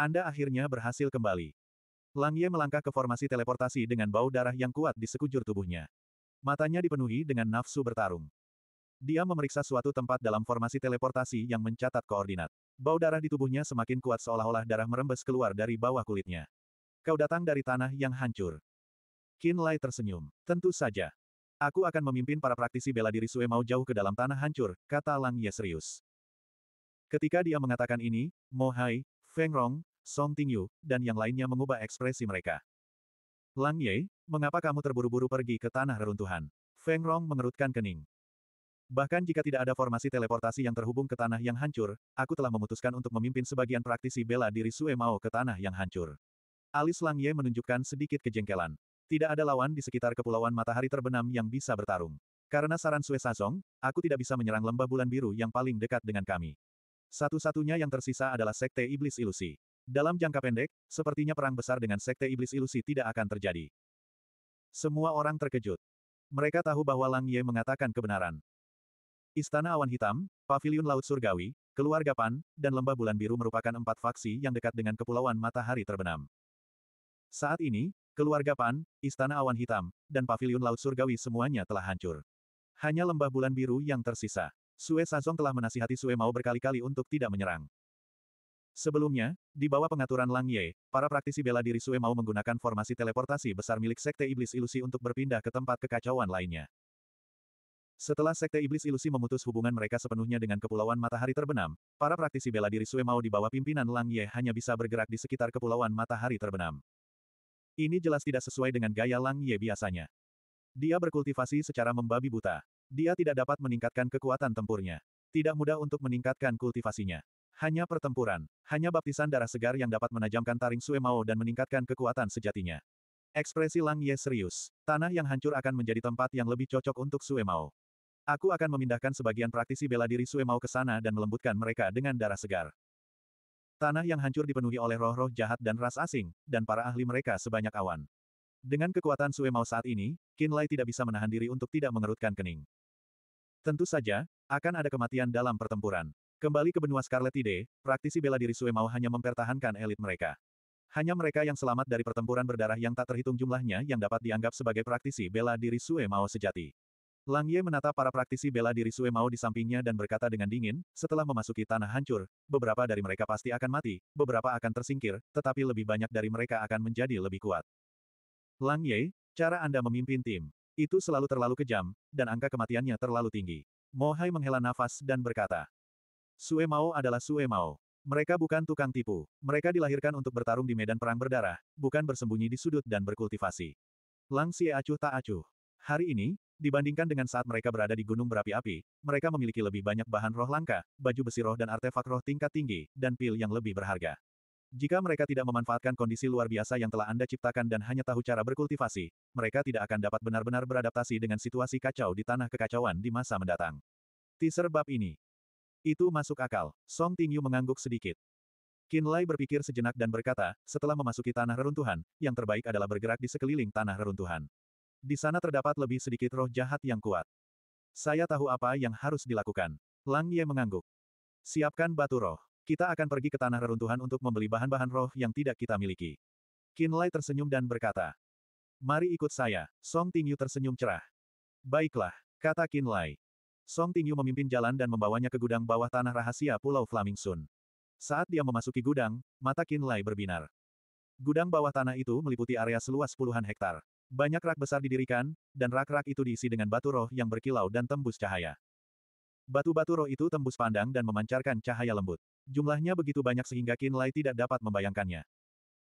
Anda akhirnya berhasil kembali. Lang Ye melangkah ke formasi teleportasi dengan bau darah yang kuat di sekujur tubuhnya. Matanya dipenuhi dengan nafsu bertarung. Dia memeriksa suatu tempat dalam formasi teleportasi yang mencatat koordinat. Bau darah di tubuhnya semakin kuat seolah-olah darah merembes keluar dari bawah kulitnya. Kau datang dari tanah yang hancur. Qin Lai tersenyum. Tentu saja. Aku akan memimpin para praktisi bela diri Sue mau jauh ke dalam tanah hancur, kata Lang Ye serius. Ketika dia mengatakan ini, Mohai, Feng Rong, Song Tingyu, dan yang lainnya mengubah ekspresi mereka. Lang Ye, mengapa kamu terburu-buru pergi ke tanah reruntuhan? Feng Rong mengerutkan kening. Bahkan jika tidak ada formasi teleportasi yang terhubung ke tanah yang hancur, aku telah memutuskan untuk memimpin sebagian praktisi bela diri Sue Mao ke tanah yang hancur. Alis Lang Ye menunjukkan sedikit kejengkelan. Tidak ada lawan di sekitar kepulauan matahari terbenam yang bisa bertarung. Karena saran Sue Sazong, aku tidak bisa menyerang lembah bulan biru yang paling dekat dengan kami. Satu-satunya yang tersisa adalah Sekte Iblis Ilusi. Dalam jangka pendek, sepertinya perang besar dengan sekte iblis ilusi tidak akan terjadi. Semua orang terkejut. Mereka tahu bahwa Lang Ye mengatakan kebenaran. Istana Awan Hitam, Paviliun Laut Surgawi, Keluarga Pan, dan Lembah Bulan Biru merupakan empat faksi yang dekat dengan Kepulauan Matahari Terbenam. Saat ini, Keluarga Pan, Istana Awan Hitam, dan Paviliun Laut Surgawi semuanya telah hancur. Hanya Lembah Bulan Biru yang tersisa. Sue Sazong telah menasihati Sue Mao berkali-kali untuk tidak menyerang. Sebelumnya, di bawah pengaturan Lang Ye, para praktisi bela diri Sue mau menggunakan formasi teleportasi besar milik Sekte Iblis Ilusi untuk berpindah ke tempat kekacauan lainnya. Setelah Sekte Iblis Ilusi memutus hubungan mereka sepenuhnya dengan Kepulauan Matahari Terbenam, para praktisi bela diri Sue mau di bawah pimpinan Lang Ye hanya bisa bergerak di sekitar Kepulauan Matahari Terbenam. Ini jelas tidak sesuai dengan gaya Lang Ye biasanya. Dia berkultivasi secara membabi buta. Dia tidak dapat meningkatkan kekuatan tempurnya. Tidak mudah untuk meningkatkan kultivasinya. Hanya pertempuran, hanya baptisan darah segar yang dapat menajamkan taring Sue Mao dan meningkatkan kekuatan sejatinya. Ekspresi Lang Ye serius. Tanah yang hancur akan menjadi tempat yang lebih cocok untuk Sue Mao. Aku akan memindahkan sebagian praktisi bela diri Sue Mao ke sana dan melembutkan mereka dengan darah segar. Tanah yang hancur dipenuhi oleh roh-roh jahat dan ras asing, dan para ahli mereka sebanyak awan. Dengan kekuatan Sue Mao saat ini, Qin Lai tidak bisa menahan diri untuk tidak mengerutkan kening. Tentu saja, akan ada kematian dalam pertempuran. Kembali ke benua Scarlet Tide, praktisi bela diri Sue Mao hanya mempertahankan elit mereka. Hanya mereka yang selamat dari pertempuran berdarah yang tak terhitung jumlahnya yang dapat dianggap sebagai praktisi bela diri Sue Mao sejati. Lang Ye menatap para praktisi bela diri Sue Mao di sampingnya dan berkata dengan dingin, setelah memasuki tanah hancur, beberapa dari mereka pasti akan mati, beberapa akan tersingkir, tetapi lebih banyak dari mereka akan menjadi lebih kuat. Lang Ye, cara Anda memimpin tim, itu selalu terlalu kejam, dan angka kematiannya terlalu tinggi. Mohai menghela nafas dan berkata, Sue Mao adalah Sue Mao. Mereka bukan tukang tipu. Mereka dilahirkan untuk bertarung di medan perang berdarah, bukan bersembunyi di sudut dan berkultivasi. Lang Xie acuh tak acuh. Hari ini, dibandingkan dengan saat mereka berada di gunung berapi-api, mereka memiliki lebih banyak bahan roh langka, baju besi roh dan artefak roh tingkat tinggi, dan pil yang lebih berharga. Jika mereka tidak memanfaatkan kondisi luar biasa yang telah Anda ciptakan dan hanya tahu cara berkultivasi, mereka tidak akan dapat benar-benar beradaptasi dengan situasi kacau di tanah kekacauan di masa mendatang. Teaser bab ini itu masuk akal. Song Tingyu mengangguk sedikit. Qin Lai berpikir sejenak dan berkata, setelah memasuki tanah reruntuhan, yang terbaik adalah bergerak di sekeliling tanah reruntuhan. Di sana terdapat lebih sedikit roh jahat yang kuat. Saya tahu apa yang harus dilakukan. Lang Ye mengangguk. Siapkan batu roh. Kita akan pergi ke tanah reruntuhan untuk membeli bahan-bahan roh yang tidak kita miliki. Qin Lai tersenyum dan berkata. Mari ikut saya. Song Tingyu tersenyum cerah. Baiklah, kata Qin Lai. Song Tingyu memimpin jalan dan membawanya ke gudang bawah tanah rahasia Pulau Flaming Sun. Saat dia memasuki gudang, mata Qin Lai berbinar. Gudang bawah tanah itu meliputi area seluas puluhan hektar. Banyak rak besar didirikan, dan rak-rak itu diisi dengan batu roh yang berkilau dan tembus cahaya. Batu-batu roh itu tembus pandang dan memancarkan cahaya lembut. Jumlahnya begitu banyak sehingga Qin Lai tidak dapat membayangkannya.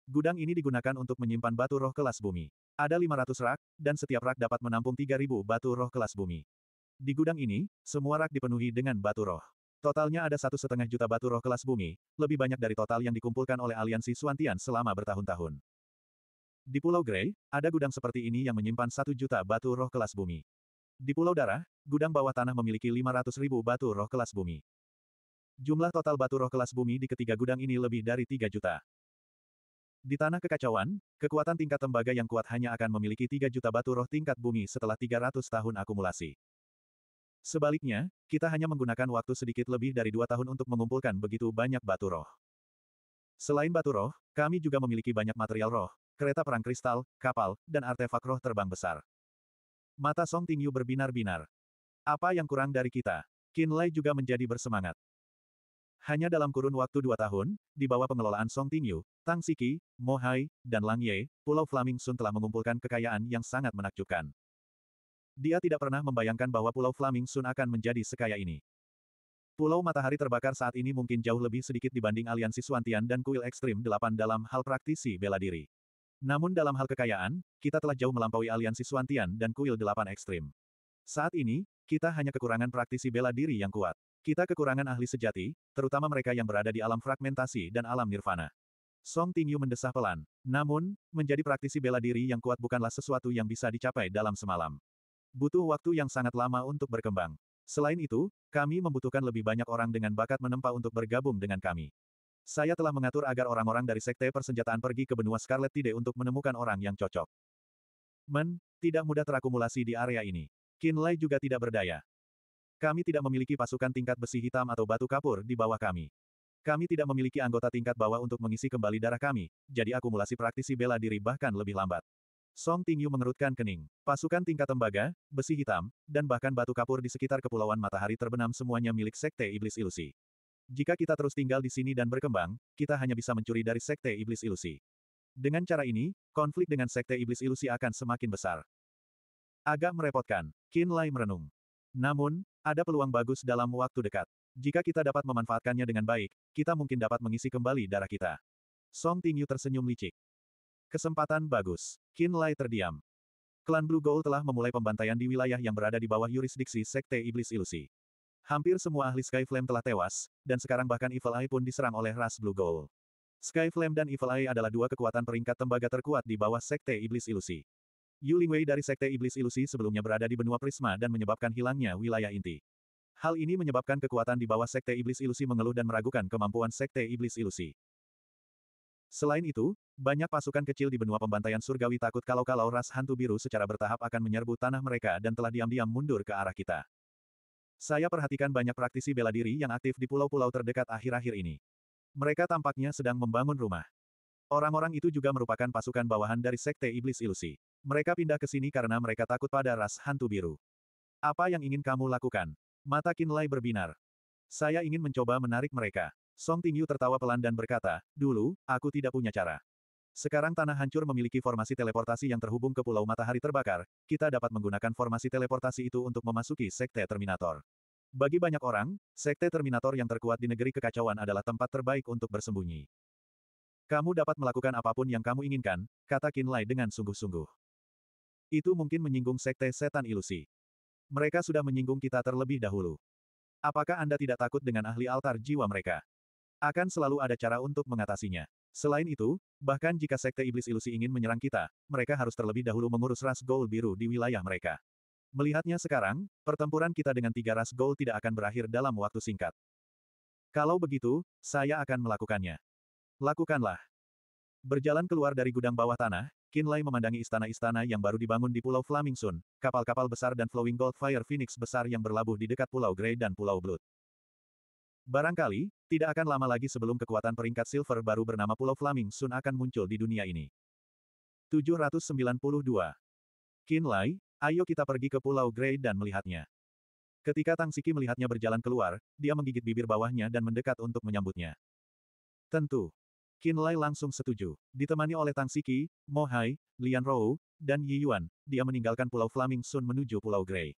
Gudang ini digunakan untuk menyimpan batu roh kelas bumi. Ada 500 rak, dan setiap rak dapat menampung 3000 batu roh kelas bumi. Di gudang ini, semua rak dipenuhi dengan batu roh. Totalnya ada satu setengah juta batu roh kelas bumi, lebih banyak dari total yang dikumpulkan oleh aliansi Suantian selama bertahun-tahun. Di Pulau Grey, ada gudang seperti ini yang menyimpan satu juta batu roh kelas bumi. Di Pulau Darah, gudang bawah tanah memiliki 500 ribu batu roh kelas bumi. Jumlah total batu roh kelas bumi di ketiga gudang ini lebih dari tiga juta. Di tanah kekacauan, kekuatan tingkat tembaga yang kuat hanya akan memiliki tiga juta batu roh tingkat bumi setelah tiga ratus tahun akumulasi. Sebaliknya, kita hanya menggunakan waktu sedikit lebih dari dua tahun untuk mengumpulkan begitu banyak batu roh. Selain batu roh, kami juga memiliki banyak material roh, kereta perang kristal, kapal, dan artefak roh terbang besar. Mata Song Tingyu berbinar-binar. Apa yang kurang dari kita? Qin Lai juga menjadi bersemangat. Hanya dalam kurun waktu dua tahun, di bawah pengelolaan Song Tingyu, Tang Siki, Mohai, dan Lang Ye, Pulau Flaming Sun telah mengumpulkan kekayaan yang sangat menakjubkan. Dia tidak pernah membayangkan bahwa Pulau Flaming Sun akan menjadi sekaya ini. Pulau Matahari terbakar saat ini mungkin jauh lebih sedikit dibanding aliansi Suantian dan kuil ekstrim 8 dalam hal praktisi bela diri. Namun dalam hal kekayaan, kita telah jauh melampaui aliansi Suantian dan kuil 8 ekstrim. Saat ini, kita hanya kekurangan praktisi bela diri yang kuat. Kita kekurangan ahli sejati, terutama mereka yang berada di alam fragmentasi dan alam nirvana. Song Tingyu mendesah pelan. Namun, menjadi praktisi bela diri yang kuat bukanlah sesuatu yang bisa dicapai dalam semalam. Butuh waktu yang sangat lama untuk berkembang. Selain itu, kami membutuhkan lebih banyak orang dengan bakat menempa untuk bergabung dengan kami. Saya telah mengatur agar orang-orang dari Sekte Persenjataan pergi ke benua Scarlet Tide untuk menemukan orang yang cocok. Men, tidak mudah terakumulasi di area ini. Kinlay juga tidak berdaya. Kami tidak memiliki pasukan tingkat besi hitam atau batu kapur di bawah kami. Kami tidak memiliki anggota tingkat bawah untuk mengisi kembali darah kami, jadi akumulasi praktisi bela diri bahkan lebih lambat. Song Tingyu mengerutkan kening. Pasukan tingkat tembaga, besi hitam, dan bahkan batu kapur di sekitar kepulauan matahari terbenam semuanya milik Sekte Iblis Ilusi. Jika kita terus tinggal di sini dan berkembang, kita hanya bisa mencuri dari Sekte Iblis Ilusi. Dengan cara ini, konflik dengan Sekte Iblis Ilusi akan semakin besar. Agak merepotkan, Qin Lai merenung. Namun, ada peluang bagus dalam waktu dekat. Jika kita dapat memanfaatkannya dengan baik, kita mungkin dapat mengisi kembali darah kita. Song Tingyu tersenyum licik. Kesempatan bagus. Qin Lai terdiam. Klan Blue Gold telah memulai pembantaian di wilayah yang berada di bawah yurisdiksi Sekte Iblis Ilusi. Hampir semua ahli Skyflame telah tewas, dan sekarang bahkan Evil Eye pun diserang oleh ras Blue Gold. Skyflame dan Evil Eye adalah dua kekuatan peringkat tembaga terkuat di bawah Sekte Iblis Ilusi. Yu Lingwei dari Sekte Iblis Ilusi sebelumnya berada di benua Prisma dan menyebabkan hilangnya wilayah inti. Hal ini menyebabkan kekuatan di bawah Sekte Iblis Ilusi mengeluh dan meragukan kemampuan Sekte Iblis Ilusi. Selain itu, banyak pasukan kecil di benua pembantaian surgawi takut kalau-kalau ras hantu biru secara bertahap akan menyerbu tanah mereka dan telah diam-diam mundur ke arah kita. Saya perhatikan banyak praktisi bela diri yang aktif di pulau-pulau terdekat akhir-akhir ini. Mereka tampaknya sedang membangun rumah. Orang-orang itu juga merupakan pasukan bawahan dari Sekte Iblis Ilusi. Mereka pindah ke sini karena mereka takut pada ras hantu biru. Apa yang ingin kamu lakukan? Mata Kinlay berbinar. Saya ingin mencoba menarik mereka. Song Tingyu tertawa pelan dan berkata, dulu, aku tidak punya cara. Sekarang tanah hancur memiliki formasi teleportasi yang terhubung ke pulau matahari terbakar, kita dapat menggunakan formasi teleportasi itu untuk memasuki Sekte Terminator. Bagi banyak orang, Sekte Terminator yang terkuat di negeri kekacauan adalah tempat terbaik untuk bersembunyi. Kamu dapat melakukan apapun yang kamu inginkan, kata Lai dengan sungguh-sungguh. Itu mungkin menyinggung Sekte Setan Ilusi. Mereka sudah menyinggung kita terlebih dahulu. Apakah Anda tidak takut dengan ahli altar jiwa mereka? Akan selalu ada cara untuk mengatasinya. Selain itu, bahkan jika Sekte Iblis Ilusi ingin menyerang kita, mereka harus terlebih dahulu mengurus ras Gold Biru di wilayah mereka. Melihatnya sekarang, pertempuran kita dengan tiga ras Gold tidak akan berakhir dalam waktu singkat. Kalau begitu, saya akan melakukannya. Lakukanlah. Berjalan keluar dari gudang bawah tanah, Kinlay memandangi istana-istana yang baru dibangun di Pulau Flaming Sun, kapal-kapal besar dan Flowing Gold Fire Phoenix besar yang berlabuh di dekat Pulau Grey dan Pulau Blood. Barangkali, tidak akan lama lagi sebelum kekuatan peringkat silver baru bernama Pulau Flaming Sun akan muncul di dunia ini. 792. Qin Lai, ayo kita pergi ke Pulau Grey dan melihatnya. Ketika Tang Siki melihatnya berjalan keluar, dia menggigit bibir bawahnya dan mendekat untuk menyambutnya. Tentu. Qin Lai langsung setuju. Ditemani oleh Tang Siki, Mo Hai, Lian Rou, dan Yi Yuan, dia meninggalkan Pulau Flaming Sun menuju Pulau Grey.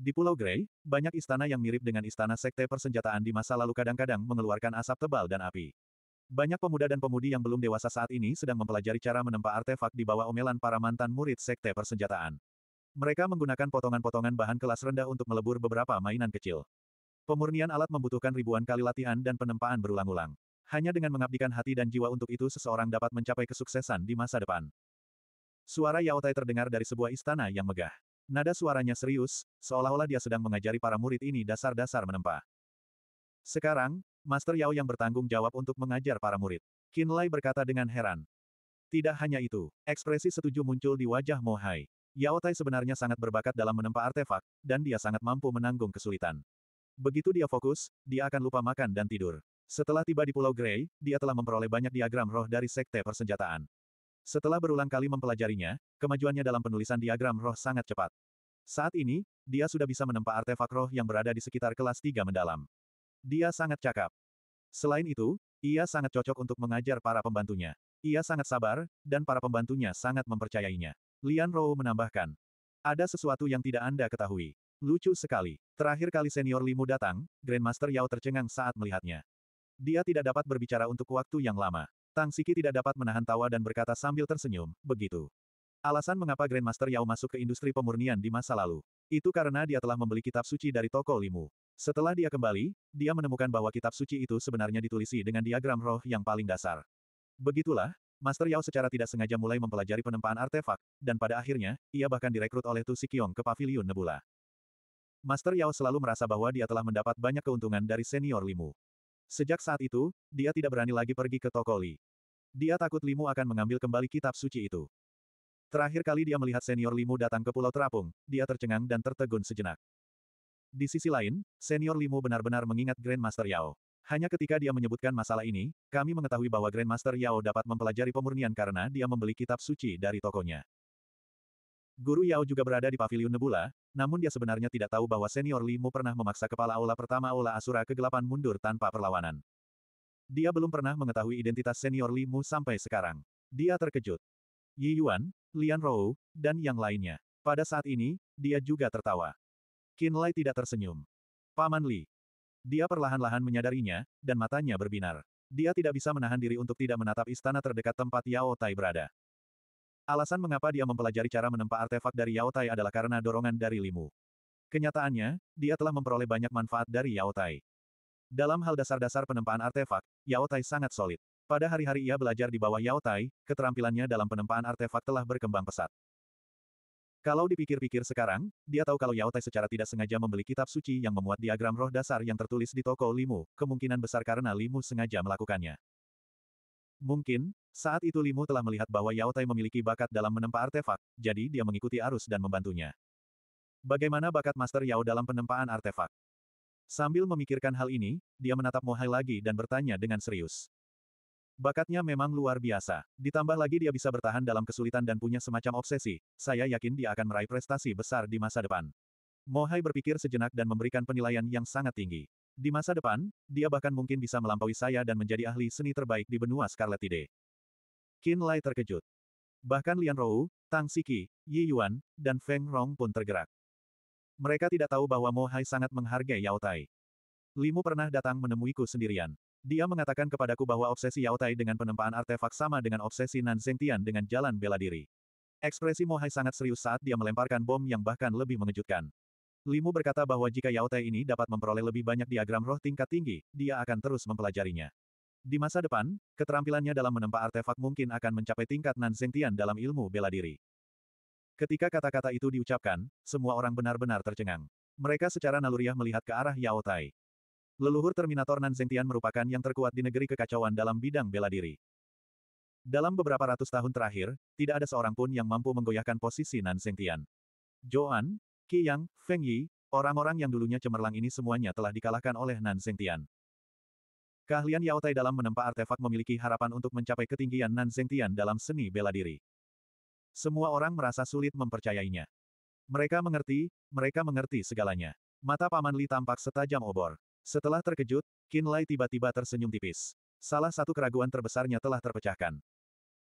Di Pulau Grey, banyak istana yang mirip dengan istana sekte persenjataan di masa lalu kadang-kadang mengeluarkan asap tebal dan api. Banyak pemuda dan pemudi yang belum dewasa saat ini sedang mempelajari cara menempa artefak di bawah omelan para mantan murid sekte persenjataan. Mereka menggunakan potongan-potongan bahan kelas rendah untuk melebur beberapa mainan kecil. Pemurnian alat membutuhkan ribuan kali latihan dan penempaan berulang-ulang. Hanya dengan mengabdikan hati dan jiwa untuk itu seseorang dapat mencapai kesuksesan di masa depan. Suara Yaotai terdengar dari sebuah istana yang megah. Nada suaranya serius, seolah-olah dia sedang mengajari para murid ini dasar-dasar menempa. Sekarang, Master Yao yang bertanggung jawab untuk mengajar para murid. Lai berkata dengan heran. Tidak hanya itu, ekspresi setuju muncul di wajah Mo Hai. Yao Tai sebenarnya sangat berbakat dalam menempa artefak, dan dia sangat mampu menanggung kesulitan. Begitu dia fokus, dia akan lupa makan dan tidur. Setelah tiba di Pulau Grey, dia telah memperoleh banyak diagram roh dari Sekte Persenjataan. Setelah berulang kali mempelajarinya, kemajuannya dalam penulisan diagram roh sangat cepat. Saat ini, dia sudah bisa menempa artefak roh yang berada di sekitar kelas 3 mendalam. Dia sangat cakap. Selain itu, ia sangat cocok untuk mengajar para pembantunya. Ia sangat sabar, dan para pembantunya sangat mempercayainya. Lian Rou menambahkan. Ada sesuatu yang tidak Anda ketahui. Lucu sekali. Terakhir kali senior Limu datang, Grandmaster Yao tercengang saat melihatnya. Dia tidak dapat berbicara untuk waktu yang lama. Tang Siki tidak dapat menahan tawa dan berkata sambil tersenyum, begitu. Alasan mengapa Grandmaster Yao masuk ke industri pemurnian di masa lalu. Itu karena dia telah membeli kitab suci dari toko Limu. Setelah dia kembali, dia menemukan bahwa kitab suci itu sebenarnya ditulisi dengan diagram roh yang paling dasar. Begitulah, Master Yao secara tidak sengaja mulai mempelajari penempaan artefak, dan pada akhirnya, ia bahkan direkrut oleh Tu Sikyong ke Pavilion Nebula. Master Yao selalu merasa bahwa dia telah mendapat banyak keuntungan dari senior Limu. Sejak saat itu, dia tidak berani lagi pergi ke toko Li. Dia takut Limu akan mengambil kembali kitab suci itu. Terakhir kali dia melihat senior Limu datang ke Pulau Terapung, dia tercengang dan tertegun sejenak. Di sisi lain, senior Limu benar-benar mengingat Grandmaster Yao. Hanya ketika dia menyebutkan masalah ini, kami mengetahui bahwa Grandmaster Yao dapat mempelajari pemurnian karena dia membeli kitab suci dari tokonya. Guru Yao juga berada di Paviliun Nebula, namun dia sebenarnya tidak tahu bahwa senior Li Mu pernah memaksa kepala aula pertama aula Asura kegelapan mundur tanpa perlawanan. Dia belum pernah mengetahui identitas senior Li Mu sampai sekarang. Dia terkejut. Yi Yuan, Lian Rou, dan yang lainnya. Pada saat ini, dia juga tertawa. Qin Lai tidak tersenyum. Paman Li. Dia perlahan-lahan menyadarinya, dan matanya berbinar. Dia tidak bisa menahan diri untuk tidak menatap istana terdekat tempat Yao Tai berada. Alasan mengapa dia mempelajari cara menempa artefak dari Yao Tai adalah karena dorongan dari Limu. Kenyataannya, dia telah memperoleh banyak manfaat dari Yao Tai. Dalam hal dasar-dasar penempaan artefak, Yao Tai sangat solid. Pada hari-hari ia belajar di bawah Yao Tai, keterampilannya dalam penempaan artefak telah berkembang pesat. Kalau dipikir-pikir sekarang, dia tahu kalau Yao Tai secara tidak sengaja membeli kitab suci yang memuat diagram roh dasar yang tertulis di toko Limu, kemungkinan besar karena Limu sengaja melakukannya. Mungkin, saat itu Limu telah melihat bahwa Yao Tai memiliki bakat dalam menempa artefak, jadi dia mengikuti arus dan membantunya. Bagaimana bakat Master Yao dalam penempaan artefak? Sambil memikirkan hal ini, dia menatap Mohai lagi dan bertanya dengan serius. Bakatnya memang luar biasa. Ditambah lagi dia bisa bertahan dalam kesulitan dan punya semacam obsesi, saya yakin dia akan meraih prestasi besar di masa depan. Mohai berpikir sejenak dan memberikan penilaian yang sangat tinggi. Di masa depan, dia bahkan mungkin bisa melampaui saya dan menjadi ahli seni terbaik di benua Scarlet Tide. Qin Lai terkejut. Bahkan Lian Rou, Tang Siki, Yi Yuan, dan Feng Rong pun tergerak. Mereka tidak tahu bahwa Mo Hai sangat menghargai Yao Tai. Limu pernah datang menemuiku sendirian. Dia mengatakan kepadaku bahwa obsesi Yao Tai dengan penempaan artefak sama dengan obsesi Nan Zengtian dengan jalan bela diri. Ekspresi Mo Hai sangat serius saat dia melemparkan bom yang bahkan lebih mengejutkan. Limu berkata bahwa jika Yao Tai ini dapat memperoleh lebih banyak diagram roh tingkat tinggi, dia akan terus mempelajarinya. Di masa depan, keterampilannya dalam menempa artefak mungkin akan mencapai tingkat Nan Zengtian dalam ilmu bela diri. Ketika kata-kata itu diucapkan, semua orang benar-benar tercengang. Mereka secara naluriah melihat ke arah Yao Tai. Leluhur Terminator Nan Zengtian merupakan yang terkuat di negeri kekacauan dalam bidang bela diri. Dalam beberapa ratus tahun terakhir, tidak ada seorang pun yang mampu menggoyahkan posisi Nan Zengtian. Joan, Qi Yang, Feng Yi, orang-orang yang dulunya cemerlang ini semuanya telah dikalahkan oleh Nan Tian. Keahlian Yao Tai dalam menempa artefak memiliki harapan untuk mencapai ketinggian Nan Tian dalam seni bela diri. Semua orang merasa sulit mempercayainya. Mereka mengerti, mereka mengerti segalanya. Mata Paman Li tampak setajam obor. Setelah terkejut, Qin Lai tiba-tiba tersenyum tipis. Salah satu keraguan terbesarnya telah terpecahkan.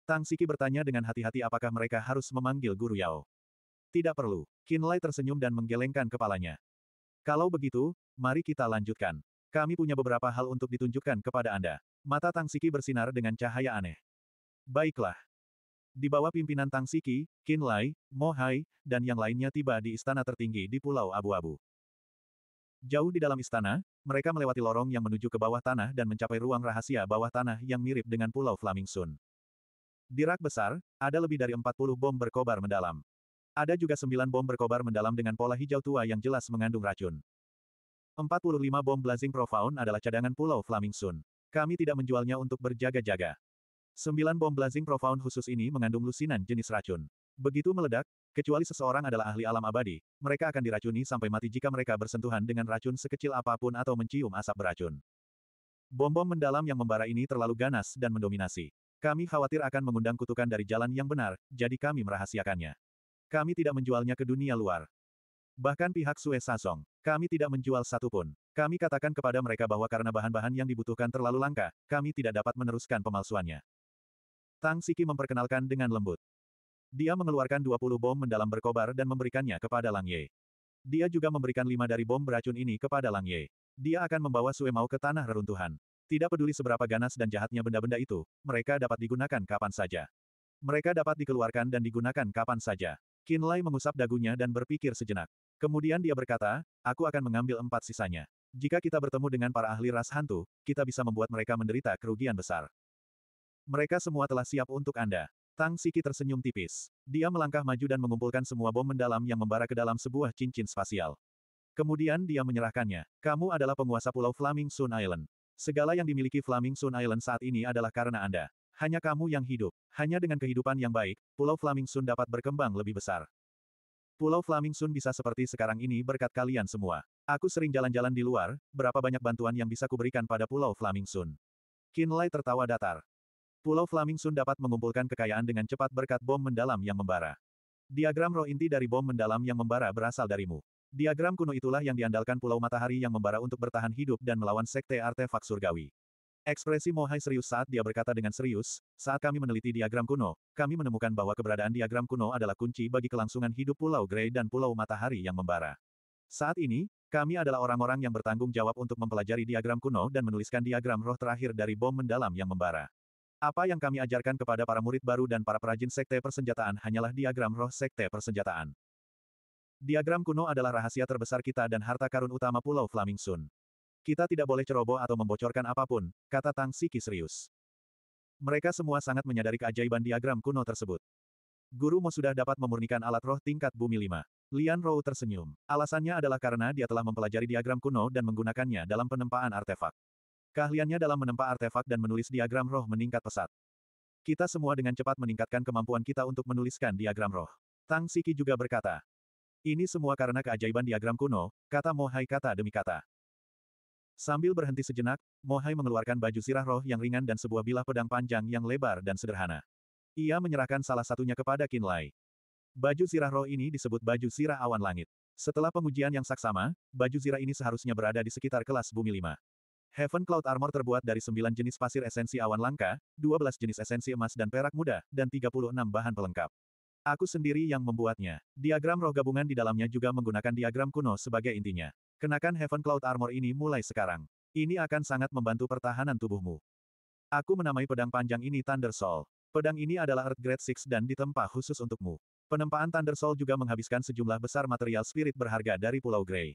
Tang Siki bertanya dengan hati-hati apakah mereka harus memanggil Guru Yao. Tidak perlu. Kinlay tersenyum dan menggelengkan kepalanya. Kalau begitu, mari kita lanjutkan. Kami punya beberapa hal untuk ditunjukkan kepada Anda. Mata Tang Siki bersinar dengan cahaya aneh. Baiklah. Di bawah pimpinan Tang Siki, Kinlay, Mohai, dan yang lainnya tiba di istana tertinggi di Pulau Abu-Abu. Jauh di dalam istana, mereka melewati lorong yang menuju ke bawah tanah dan mencapai ruang rahasia bawah tanah yang mirip dengan Pulau Flaming Sun. Di rak besar, ada lebih dari 40 bom berkobar mendalam. Ada juga sembilan bom berkobar mendalam dengan pola hijau tua yang jelas mengandung racun. 45 bom Blazing Profound adalah cadangan Pulau Flaming Sun. Kami tidak menjualnya untuk berjaga-jaga. Sembilan bom Blazing Profound khusus ini mengandung lusinan jenis racun. Begitu meledak, kecuali seseorang adalah ahli alam abadi, mereka akan diracuni sampai mati jika mereka bersentuhan dengan racun sekecil apapun atau mencium asap beracun. Bom-bom mendalam yang membara ini terlalu ganas dan mendominasi. Kami khawatir akan mengundang kutukan dari jalan yang benar, jadi kami merahasiakannya. Kami tidak menjualnya ke dunia luar. Bahkan pihak Sue Sasong, kami tidak menjual satupun. Kami katakan kepada mereka bahwa karena bahan-bahan yang dibutuhkan terlalu langka, kami tidak dapat meneruskan pemalsuannya. Tang Siki memperkenalkan dengan lembut. Dia mengeluarkan 20 bom mendalam berkobar dan memberikannya kepada Lang Ye. Dia juga memberikan lima dari bom beracun ini kepada Lang Ye. Dia akan membawa Sue Mao ke tanah reruntuhan. Tidak peduli seberapa ganas dan jahatnya benda-benda itu, mereka dapat digunakan kapan saja. Mereka dapat dikeluarkan dan digunakan kapan saja. Kinlay mengusap dagunya dan berpikir sejenak. Kemudian dia berkata, aku akan mengambil empat sisanya. Jika kita bertemu dengan para ahli ras hantu, kita bisa membuat mereka menderita kerugian besar. Mereka semua telah siap untuk Anda. Tang Siki tersenyum tipis. Dia melangkah maju dan mengumpulkan semua bom mendalam yang membara ke dalam sebuah cincin spasial. Kemudian dia menyerahkannya. Kamu adalah penguasa pulau Flaming Sun Island. Segala yang dimiliki Flaming Sun Island saat ini adalah karena Anda. Hanya kamu yang hidup. Hanya dengan kehidupan yang baik, Pulau Flaming Sun dapat berkembang lebih besar. Pulau Flaming Sun bisa seperti sekarang ini berkat kalian semua. Aku sering jalan-jalan di luar, berapa banyak bantuan yang bisa kuberikan pada Pulau Flaming Flamingsun. Kinlay tertawa datar. Pulau Flaming Sun dapat mengumpulkan kekayaan dengan cepat berkat bom mendalam yang membara. Diagram roh inti dari bom mendalam yang membara berasal darimu. Diagram kuno itulah yang diandalkan Pulau Matahari yang membara untuk bertahan hidup dan melawan sekte artefak surgawi. Ekspresi Mohai serius saat dia berkata dengan serius, saat kami meneliti diagram kuno, kami menemukan bahwa keberadaan diagram kuno adalah kunci bagi kelangsungan hidup Pulau Grey dan Pulau Matahari yang membara. Saat ini, kami adalah orang-orang yang bertanggung jawab untuk mempelajari diagram kuno dan menuliskan diagram roh terakhir dari bom mendalam yang membara. Apa yang kami ajarkan kepada para murid baru dan para perajin sekte persenjataan hanyalah diagram roh sekte persenjataan. Diagram kuno adalah rahasia terbesar kita dan harta karun utama Pulau Flaming Sun. Kita tidak boleh ceroboh atau membocorkan apapun, kata Tang Siki serius. Mereka semua sangat menyadari keajaiban diagram kuno tersebut. Guru Mo sudah dapat memurnikan alat roh tingkat bumi lima. Lian Rou tersenyum. Alasannya adalah karena dia telah mempelajari diagram kuno dan menggunakannya dalam penempaan artefak. Keahliannya dalam menempa artefak dan menulis diagram roh meningkat pesat. Kita semua dengan cepat meningkatkan kemampuan kita untuk menuliskan diagram roh. Tang Siki juga berkata, ini semua karena keajaiban diagram kuno, kata Mo Hai kata demi kata. Sambil berhenti sejenak, Mohai mengeluarkan baju sirah roh yang ringan dan sebuah bilah pedang panjang yang lebar dan sederhana. Ia menyerahkan salah satunya kepada Kinlay. Baju sirah roh ini disebut baju sirah awan langit. Setelah pengujian yang saksama, baju sirah ini seharusnya berada di sekitar kelas bumi 5. Heaven Cloud Armor terbuat dari sembilan jenis pasir esensi awan langka, dua belas jenis esensi emas dan perak muda, dan tiga puluh enam bahan pelengkap. Aku sendiri yang membuatnya. Diagram roh gabungan di dalamnya juga menggunakan diagram kuno sebagai intinya. Kenakan Heaven Cloud Armor ini mulai sekarang. Ini akan sangat membantu pertahanan tubuhmu. Aku menamai pedang panjang ini Thunder Soul. Pedang ini adalah Earth Grade 6 dan ditempa khusus untukmu. Penempaan Thunder Soul juga menghabiskan sejumlah besar material spirit berharga dari Pulau Grey.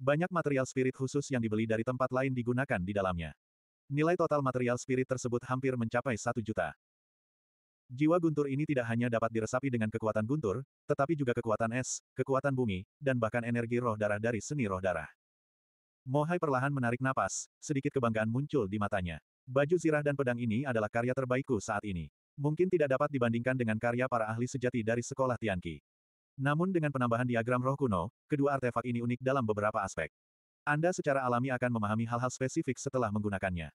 Banyak material spirit khusus yang dibeli dari tempat lain digunakan di dalamnya. Nilai total material spirit tersebut hampir mencapai 1 juta. Jiwa guntur ini tidak hanya dapat diresapi dengan kekuatan guntur, tetapi juga kekuatan es, kekuatan bumi, dan bahkan energi roh darah dari seni roh darah. Mohai perlahan menarik napas, sedikit kebanggaan muncul di matanya. Baju zirah dan pedang ini adalah karya terbaikku saat ini. Mungkin tidak dapat dibandingkan dengan karya para ahli sejati dari sekolah Tianqi. Namun dengan penambahan diagram roh kuno, kedua artefak ini unik dalam beberapa aspek. Anda secara alami akan memahami hal-hal spesifik setelah menggunakannya.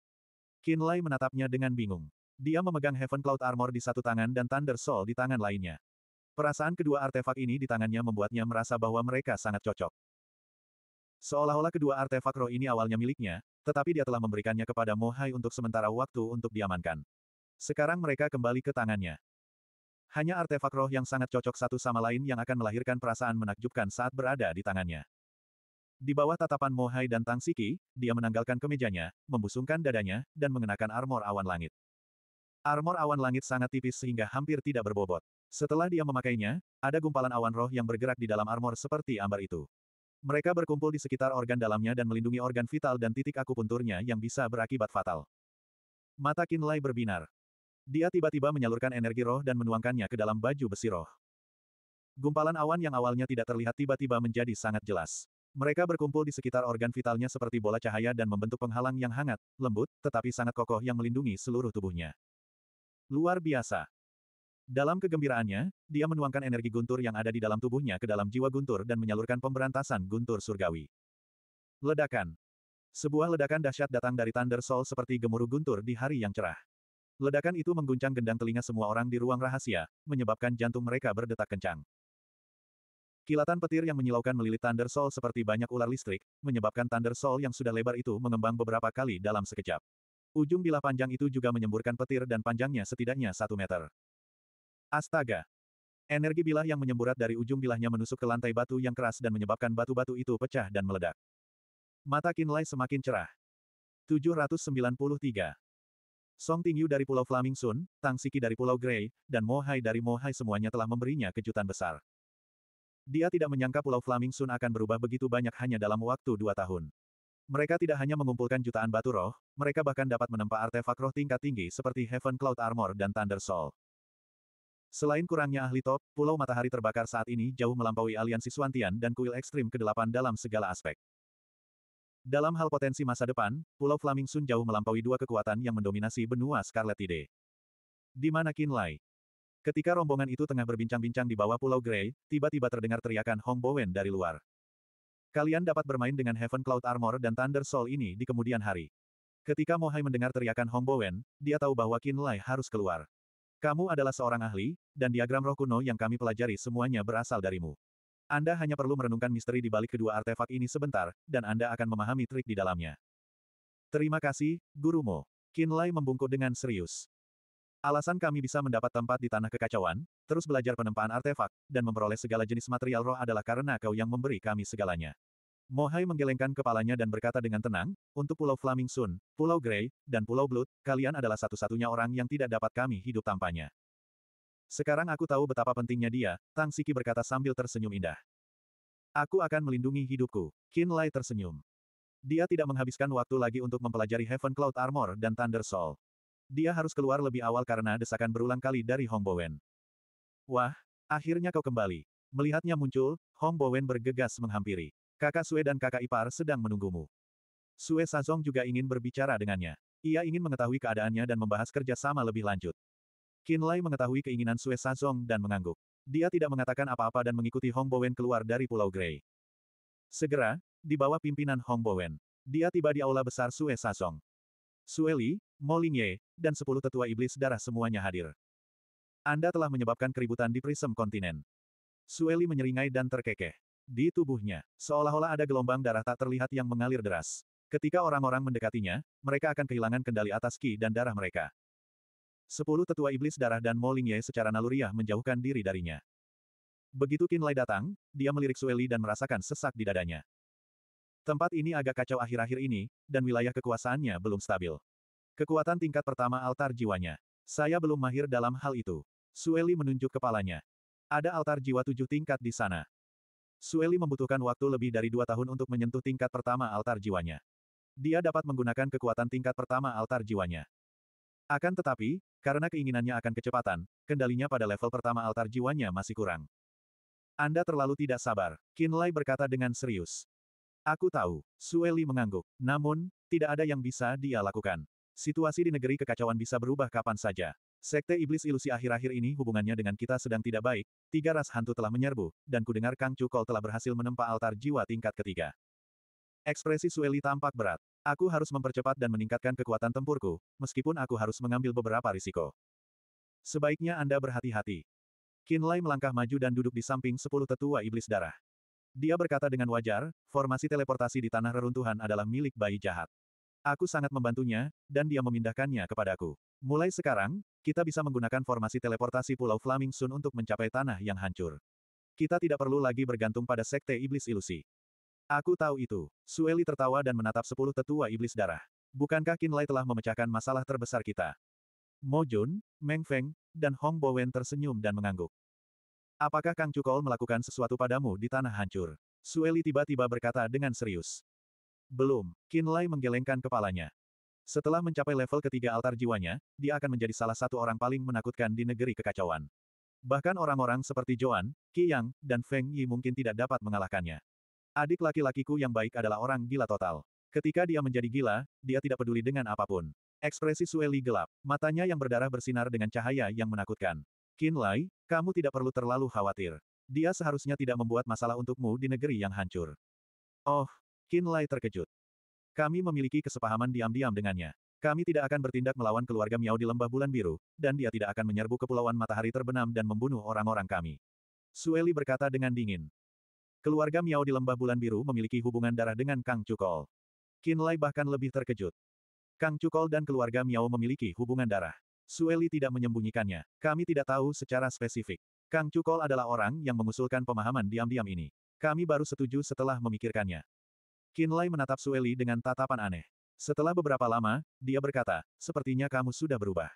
Qin Lai menatapnya dengan bingung. Dia memegang Heaven Cloud Armor di satu tangan dan Thunder Soul di tangan lainnya. Perasaan kedua artefak ini di tangannya membuatnya merasa bahwa mereka sangat cocok. Seolah-olah kedua artefak roh ini awalnya miliknya, tetapi dia telah memberikannya kepada Mohai untuk sementara waktu untuk diamankan. Sekarang mereka kembali ke tangannya. Hanya artefak roh yang sangat cocok satu sama lain yang akan melahirkan perasaan menakjubkan saat berada di tangannya. Di bawah tatapan Mohai dan Tang Siki, dia menanggalkan kemejanya, membusungkan dadanya, dan mengenakan armor awan langit. Armor awan langit sangat tipis sehingga hampir tidak berbobot. Setelah dia memakainya, ada gumpalan awan roh yang bergerak di dalam armor seperti ambar itu. Mereka berkumpul di sekitar organ dalamnya dan melindungi organ vital dan titik akupunturnya yang bisa berakibat fatal. Mata Kinlay berbinar. Dia tiba-tiba menyalurkan energi roh dan menuangkannya ke dalam baju besi roh. Gumpalan awan yang awalnya tidak terlihat tiba-tiba menjadi sangat jelas. Mereka berkumpul di sekitar organ vitalnya seperti bola cahaya dan membentuk penghalang yang hangat, lembut, tetapi sangat kokoh yang melindungi seluruh tubuhnya. Luar biasa. Dalam kegembiraannya, dia menuangkan energi guntur yang ada di dalam tubuhnya ke dalam jiwa guntur dan menyalurkan pemberantasan guntur surgawi. Ledakan. Sebuah ledakan dahsyat datang dari Thunder Soul seperti gemuruh guntur di hari yang cerah. Ledakan itu mengguncang gendang telinga semua orang di ruang rahasia, menyebabkan jantung mereka berdetak kencang. Kilatan petir yang menyilaukan melilit Thunder Soul seperti banyak ular listrik, menyebabkan Thunder Soul yang sudah lebar itu mengembang beberapa kali dalam sekejap. Ujung bilah panjang itu juga menyemburkan petir dan panjangnya setidaknya satu meter. Astaga! Energi bilah yang menyemburat dari ujung bilahnya menusuk ke lantai batu yang keras dan menyebabkan batu-batu itu pecah dan meledak. Mata Kinlay semakin cerah. 793. Song Tingyu dari Pulau Flaming Sun, Tang Siki dari Pulau Grey, dan Mohai dari Mohai semuanya telah memberinya kejutan besar. Dia tidak menyangka Pulau Flaming Sun akan berubah begitu banyak hanya dalam waktu dua tahun. Mereka tidak hanya mengumpulkan jutaan batu roh, mereka bahkan dapat menempa artefak roh tingkat tinggi seperti Heaven Cloud Armor dan Thunder Soul. Selain kurangnya ahli top, Pulau Matahari terbakar saat ini jauh melampaui aliansi Swantian dan kuil ekstrim ke-8 dalam segala aspek. Dalam hal potensi masa depan, Pulau Flaming Sun jauh melampaui dua kekuatan yang mendominasi benua Scarlet Tide. Di mana Kinlay? Ketika rombongan itu tengah berbincang-bincang di bawah Pulau Grey, tiba-tiba terdengar teriakan Hong Bowen dari luar. Kalian dapat bermain dengan Heaven Cloud Armor dan Thunder Soul ini di kemudian hari. Ketika Mohai mendengar teriakan Hong Hongbowen, dia tahu bahwa Qin Lai harus keluar. Kamu adalah seorang ahli, dan diagram roh kuno yang kami pelajari semuanya berasal darimu. Anda hanya perlu merenungkan misteri di balik kedua artefak ini sebentar, dan Anda akan memahami trik di dalamnya. Terima kasih, gurumu. Qin Lai membungkuk dengan serius. Alasan kami bisa mendapat tempat di tanah kekacauan, terus belajar penempaan artefak, dan memperoleh segala jenis material roh adalah karena kau yang memberi kami segalanya. Mohai menggelengkan kepalanya dan berkata dengan tenang, untuk Pulau Flaming Sun, Pulau Grey, dan Pulau Blood, kalian adalah satu-satunya orang yang tidak dapat kami hidup tanpanya. Sekarang aku tahu betapa pentingnya dia, Tang Siki berkata sambil tersenyum indah. Aku akan melindungi hidupku. Qin Lai tersenyum. Dia tidak menghabiskan waktu lagi untuk mempelajari Heaven Cloud Armor dan Thunder Soul. Dia harus keluar lebih awal karena desakan berulang kali dari Hong Bowen. Wah, akhirnya kau kembali. Melihatnya muncul, Hong Bowen bergegas menghampiri. Kakak Sue dan kakak ipar sedang menunggumu. Sue Sazong juga ingin berbicara dengannya. Ia ingin mengetahui keadaannya dan membahas kerjasama lebih lanjut. Qin Lai mengetahui keinginan Sue Sazong dan mengangguk. Dia tidak mengatakan apa-apa dan mengikuti Hong Bowen keluar dari Pulau Grey. Segera, di bawah pimpinan Hong Bowen, dia tiba di aula besar Sue Sazong. Sueli, Molinye, dan sepuluh tetua iblis darah semuanya hadir. Anda telah menyebabkan keributan di prism kontinen. Sueli menyeringai dan terkekeh. Di tubuhnya, seolah-olah ada gelombang darah tak terlihat yang mengalir deras. Ketika orang-orang mendekatinya, mereka akan kehilangan kendali atas ki dan darah mereka. Sepuluh tetua iblis darah dan Molinye secara naluriah menjauhkan diri darinya. Begitu Kinlay datang, dia melirik Sueli dan merasakan sesak di dadanya. Tempat ini agak kacau akhir-akhir ini, dan wilayah kekuasaannya belum stabil. Kekuatan tingkat pertama altar jiwanya. Saya belum mahir dalam hal itu. Sueli menunjuk kepalanya. Ada altar jiwa tujuh tingkat di sana. Sueli membutuhkan waktu lebih dari dua tahun untuk menyentuh tingkat pertama altar jiwanya. Dia dapat menggunakan kekuatan tingkat pertama altar jiwanya. Akan tetapi, karena keinginannya akan kecepatan, kendalinya pada level pertama altar jiwanya masih kurang. Anda terlalu tidak sabar, Kinlay berkata dengan serius. Aku tahu, Sueli mengangguk. Namun, tidak ada yang bisa dia lakukan. Situasi di negeri kekacauan bisa berubah kapan saja. Sekte Iblis Ilusi akhir-akhir ini hubungannya dengan kita sedang tidak baik, tiga ras hantu telah menyerbu, dan ku dengar Kang Cukol telah berhasil menempa altar jiwa tingkat ketiga. Ekspresi Sueli tampak berat. Aku harus mempercepat dan meningkatkan kekuatan tempurku, meskipun aku harus mengambil beberapa risiko. Sebaiknya Anda berhati-hati. Kinlay melangkah maju dan duduk di samping sepuluh tetua iblis darah. Dia berkata dengan wajar, formasi teleportasi di tanah reruntuhan adalah milik bayi jahat. Aku sangat membantunya, dan dia memindahkannya kepadaku. Mulai sekarang, kita bisa menggunakan formasi teleportasi Pulau Flaming Sun untuk mencapai tanah yang hancur. Kita tidak perlu lagi bergantung pada sekte iblis ilusi. Aku tahu itu. Sueli tertawa dan menatap sepuluh tetua iblis darah. Bukankah Kinlay telah memecahkan masalah terbesar kita? Mojun, Meng Feng, dan Hong Bowen tersenyum dan mengangguk. Apakah Kang Cukol melakukan sesuatu padamu di tanah hancur? Sueli tiba-tiba berkata dengan serius. Belum, Lai menggelengkan kepalanya. Setelah mencapai level ketiga altar jiwanya, dia akan menjadi salah satu orang paling menakutkan di negeri kekacauan. Bahkan orang-orang seperti Joan, Qiyang, dan Feng Yi mungkin tidak dapat mengalahkannya. Adik laki-lakiku yang baik adalah orang gila total. Ketika dia menjadi gila, dia tidak peduli dengan apapun. Ekspresi Sueli gelap, matanya yang berdarah bersinar dengan cahaya yang menakutkan. Qin Lai, kamu tidak perlu terlalu khawatir. Dia seharusnya tidak membuat masalah untukmu di negeri yang hancur. Oh, Qin Lai terkejut. Kami memiliki kesepahaman diam-diam dengannya. Kami tidak akan bertindak melawan keluarga Miao di lembah bulan biru, dan dia tidak akan menyerbu kepulauan matahari terbenam dan membunuh orang-orang kami. Sueli berkata dengan dingin. Keluarga Miao di lembah bulan biru memiliki hubungan darah dengan Kang Cukol. Qin Lai bahkan lebih terkejut. Kang Cukol dan keluarga Miao memiliki hubungan darah. Sueli tidak menyembunyikannya. Kami tidak tahu secara spesifik. Kang Cukol adalah orang yang mengusulkan pemahaman diam-diam ini. Kami baru setuju setelah memikirkannya. Kinlay menatap Sueli dengan tatapan aneh. Setelah beberapa lama, dia berkata, sepertinya kamu sudah berubah.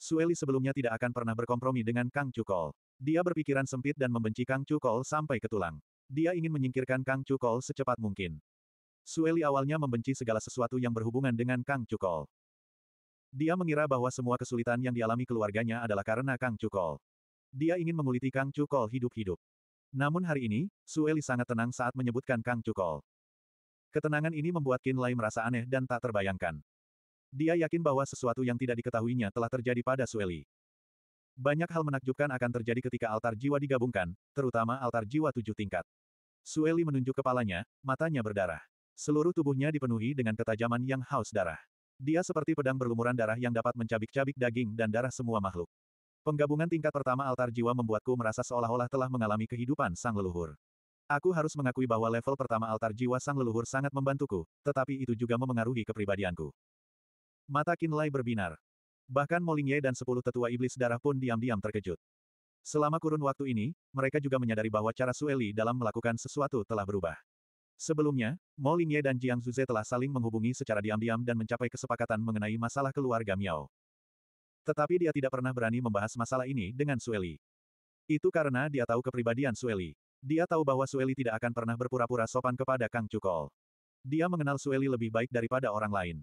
Sueli sebelumnya tidak akan pernah berkompromi dengan Kang Cukol. Dia berpikiran sempit dan membenci Kang Cukol sampai ke tulang. Dia ingin menyingkirkan Kang Cukol secepat mungkin. Sueli awalnya membenci segala sesuatu yang berhubungan dengan Kang Cukol. Dia mengira bahwa semua kesulitan yang dialami keluarganya adalah karena Kang Cukol. Dia ingin menguliti Kang Cukol hidup-hidup. Namun hari ini, Sueli sangat tenang saat menyebutkan Kang Cukol. Ketenangan ini membuat Kin Lai merasa aneh dan tak terbayangkan. Dia yakin bahwa sesuatu yang tidak diketahuinya telah terjadi pada Sueli. Banyak hal menakjubkan akan terjadi ketika altar jiwa digabungkan, terutama altar jiwa tujuh tingkat. Sueli menunjuk kepalanya, matanya berdarah. Seluruh tubuhnya dipenuhi dengan ketajaman yang haus darah. Dia seperti pedang berlumuran darah yang dapat mencabik-cabik daging dan darah semua makhluk. Penggabungan tingkat pertama altar jiwa membuatku merasa seolah-olah telah mengalami kehidupan sang leluhur. Aku harus mengakui bahwa level pertama altar jiwa sang leluhur sangat membantuku, tetapi itu juga memengaruhi kepribadianku. Mata Kinlay berbinar. Bahkan Molingye dan sepuluh tetua iblis darah pun diam-diam terkejut. Selama kurun waktu ini, mereka juga menyadari bahwa cara Sueli dalam melakukan sesuatu telah berubah. Sebelumnya, Mo Lingye dan Jiang Zuze telah saling menghubungi secara diam-diam dan mencapai kesepakatan mengenai masalah keluarga Miao. Tetapi dia tidak pernah berani membahas masalah ini dengan Sueli. Itu karena dia tahu kepribadian Sueli. Dia tahu bahwa Sueli tidak akan pernah berpura-pura sopan kepada Kang Cukol. Dia mengenal Sueli lebih baik daripada orang lain.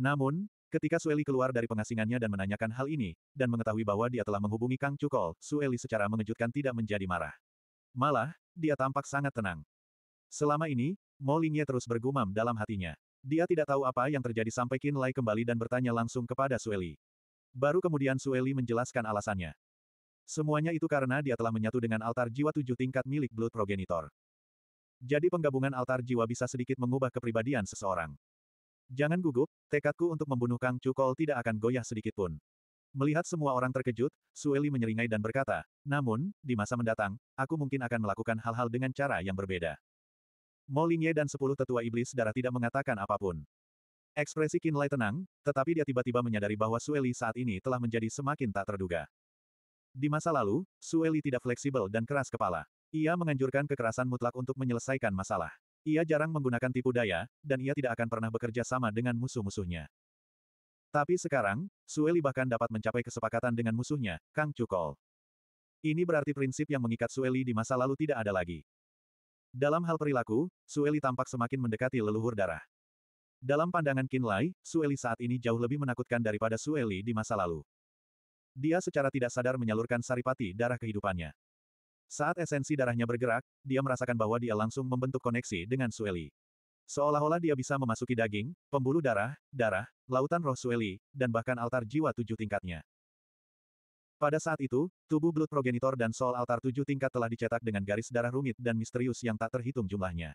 Namun, ketika Sueli keluar dari pengasingannya dan menanyakan hal ini, dan mengetahui bahwa dia telah menghubungi Kang Cukol, Sueli secara mengejutkan tidak menjadi marah. Malah, dia tampak sangat tenang. Selama ini, Mo Lingye terus bergumam dalam hatinya. Dia tidak tahu apa yang terjadi sampai Qin Lai kembali dan bertanya langsung kepada Sueli. Baru kemudian Sueli menjelaskan alasannya. Semuanya itu karena dia telah menyatu dengan altar jiwa tujuh tingkat milik Blood Progenitor. Jadi penggabungan altar jiwa bisa sedikit mengubah kepribadian seseorang. Jangan gugup, tekadku untuk membunuh Kang Cukol tidak akan goyah sedikit pun. Melihat semua orang terkejut, Sueli menyeringai dan berkata, namun, di masa mendatang, aku mungkin akan melakukan hal-hal dengan cara yang berbeda. Molinye dan sepuluh tetua iblis darah tidak mengatakan apapun. Ekspresi Kinlay tenang, tetapi dia tiba-tiba menyadari bahwa Sueli saat ini telah menjadi semakin tak terduga. Di masa lalu, Sueli tidak fleksibel dan keras kepala. Ia menganjurkan kekerasan mutlak untuk menyelesaikan masalah. Ia jarang menggunakan tipu daya, dan ia tidak akan pernah bekerja sama dengan musuh-musuhnya. Tapi sekarang, Sueli bahkan dapat mencapai kesepakatan dengan musuhnya, Kang Cukol. Ini berarti prinsip yang mengikat Sueli di masa lalu tidak ada lagi. Dalam hal perilaku, Sueli tampak semakin mendekati leluhur darah. Dalam pandangan Kinlay, Sueli saat ini jauh lebih menakutkan daripada Sueli di masa lalu. Dia secara tidak sadar menyalurkan saripati darah kehidupannya. Saat esensi darahnya bergerak, dia merasakan bahwa dia langsung membentuk koneksi dengan Sueli. Seolah-olah dia bisa memasuki daging, pembuluh darah, darah, lautan roh Sueli, dan bahkan altar jiwa tujuh tingkatnya. Pada saat itu, tubuh Blood Progenitor dan Soul Altar tujuh tingkat telah dicetak dengan garis darah rumit dan misterius yang tak terhitung jumlahnya.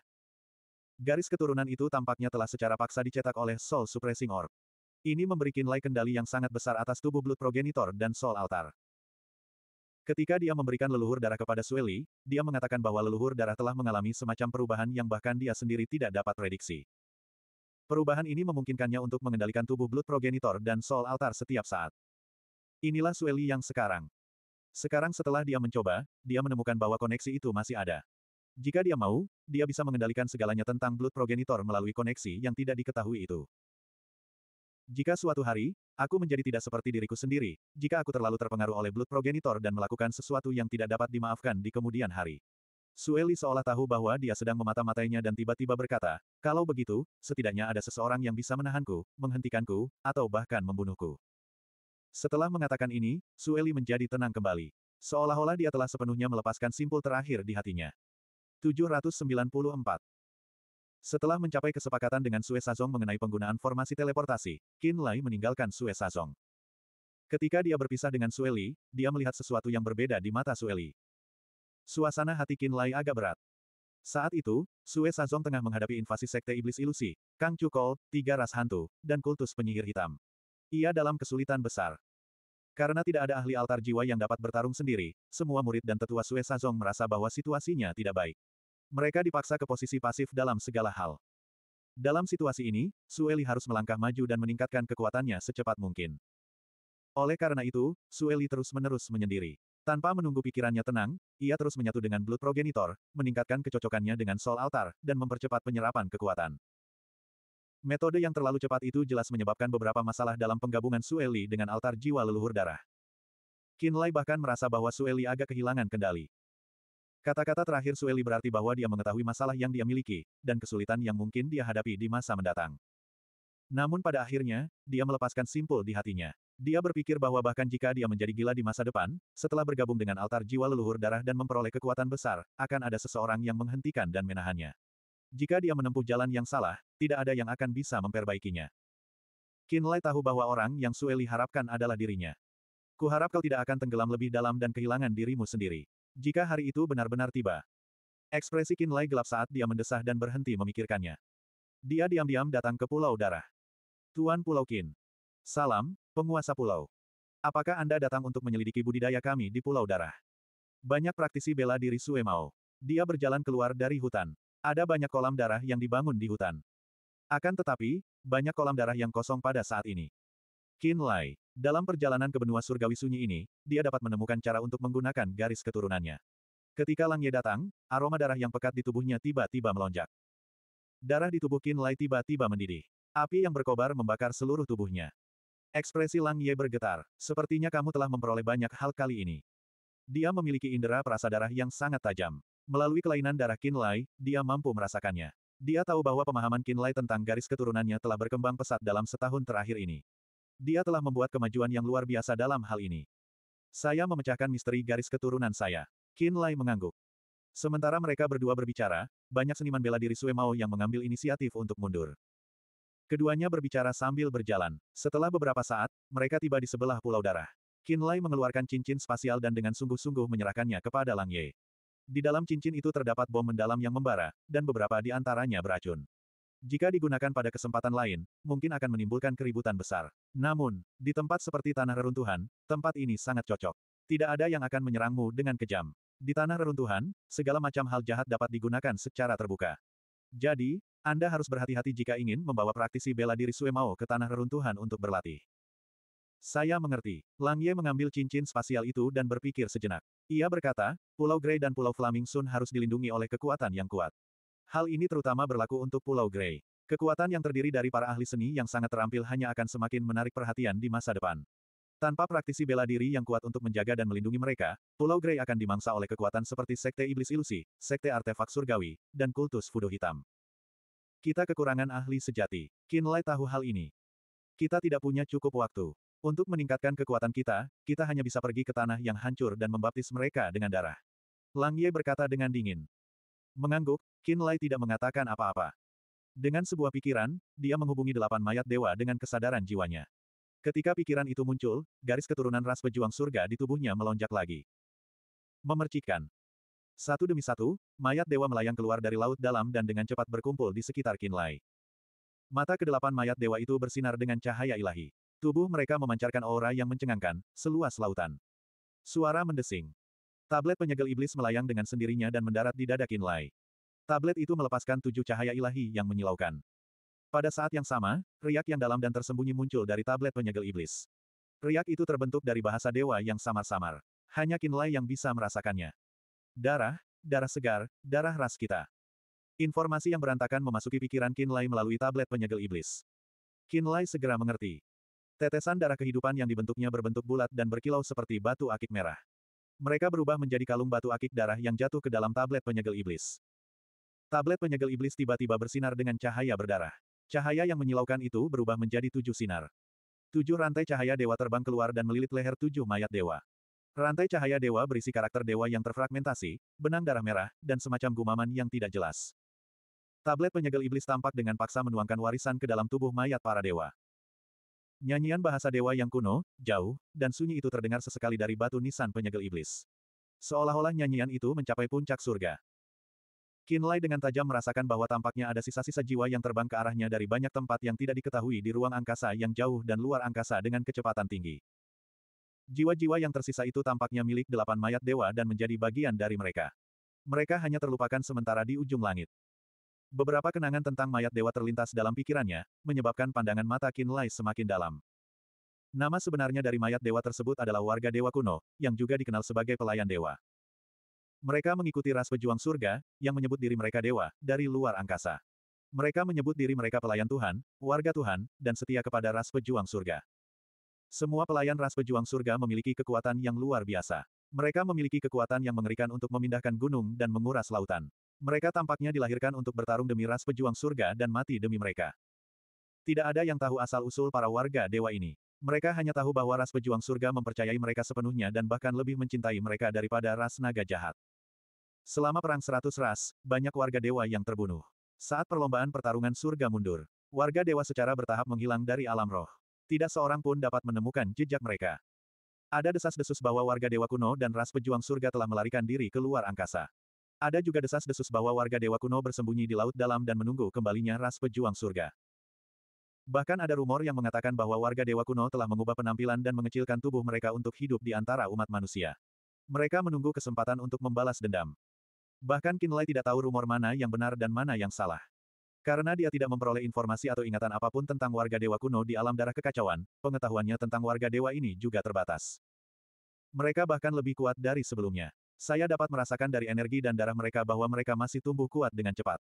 Garis keturunan itu tampaknya telah secara paksa dicetak oleh Soul Suppressing Orb. Ini memberi kinlay kendali yang sangat besar atas tubuh Blood Progenitor dan Soul Altar. Ketika dia memberikan leluhur darah kepada Sueli, dia mengatakan bahwa leluhur darah telah mengalami semacam perubahan yang bahkan dia sendiri tidak dapat prediksi. Perubahan ini memungkinkannya untuk mengendalikan tubuh Blood Progenitor dan Soul Altar setiap saat. Inilah Sueli yang sekarang. Sekarang setelah dia mencoba, dia menemukan bahwa koneksi itu masih ada. Jika dia mau, dia bisa mengendalikan segalanya tentang Blood Progenitor melalui koneksi yang tidak diketahui itu. Jika suatu hari, aku menjadi tidak seperti diriku sendiri, jika aku terlalu terpengaruh oleh Blood Progenitor dan melakukan sesuatu yang tidak dapat dimaafkan di kemudian hari. Sueli seolah tahu bahwa dia sedang memata-matainya dan tiba-tiba berkata, kalau begitu, setidaknya ada seseorang yang bisa menahanku, menghentikanku, atau bahkan membunuhku. Setelah mengatakan ini, Sueli menjadi tenang kembali. Seolah-olah dia telah sepenuhnya melepaskan simpul terakhir di hatinya. 794. Setelah mencapai kesepakatan dengan Sue Sazong mengenai penggunaan formasi teleportasi, Qin Lai meninggalkan Sue Sazong. Ketika dia berpisah dengan Sueli, dia melihat sesuatu yang berbeda di mata Sueli. Suasana hati Qin Lai agak berat. Saat itu, Sue Sazong tengah menghadapi invasi sekte iblis ilusi, Kang Cukol, tiga ras hantu, dan kultus penyihir hitam. Ia dalam kesulitan besar. Karena tidak ada ahli altar jiwa yang dapat bertarung sendiri, semua murid dan tetua Sue Sazong merasa bahwa situasinya tidak baik. Mereka dipaksa ke posisi pasif dalam segala hal. Dalam situasi ini, Sueli harus melangkah maju dan meningkatkan kekuatannya secepat mungkin. Oleh karena itu, Sueli terus-menerus menyendiri. Tanpa menunggu pikirannya tenang, ia terus menyatu dengan Blood Progenitor, meningkatkan kecocokannya dengan Soul Altar, dan mempercepat penyerapan kekuatan. Metode yang terlalu cepat itu jelas menyebabkan beberapa masalah dalam penggabungan Sueli dengan altar jiwa leluhur darah. Kinlay bahkan merasa bahwa Sueli agak kehilangan kendali. Kata-kata terakhir Sueli berarti bahwa dia mengetahui masalah yang dia miliki, dan kesulitan yang mungkin dia hadapi di masa mendatang. Namun pada akhirnya, dia melepaskan simpul di hatinya. Dia berpikir bahwa bahkan jika dia menjadi gila di masa depan, setelah bergabung dengan altar jiwa leluhur darah dan memperoleh kekuatan besar, akan ada seseorang yang menghentikan dan menahannya. Jika dia menempuh jalan yang salah, tidak ada yang akan bisa memperbaikinya. Lai tahu bahwa orang yang Sueli harapkan adalah dirinya. Kuharap kau tidak akan tenggelam lebih dalam dan kehilangan dirimu sendiri. Jika hari itu benar-benar tiba. Ekspresi Lai gelap saat dia mendesah dan berhenti memikirkannya. Dia diam-diam datang ke Pulau Darah. Tuan Pulau Kin. Salam, penguasa pulau. Apakah Anda datang untuk menyelidiki budidaya kami di Pulau Darah? Banyak praktisi bela diri Sue Mao. Dia berjalan keluar dari hutan. Ada banyak kolam darah yang dibangun di hutan. Akan tetapi, banyak kolam darah yang kosong pada saat ini. Qin Lai. Dalam perjalanan ke benua surgawi sunyi ini, dia dapat menemukan cara untuk menggunakan garis keturunannya. Ketika Lang Ye datang, aroma darah yang pekat di tubuhnya tiba-tiba melonjak. Darah di tubuh Qin Lai tiba-tiba mendidih. Api yang berkobar membakar seluruh tubuhnya. Ekspresi Lang Ye bergetar, sepertinya kamu telah memperoleh banyak hal kali ini. Dia memiliki indera perasa darah yang sangat tajam. Melalui kelainan darah Lai, dia mampu merasakannya. Dia tahu bahwa pemahaman Lai tentang garis keturunannya telah berkembang pesat dalam setahun terakhir ini. Dia telah membuat kemajuan yang luar biasa dalam hal ini. Saya memecahkan misteri garis keturunan saya. Lai mengangguk. Sementara mereka berdua berbicara, banyak seniman bela diri Sue Mao yang mengambil inisiatif untuk mundur. Keduanya berbicara sambil berjalan. Setelah beberapa saat, mereka tiba di sebelah pulau darah. Lai mengeluarkan cincin spasial dan dengan sungguh-sungguh menyerahkannya kepada Lang Ye. Di dalam cincin itu terdapat bom mendalam yang membara, dan beberapa di antaranya beracun. Jika digunakan pada kesempatan lain, mungkin akan menimbulkan keributan besar. Namun, di tempat seperti tanah reruntuhan, tempat ini sangat cocok. Tidak ada yang akan menyerangmu dengan kejam. Di tanah reruntuhan, segala macam hal jahat dapat digunakan secara terbuka. Jadi, Anda harus berhati-hati jika ingin membawa praktisi bela diri Suemao ke tanah reruntuhan untuk berlatih. Saya mengerti. Lang Ye mengambil cincin spasial itu dan berpikir sejenak. Ia berkata, Pulau Grey dan Pulau Flaming Sun harus dilindungi oleh kekuatan yang kuat. Hal ini terutama berlaku untuk Pulau Grey. Kekuatan yang terdiri dari para ahli seni yang sangat terampil hanya akan semakin menarik perhatian di masa depan. Tanpa praktisi bela diri yang kuat untuk menjaga dan melindungi mereka, Pulau Grey akan dimangsa oleh kekuatan seperti Sekte Iblis Ilusi, Sekte Artefak Surgawi, dan Kultus Fudo Hitam. Kita kekurangan ahli sejati. Kinlay tahu hal ini. Kita tidak punya cukup waktu. Untuk meningkatkan kekuatan kita, kita hanya bisa pergi ke tanah yang hancur dan membaptis mereka dengan darah. Lang Ye berkata dengan dingin. Mengangguk, Qin Lai tidak mengatakan apa-apa. Dengan sebuah pikiran, dia menghubungi delapan mayat dewa dengan kesadaran jiwanya. Ketika pikiran itu muncul, garis keturunan ras pejuang surga di tubuhnya melonjak lagi. Memercikkan. Satu demi satu, mayat dewa melayang keluar dari laut dalam dan dengan cepat berkumpul di sekitar Qin Lai. Mata kedelapan mayat dewa itu bersinar dengan cahaya ilahi. Tubuh mereka memancarkan aura yang mencengangkan, seluas lautan. Suara mendesing. Tablet penyegel iblis melayang dengan sendirinya dan mendarat di dada Kinlay. Tablet itu melepaskan tujuh cahaya ilahi yang menyilaukan. Pada saat yang sama, riak yang dalam dan tersembunyi muncul dari tablet penyegel iblis. Riak itu terbentuk dari bahasa dewa yang samar-samar. Hanya Kinlay yang bisa merasakannya. Darah, darah segar, darah ras kita. Informasi yang berantakan memasuki pikiran Kinlay melalui tablet penyegel iblis. Kinlay segera mengerti. Tetesan darah kehidupan yang dibentuknya berbentuk bulat dan berkilau seperti batu akik merah. Mereka berubah menjadi kalung batu akik darah yang jatuh ke dalam tablet penyegel iblis. Tablet penyegel iblis tiba-tiba bersinar dengan cahaya berdarah. Cahaya yang menyilaukan itu berubah menjadi tujuh sinar. Tujuh rantai cahaya dewa terbang keluar dan melilit leher tujuh mayat dewa. Rantai cahaya dewa berisi karakter dewa yang terfragmentasi, benang darah merah, dan semacam gumaman yang tidak jelas. Tablet penyegel iblis tampak dengan paksa menuangkan warisan ke dalam tubuh mayat para dewa. Nyanyian bahasa dewa yang kuno, jauh, dan sunyi itu terdengar sesekali dari batu nisan penyegel iblis. Seolah-olah nyanyian itu mencapai puncak surga. Kinlay dengan tajam merasakan bahwa tampaknya ada sisa-sisa jiwa yang terbang ke arahnya dari banyak tempat yang tidak diketahui di ruang angkasa yang jauh dan luar angkasa dengan kecepatan tinggi. Jiwa-jiwa yang tersisa itu tampaknya milik delapan mayat dewa dan menjadi bagian dari mereka. Mereka hanya terlupakan sementara di ujung langit. Beberapa kenangan tentang mayat dewa terlintas dalam pikirannya, menyebabkan pandangan mata Qin Lai semakin dalam. Nama sebenarnya dari mayat dewa tersebut adalah warga dewa kuno, yang juga dikenal sebagai pelayan dewa. Mereka mengikuti ras pejuang surga, yang menyebut diri mereka dewa, dari luar angkasa. Mereka menyebut diri mereka pelayan Tuhan, warga Tuhan, dan setia kepada ras pejuang surga. Semua pelayan ras pejuang surga memiliki kekuatan yang luar biasa. Mereka memiliki kekuatan yang mengerikan untuk memindahkan gunung dan menguras lautan. Mereka tampaknya dilahirkan untuk bertarung demi ras pejuang surga dan mati demi mereka. Tidak ada yang tahu asal-usul para warga dewa ini. Mereka hanya tahu bahwa ras pejuang surga mempercayai mereka sepenuhnya dan bahkan lebih mencintai mereka daripada ras naga jahat. Selama perang seratus ras, banyak warga dewa yang terbunuh. Saat perlombaan pertarungan surga mundur, warga dewa secara bertahap menghilang dari alam roh. Tidak seorang pun dapat menemukan jejak mereka. Ada desas-desus bahwa warga dewa kuno dan ras pejuang surga telah melarikan diri ke luar angkasa. Ada juga desas-desus bahwa warga dewa kuno bersembunyi di Laut Dalam dan menunggu kembalinya ras pejuang surga. Bahkan ada rumor yang mengatakan bahwa warga dewa kuno telah mengubah penampilan dan mengecilkan tubuh mereka untuk hidup di antara umat manusia. Mereka menunggu kesempatan untuk membalas dendam. Bahkan Kinlay tidak tahu rumor mana yang benar dan mana yang salah. Karena dia tidak memperoleh informasi atau ingatan apapun tentang warga dewa kuno di alam darah kekacauan, pengetahuannya tentang warga dewa ini juga terbatas. Mereka bahkan lebih kuat dari sebelumnya. Saya dapat merasakan dari energi dan darah mereka bahwa mereka masih tumbuh kuat dengan cepat.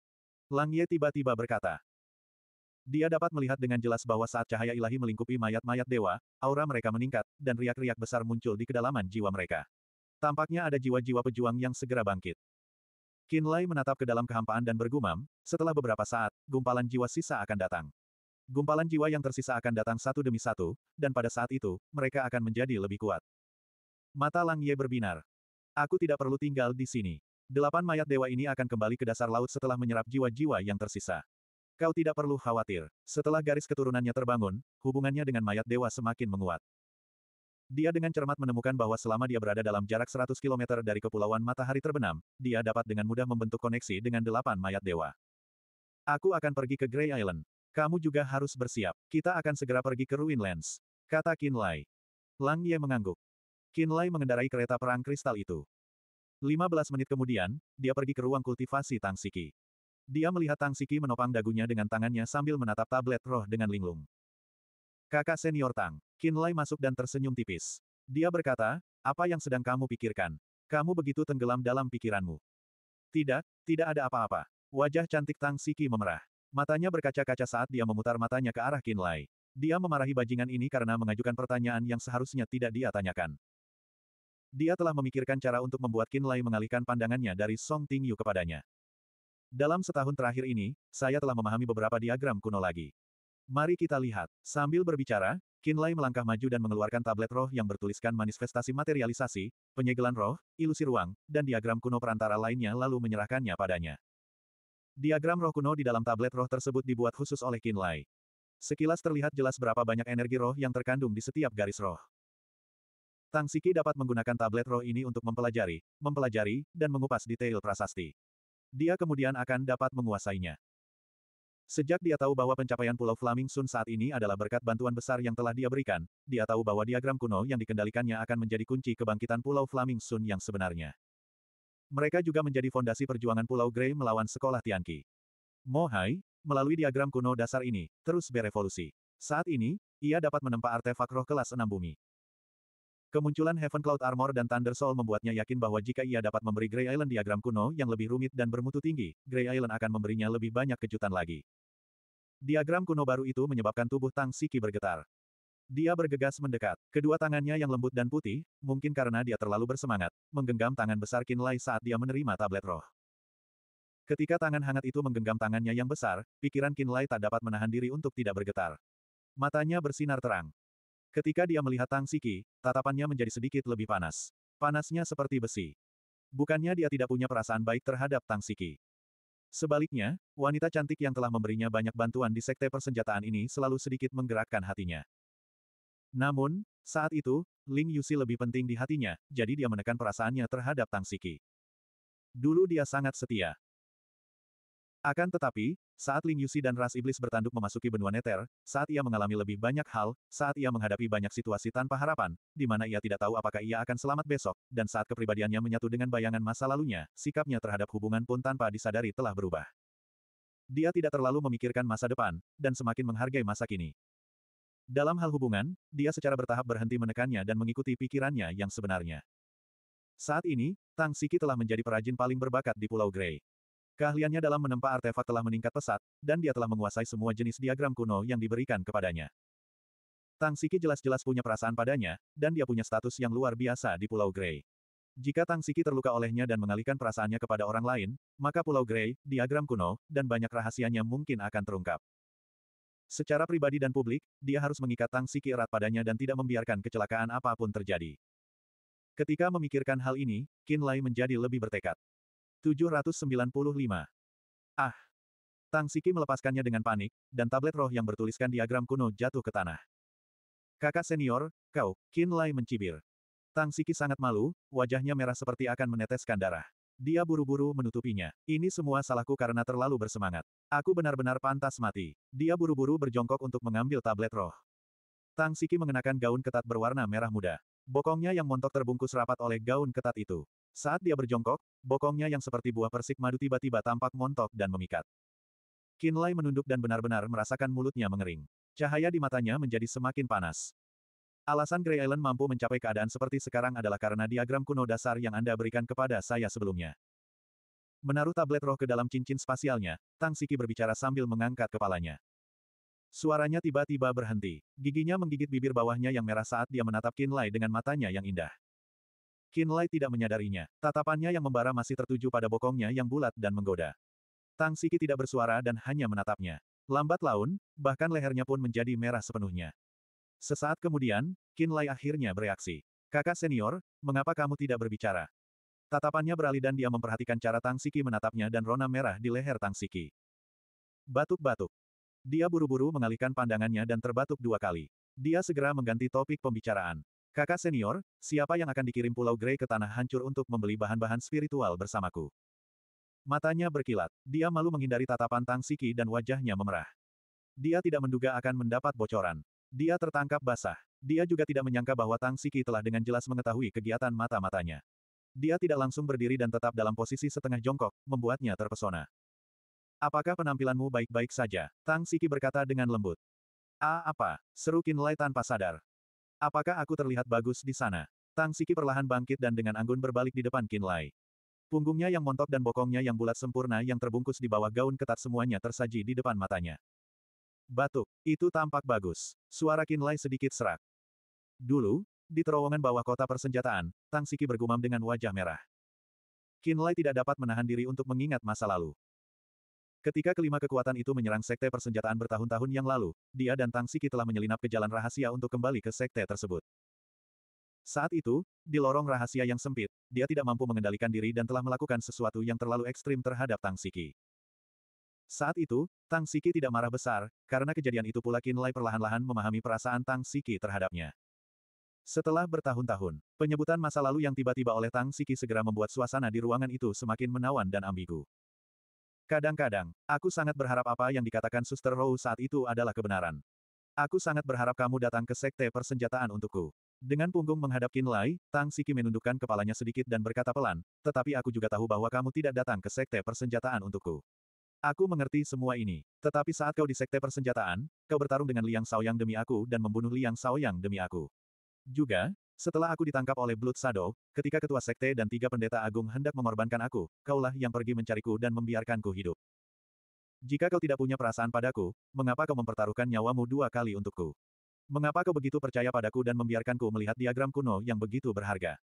Lang Ye tiba-tiba berkata. Dia dapat melihat dengan jelas bahwa saat cahaya ilahi melingkupi mayat-mayat dewa, aura mereka meningkat, dan riak-riak besar muncul di kedalaman jiwa mereka. Tampaknya ada jiwa-jiwa pejuang yang segera bangkit. Lai menatap ke dalam kehampaan dan bergumam, setelah beberapa saat, gumpalan jiwa sisa akan datang. Gumpalan jiwa yang tersisa akan datang satu demi satu, dan pada saat itu, mereka akan menjadi lebih kuat. Mata Lang Ye berbinar. Aku tidak perlu tinggal di sini. Delapan mayat dewa ini akan kembali ke dasar laut setelah menyerap jiwa-jiwa yang tersisa. Kau tidak perlu khawatir. Setelah garis keturunannya terbangun, hubungannya dengan mayat dewa semakin menguat. Dia dengan cermat menemukan bahwa selama dia berada dalam jarak 100 km dari kepulauan matahari terbenam, dia dapat dengan mudah membentuk koneksi dengan delapan mayat dewa. Aku akan pergi ke Grey Island. Kamu juga harus bersiap. Kita akan segera pergi ke Ruinlands. Kata Kinlay. Lang Ye mengangguk. Qin Lai mengendarai kereta perang kristal itu. 15 menit kemudian, dia pergi ke ruang kultivasi Tang Siki. Dia melihat Tang Siki menopang dagunya dengan tangannya sambil menatap tablet roh dengan linglung. Kakak senior Tang, Qin Lai masuk dan tersenyum tipis. Dia berkata, apa yang sedang kamu pikirkan? Kamu begitu tenggelam dalam pikiranmu. Tidak, tidak ada apa-apa. Wajah cantik Tang Siki memerah. Matanya berkaca-kaca saat dia memutar matanya ke arah Qin Lai. Dia memarahi bajingan ini karena mengajukan pertanyaan yang seharusnya tidak dia tanyakan. Dia telah memikirkan cara untuk membuat Kinlay mengalihkan pandangannya dari Song Ting Yu kepadanya. Dalam setahun terakhir ini, saya telah memahami beberapa diagram kuno lagi. Mari kita lihat. Sambil berbicara, Kinlay melangkah maju dan mengeluarkan tablet roh yang bertuliskan manifestasi materialisasi, penyegelan roh, ilusi ruang, dan diagram kuno perantara lainnya lalu menyerahkannya padanya. Diagram roh kuno di dalam tablet roh tersebut dibuat khusus oleh Kinlay. Sekilas terlihat jelas berapa banyak energi roh yang terkandung di setiap garis roh. Tang Siki dapat menggunakan tablet roh ini untuk mempelajari, mempelajari, dan mengupas detail prasasti. Dia kemudian akan dapat menguasainya. Sejak dia tahu bahwa pencapaian Pulau Flaming Sun saat ini adalah berkat bantuan besar yang telah dia berikan, dia tahu bahwa diagram kuno yang dikendalikannya akan menjadi kunci kebangkitan Pulau Flaming Sun yang sebenarnya. Mereka juga menjadi fondasi perjuangan Pulau Grey melawan Sekolah Tianqi. Mohai, melalui diagram kuno dasar ini, terus berevolusi. Saat ini, ia dapat menempa artefak roh kelas Enam bumi. Kemunculan Heaven Cloud Armor dan Thunder Soul membuatnya yakin bahwa jika ia dapat memberi Grey Island diagram kuno yang lebih rumit dan bermutu tinggi, Grey Island akan memberinya lebih banyak kejutan lagi. Diagram kuno baru itu menyebabkan tubuh Tang Siki bergetar. Dia bergegas mendekat. Kedua tangannya yang lembut dan putih, mungkin karena dia terlalu bersemangat, menggenggam tangan besar Qin Lai saat dia menerima tablet roh. Ketika tangan hangat itu menggenggam tangannya yang besar, pikiran Qin Lai tak dapat menahan diri untuk tidak bergetar. Matanya bersinar terang. Ketika dia melihat Tang Siki, tatapannya menjadi sedikit lebih panas. Panasnya seperti besi. Bukannya dia tidak punya perasaan baik terhadap Tang Siki. Sebaliknya, wanita cantik yang telah memberinya banyak bantuan di sekte persenjataan ini selalu sedikit menggerakkan hatinya. Namun, saat itu, Ling Yusi lebih penting di hatinya, jadi dia menekan perasaannya terhadap Tang Siki. Dulu dia sangat setia. Akan tetapi, saat Ling Yusi dan ras iblis bertanduk memasuki benua Neter, saat ia mengalami lebih banyak hal, saat ia menghadapi banyak situasi tanpa harapan, di mana ia tidak tahu apakah ia akan selamat besok, dan saat kepribadiannya menyatu dengan bayangan masa lalunya, sikapnya terhadap hubungan pun tanpa disadari telah berubah. Dia tidak terlalu memikirkan masa depan, dan semakin menghargai masa kini. Dalam hal hubungan, dia secara bertahap berhenti menekannya dan mengikuti pikirannya yang sebenarnya. Saat ini, Tang Siki telah menjadi perajin paling berbakat di Pulau Grey. Keahliannya dalam menempa artefak telah meningkat pesat, dan dia telah menguasai semua jenis diagram kuno yang diberikan kepadanya. Tang Siki jelas-jelas punya perasaan padanya, dan dia punya status yang luar biasa di Pulau Grey. Jika Tang Siki terluka olehnya dan mengalihkan perasaannya kepada orang lain, maka Pulau Grey, diagram kuno, dan banyak rahasianya mungkin akan terungkap. Secara pribadi dan publik, dia harus mengikat Tang Siki erat padanya dan tidak membiarkan kecelakaan apapun terjadi. Ketika memikirkan hal ini, Kinlay Lai menjadi lebih bertekad. 795. Ah! Tang Siki melepaskannya dengan panik, dan tablet roh yang bertuliskan diagram kuno jatuh ke tanah. Kakak senior, kau, Qin Lai mencibir. Tang Siki sangat malu, wajahnya merah seperti akan meneteskan darah. Dia buru-buru menutupinya. Ini semua salahku karena terlalu bersemangat. Aku benar-benar pantas mati. Dia buru-buru berjongkok untuk mengambil tablet roh. Tang Siki mengenakan gaun ketat berwarna merah muda. Bokongnya yang montok terbungkus rapat oleh gaun ketat itu. Saat dia berjongkok, bokongnya yang seperti buah persik madu tiba-tiba tampak montok dan memikat. Kinlay menunduk dan benar-benar merasakan mulutnya mengering. Cahaya di matanya menjadi semakin panas. Alasan Grey Island mampu mencapai keadaan seperti sekarang adalah karena diagram kuno dasar yang Anda berikan kepada saya sebelumnya. Menaruh tablet roh ke dalam cincin spasialnya, Tang Siki berbicara sambil mengangkat kepalanya. Suaranya tiba-tiba berhenti. Giginya menggigit bibir bawahnya yang merah saat dia menatap Kinlay dengan matanya yang indah. Kinlay tidak menyadarinya. Tatapannya yang membara masih tertuju pada bokongnya yang bulat dan menggoda. Tang Siki tidak bersuara dan hanya menatapnya. Lambat laun, bahkan lehernya pun menjadi merah sepenuhnya. Sesaat kemudian, Kinlay akhirnya bereaksi. Kakak senior, mengapa kamu tidak berbicara? Tatapannya beralih dan dia memperhatikan cara Tang Siki menatapnya dan rona merah di leher Tang Siki. Batuk-batuk. Dia buru-buru mengalihkan pandangannya dan terbatuk dua kali. Dia segera mengganti topik pembicaraan. Kakak senior, siapa yang akan dikirim Pulau Grey ke Tanah Hancur untuk membeli bahan-bahan spiritual bersamaku? Matanya berkilat, dia malu menghindari tatapan Tang Siki dan wajahnya memerah. Dia tidak menduga akan mendapat bocoran. Dia tertangkap basah. Dia juga tidak menyangka bahwa Tang Siki telah dengan jelas mengetahui kegiatan mata-matanya. Dia tidak langsung berdiri dan tetap dalam posisi setengah jongkok, membuatnya terpesona. Apakah penampilanmu baik-baik saja? Tang Siki berkata dengan lembut. Ah apa? Seru Kinlay tanpa sadar. Apakah aku terlihat bagus di sana? Tang Siki perlahan bangkit dan dengan anggun berbalik di depan Qin Lai. Punggungnya yang montok dan bokongnya yang bulat sempurna yang terbungkus di bawah gaun ketat semuanya tersaji di depan matanya. Batuk, itu tampak bagus. Suara Qin Lai sedikit serak. Dulu, di terowongan bawah kota persenjataan, Tang Siki bergumam dengan wajah merah. Qin Lai tidak dapat menahan diri untuk mengingat masa lalu. Ketika kelima kekuatan itu menyerang sekte persenjataan bertahun-tahun yang lalu, dia dan Tang Siki telah menyelinap ke jalan rahasia untuk kembali ke sekte tersebut. Saat itu, di lorong rahasia yang sempit, dia tidak mampu mengendalikan diri dan telah melakukan sesuatu yang terlalu ekstrim terhadap Tang Siki. Saat itu, Tang Siki tidak marah besar, karena kejadian itu pula Kinlai perlahan-lahan memahami perasaan Tang Siki terhadapnya. Setelah bertahun-tahun, penyebutan masa lalu yang tiba-tiba oleh Tang Siki segera membuat suasana di ruangan itu semakin menawan dan ambigu. Kadang-kadang, aku sangat berharap apa yang dikatakan Suster Rou saat itu adalah kebenaran. Aku sangat berharap kamu datang ke sekte persenjataan untukku. Dengan punggung menghadap Lai, Tang Siki menundukkan kepalanya sedikit dan berkata pelan, tetapi aku juga tahu bahwa kamu tidak datang ke sekte persenjataan untukku. Aku mengerti semua ini. Tetapi saat kau di sekte persenjataan, kau bertarung dengan Liang Shaoyang demi aku dan membunuh Liang Shaoyang demi aku. Juga, setelah aku ditangkap oleh Blood Shadow, ketika ketua sekte dan tiga pendeta agung hendak mengorbankan aku, kaulah yang pergi mencariku dan membiarkanku hidup. Jika kau tidak punya perasaan padaku, mengapa kau mempertaruhkan nyawamu dua kali untukku? Mengapa kau begitu percaya padaku dan membiarkanku melihat diagram kuno yang begitu berharga?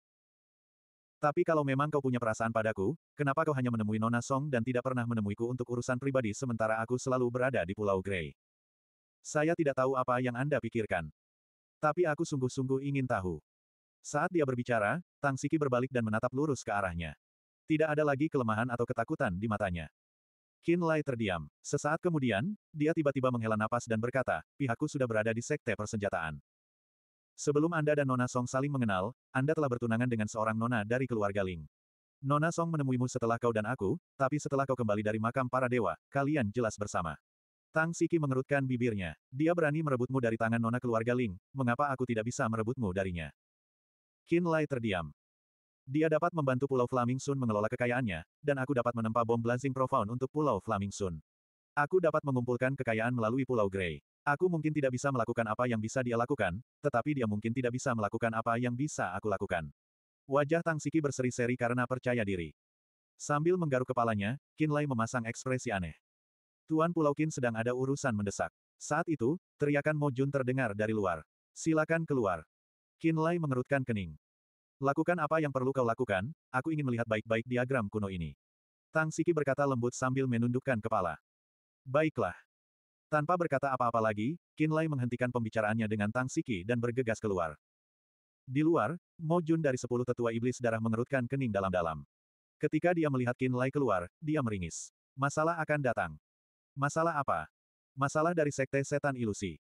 Tapi kalau memang kau punya perasaan padaku, kenapa kau hanya menemui Nona Song dan tidak pernah menemuiku untuk urusan pribadi sementara aku selalu berada di Pulau Grey? Saya tidak tahu apa yang Anda pikirkan. Tapi aku sungguh-sungguh ingin tahu. Saat dia berbicara, Tang Siki berbalik dan menatap lurus ke arahnya. Tidak ada lagi kelemahan atau ketakutan di matanya. Qin Lai terdiam. Sesaat kemudian, dia tiba-tiba menghela napas dan berkata, pihakku sudah berada di sekte persenjataan. Sebelum Anda dan Nona Song saling mengenal, Anda telah bertunangan dengan seorang nona dari keluarga Ling. Nona Song menemuimu setelah kau dan aku, tapi setelah kau kembali dari makam para dewa, kalian jelas bersama. Tang Siki mengerutkan bibirnya. Dia berani merebutmu dari tangan nona keluarga Ling, mengapa aku tidak bisa merebutmu darinya? Qin Lai terdiam. Dia dapat membantu Pulau Flaming Sun mengelola kekayaannya, dan aku dapat menempa bom Blazing Profound untuk Pulau Flaming Sun. Aku dapat mengumpulkan kekayaan melalui Pulau Grey. Aku mungkin tidak bisa melakukan apa yang bisa dia lakukan, tetapi dia mungkin tidak bisa melakukan apa yang bisa aku lakukan. Wajah Tang Siki berseri-seri karena percaya diri. Sambil menggaruk kepalanya, Qin Lai memasang ekspresi aneh. Tuan Pulau Qin sedang ada urusan mendesak. Saat itu, teriakan Mo Jun terdengar dari luar. Silakan keluar. Kinlay mengerutkan kening. Lakukan apa yang perlu kau lakukan, aku ingin melihat baik-baik diagram kuno ini. Tang Siki berkata lembut sambil menundukkan kepala. Baiklah. Tanpa berkata apa-apa lagi, Kinlay menghentikan pembicaraannya dengan Tang Siki dan bergegas keluar. Di luar, Mo Jun dari sepuluh tetua iblis darah mengerutkan kening dalam-dalam. Ketika dia melihat Kinlay keluar, dia meringis. Masalah akan datang. Masalah apa? Masalah dari sekte setan ilusi.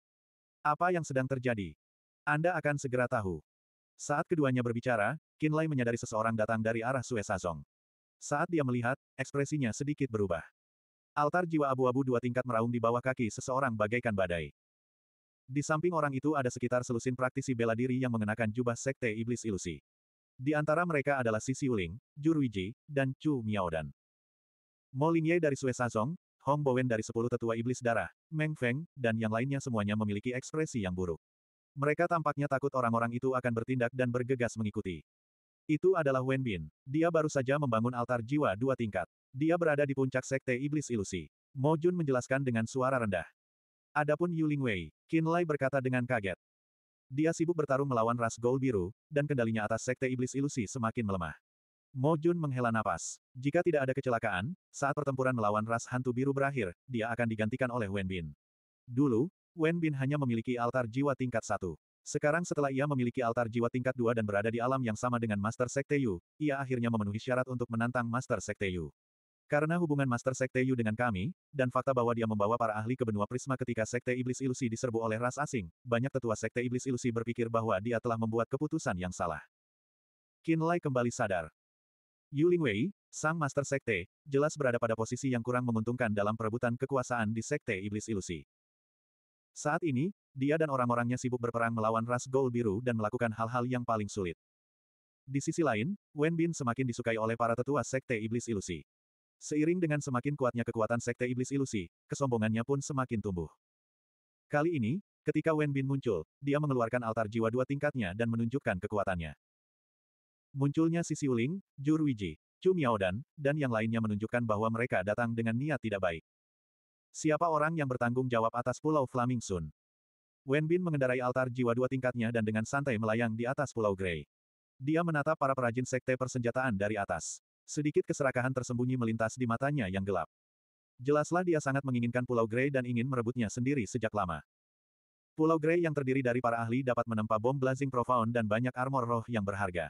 Apa yang sedang terjadi? Anda akan segera tahu. Saat keduanya berbicara, Lai menyadari seseorang datang dari arah Sue Sazong. Saat dia melihat, ekspresinya sedikit berubah. Altar jiwa abu-abu dua tingkat meraung di bawah kaki seseorang bagaikan badai. Di samping orang itu ada sekitar selusin praktisi bela diri yang mengenakan jubah sekte iblis ilusi. Di antara mereka adalah Sisi Uling, Jurwiji, dan Chu Miaodan. Mo Lingye dari Sue Sazong, Hong Bowen dari sepuluh tetua iblis darah, Meng Feng, dan yang lainnya semuanya memiliki ekspresi yang buruk. Mereka tampaknya takut orang-orang itu akan bertindak dan bergegas mengikuti. Itu adalah Wen Bin. Dia baru saja membangun altar jiwa dua tingkat. Dia berada di puncak sekte iblis ilusi. Mo Jun menjelaskan dengan suara rendah. Adapun Yu Ling Wei, Qin Lai berkata dengan kaget. Dia sibuk bertarung melawan ras gol Biru, dan kendalinya atas sekte iblis ilusi semakin melemah. Mo Jun menghela napas. Jika tidak ada kecelakaan, saat pertempuran melawan ras hantu biru berakhir, dia akan digantikan oleh Wen Bin. Dulu, Wen Bin hanya memiliki altar jiwa tingkat satu. Sekarang setelah ia memiliki altar jiwa tingkat dua dan berada di alam yang sama dengan Master Sekte Yu, ia akhirnya memenuhi syarat untuk menantang Master Sekte Yu. Karena hubungan Master Sekte Yu dengan kami, dan fakta bahwa dia membawa para ahli ke benua Prisma ketika Sekte Iblis Ilusi diserbu oleh ras asing, banyak tetua Sekte Iblis Ilusi berpikir bahwa dia telah membuat keputusan yang salah. Qin Lai kembali sadar. Yu Wei, sang Master Sekte, jelas berada pada posisi yang kurang menguntungkan dalam perebutan kekuasaan di Sekte Iblis Ilusi. Saat ini, dia dan orang-orangnya sibuk berperang melawan ras gol Biru dan melakukan hal-hal yang paling sulit. Di sisi lain, Wen Bin semakin disukai oleh para tetua Sekte Iblis Ilusi. Seiring dengan semakin kuatnya kekuatan Sekte Iblis Ilusi, kesombongannya pun semakin tumbuh. Kali ini, ketika Wen Bin muncul, dia mengeluarkan altar jiwa dua tingkatnya dan menunjukkan kekuatannya. Munculnya si Siuling, Jurwiji, Chu dan, dan yang lainnya menunjukkan bahwa mereka datang dengan niat tidak baik. Siapa orang yang bertanggung jawab atas Pulau Flaming Sun? Wen Bin mengendarai altar jiwa dua tingkatnya dan dengan santai melayang di atas Pulau Grey. Dia menatap para perajin sekte persenjataan dari atas. Sedikit keserakahan tersembunyi melintas di matanya yang gelap. Jelaslah dia sangat menginginkan Pulau Grey dan ingin merebutnya sendiri sejak lama. Pulau Grey yang terdiri dari para ahli dapat menempa bom blazing profound dan banyak armor roh yang berharga.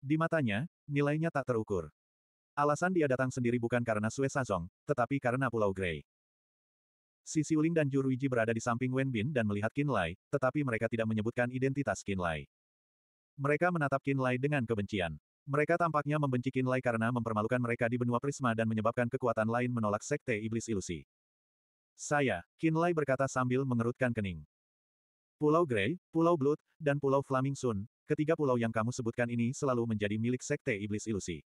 Di matanya, nilainya tak terukur. Alasan dia datang sendiri bukan karena Sue Sazong, tetapi karena Pulau Grey. Si Siuling dan Juruiji berada di samping Wen Bin dan melihat Qin Lai, tetapi mereka tidak menyebutkan identitas Qin Lai. Mereka menatap Qin Lai dengan kebencian. Mereka tampaknya membenci Qin Lai karena mempermalukan mereka di benua prisma dan menyebabkan kekuatan lain menolak sekte iblis ilusi. Saya, Qin Lai berkata sambil mengerutkan kening. Pulau Grey, Pulau Blood, dan Pulau Flaming Sun, ketiga pulau yang kamu sebutkan ini selalu menjadi milik sekte iblis ilusi.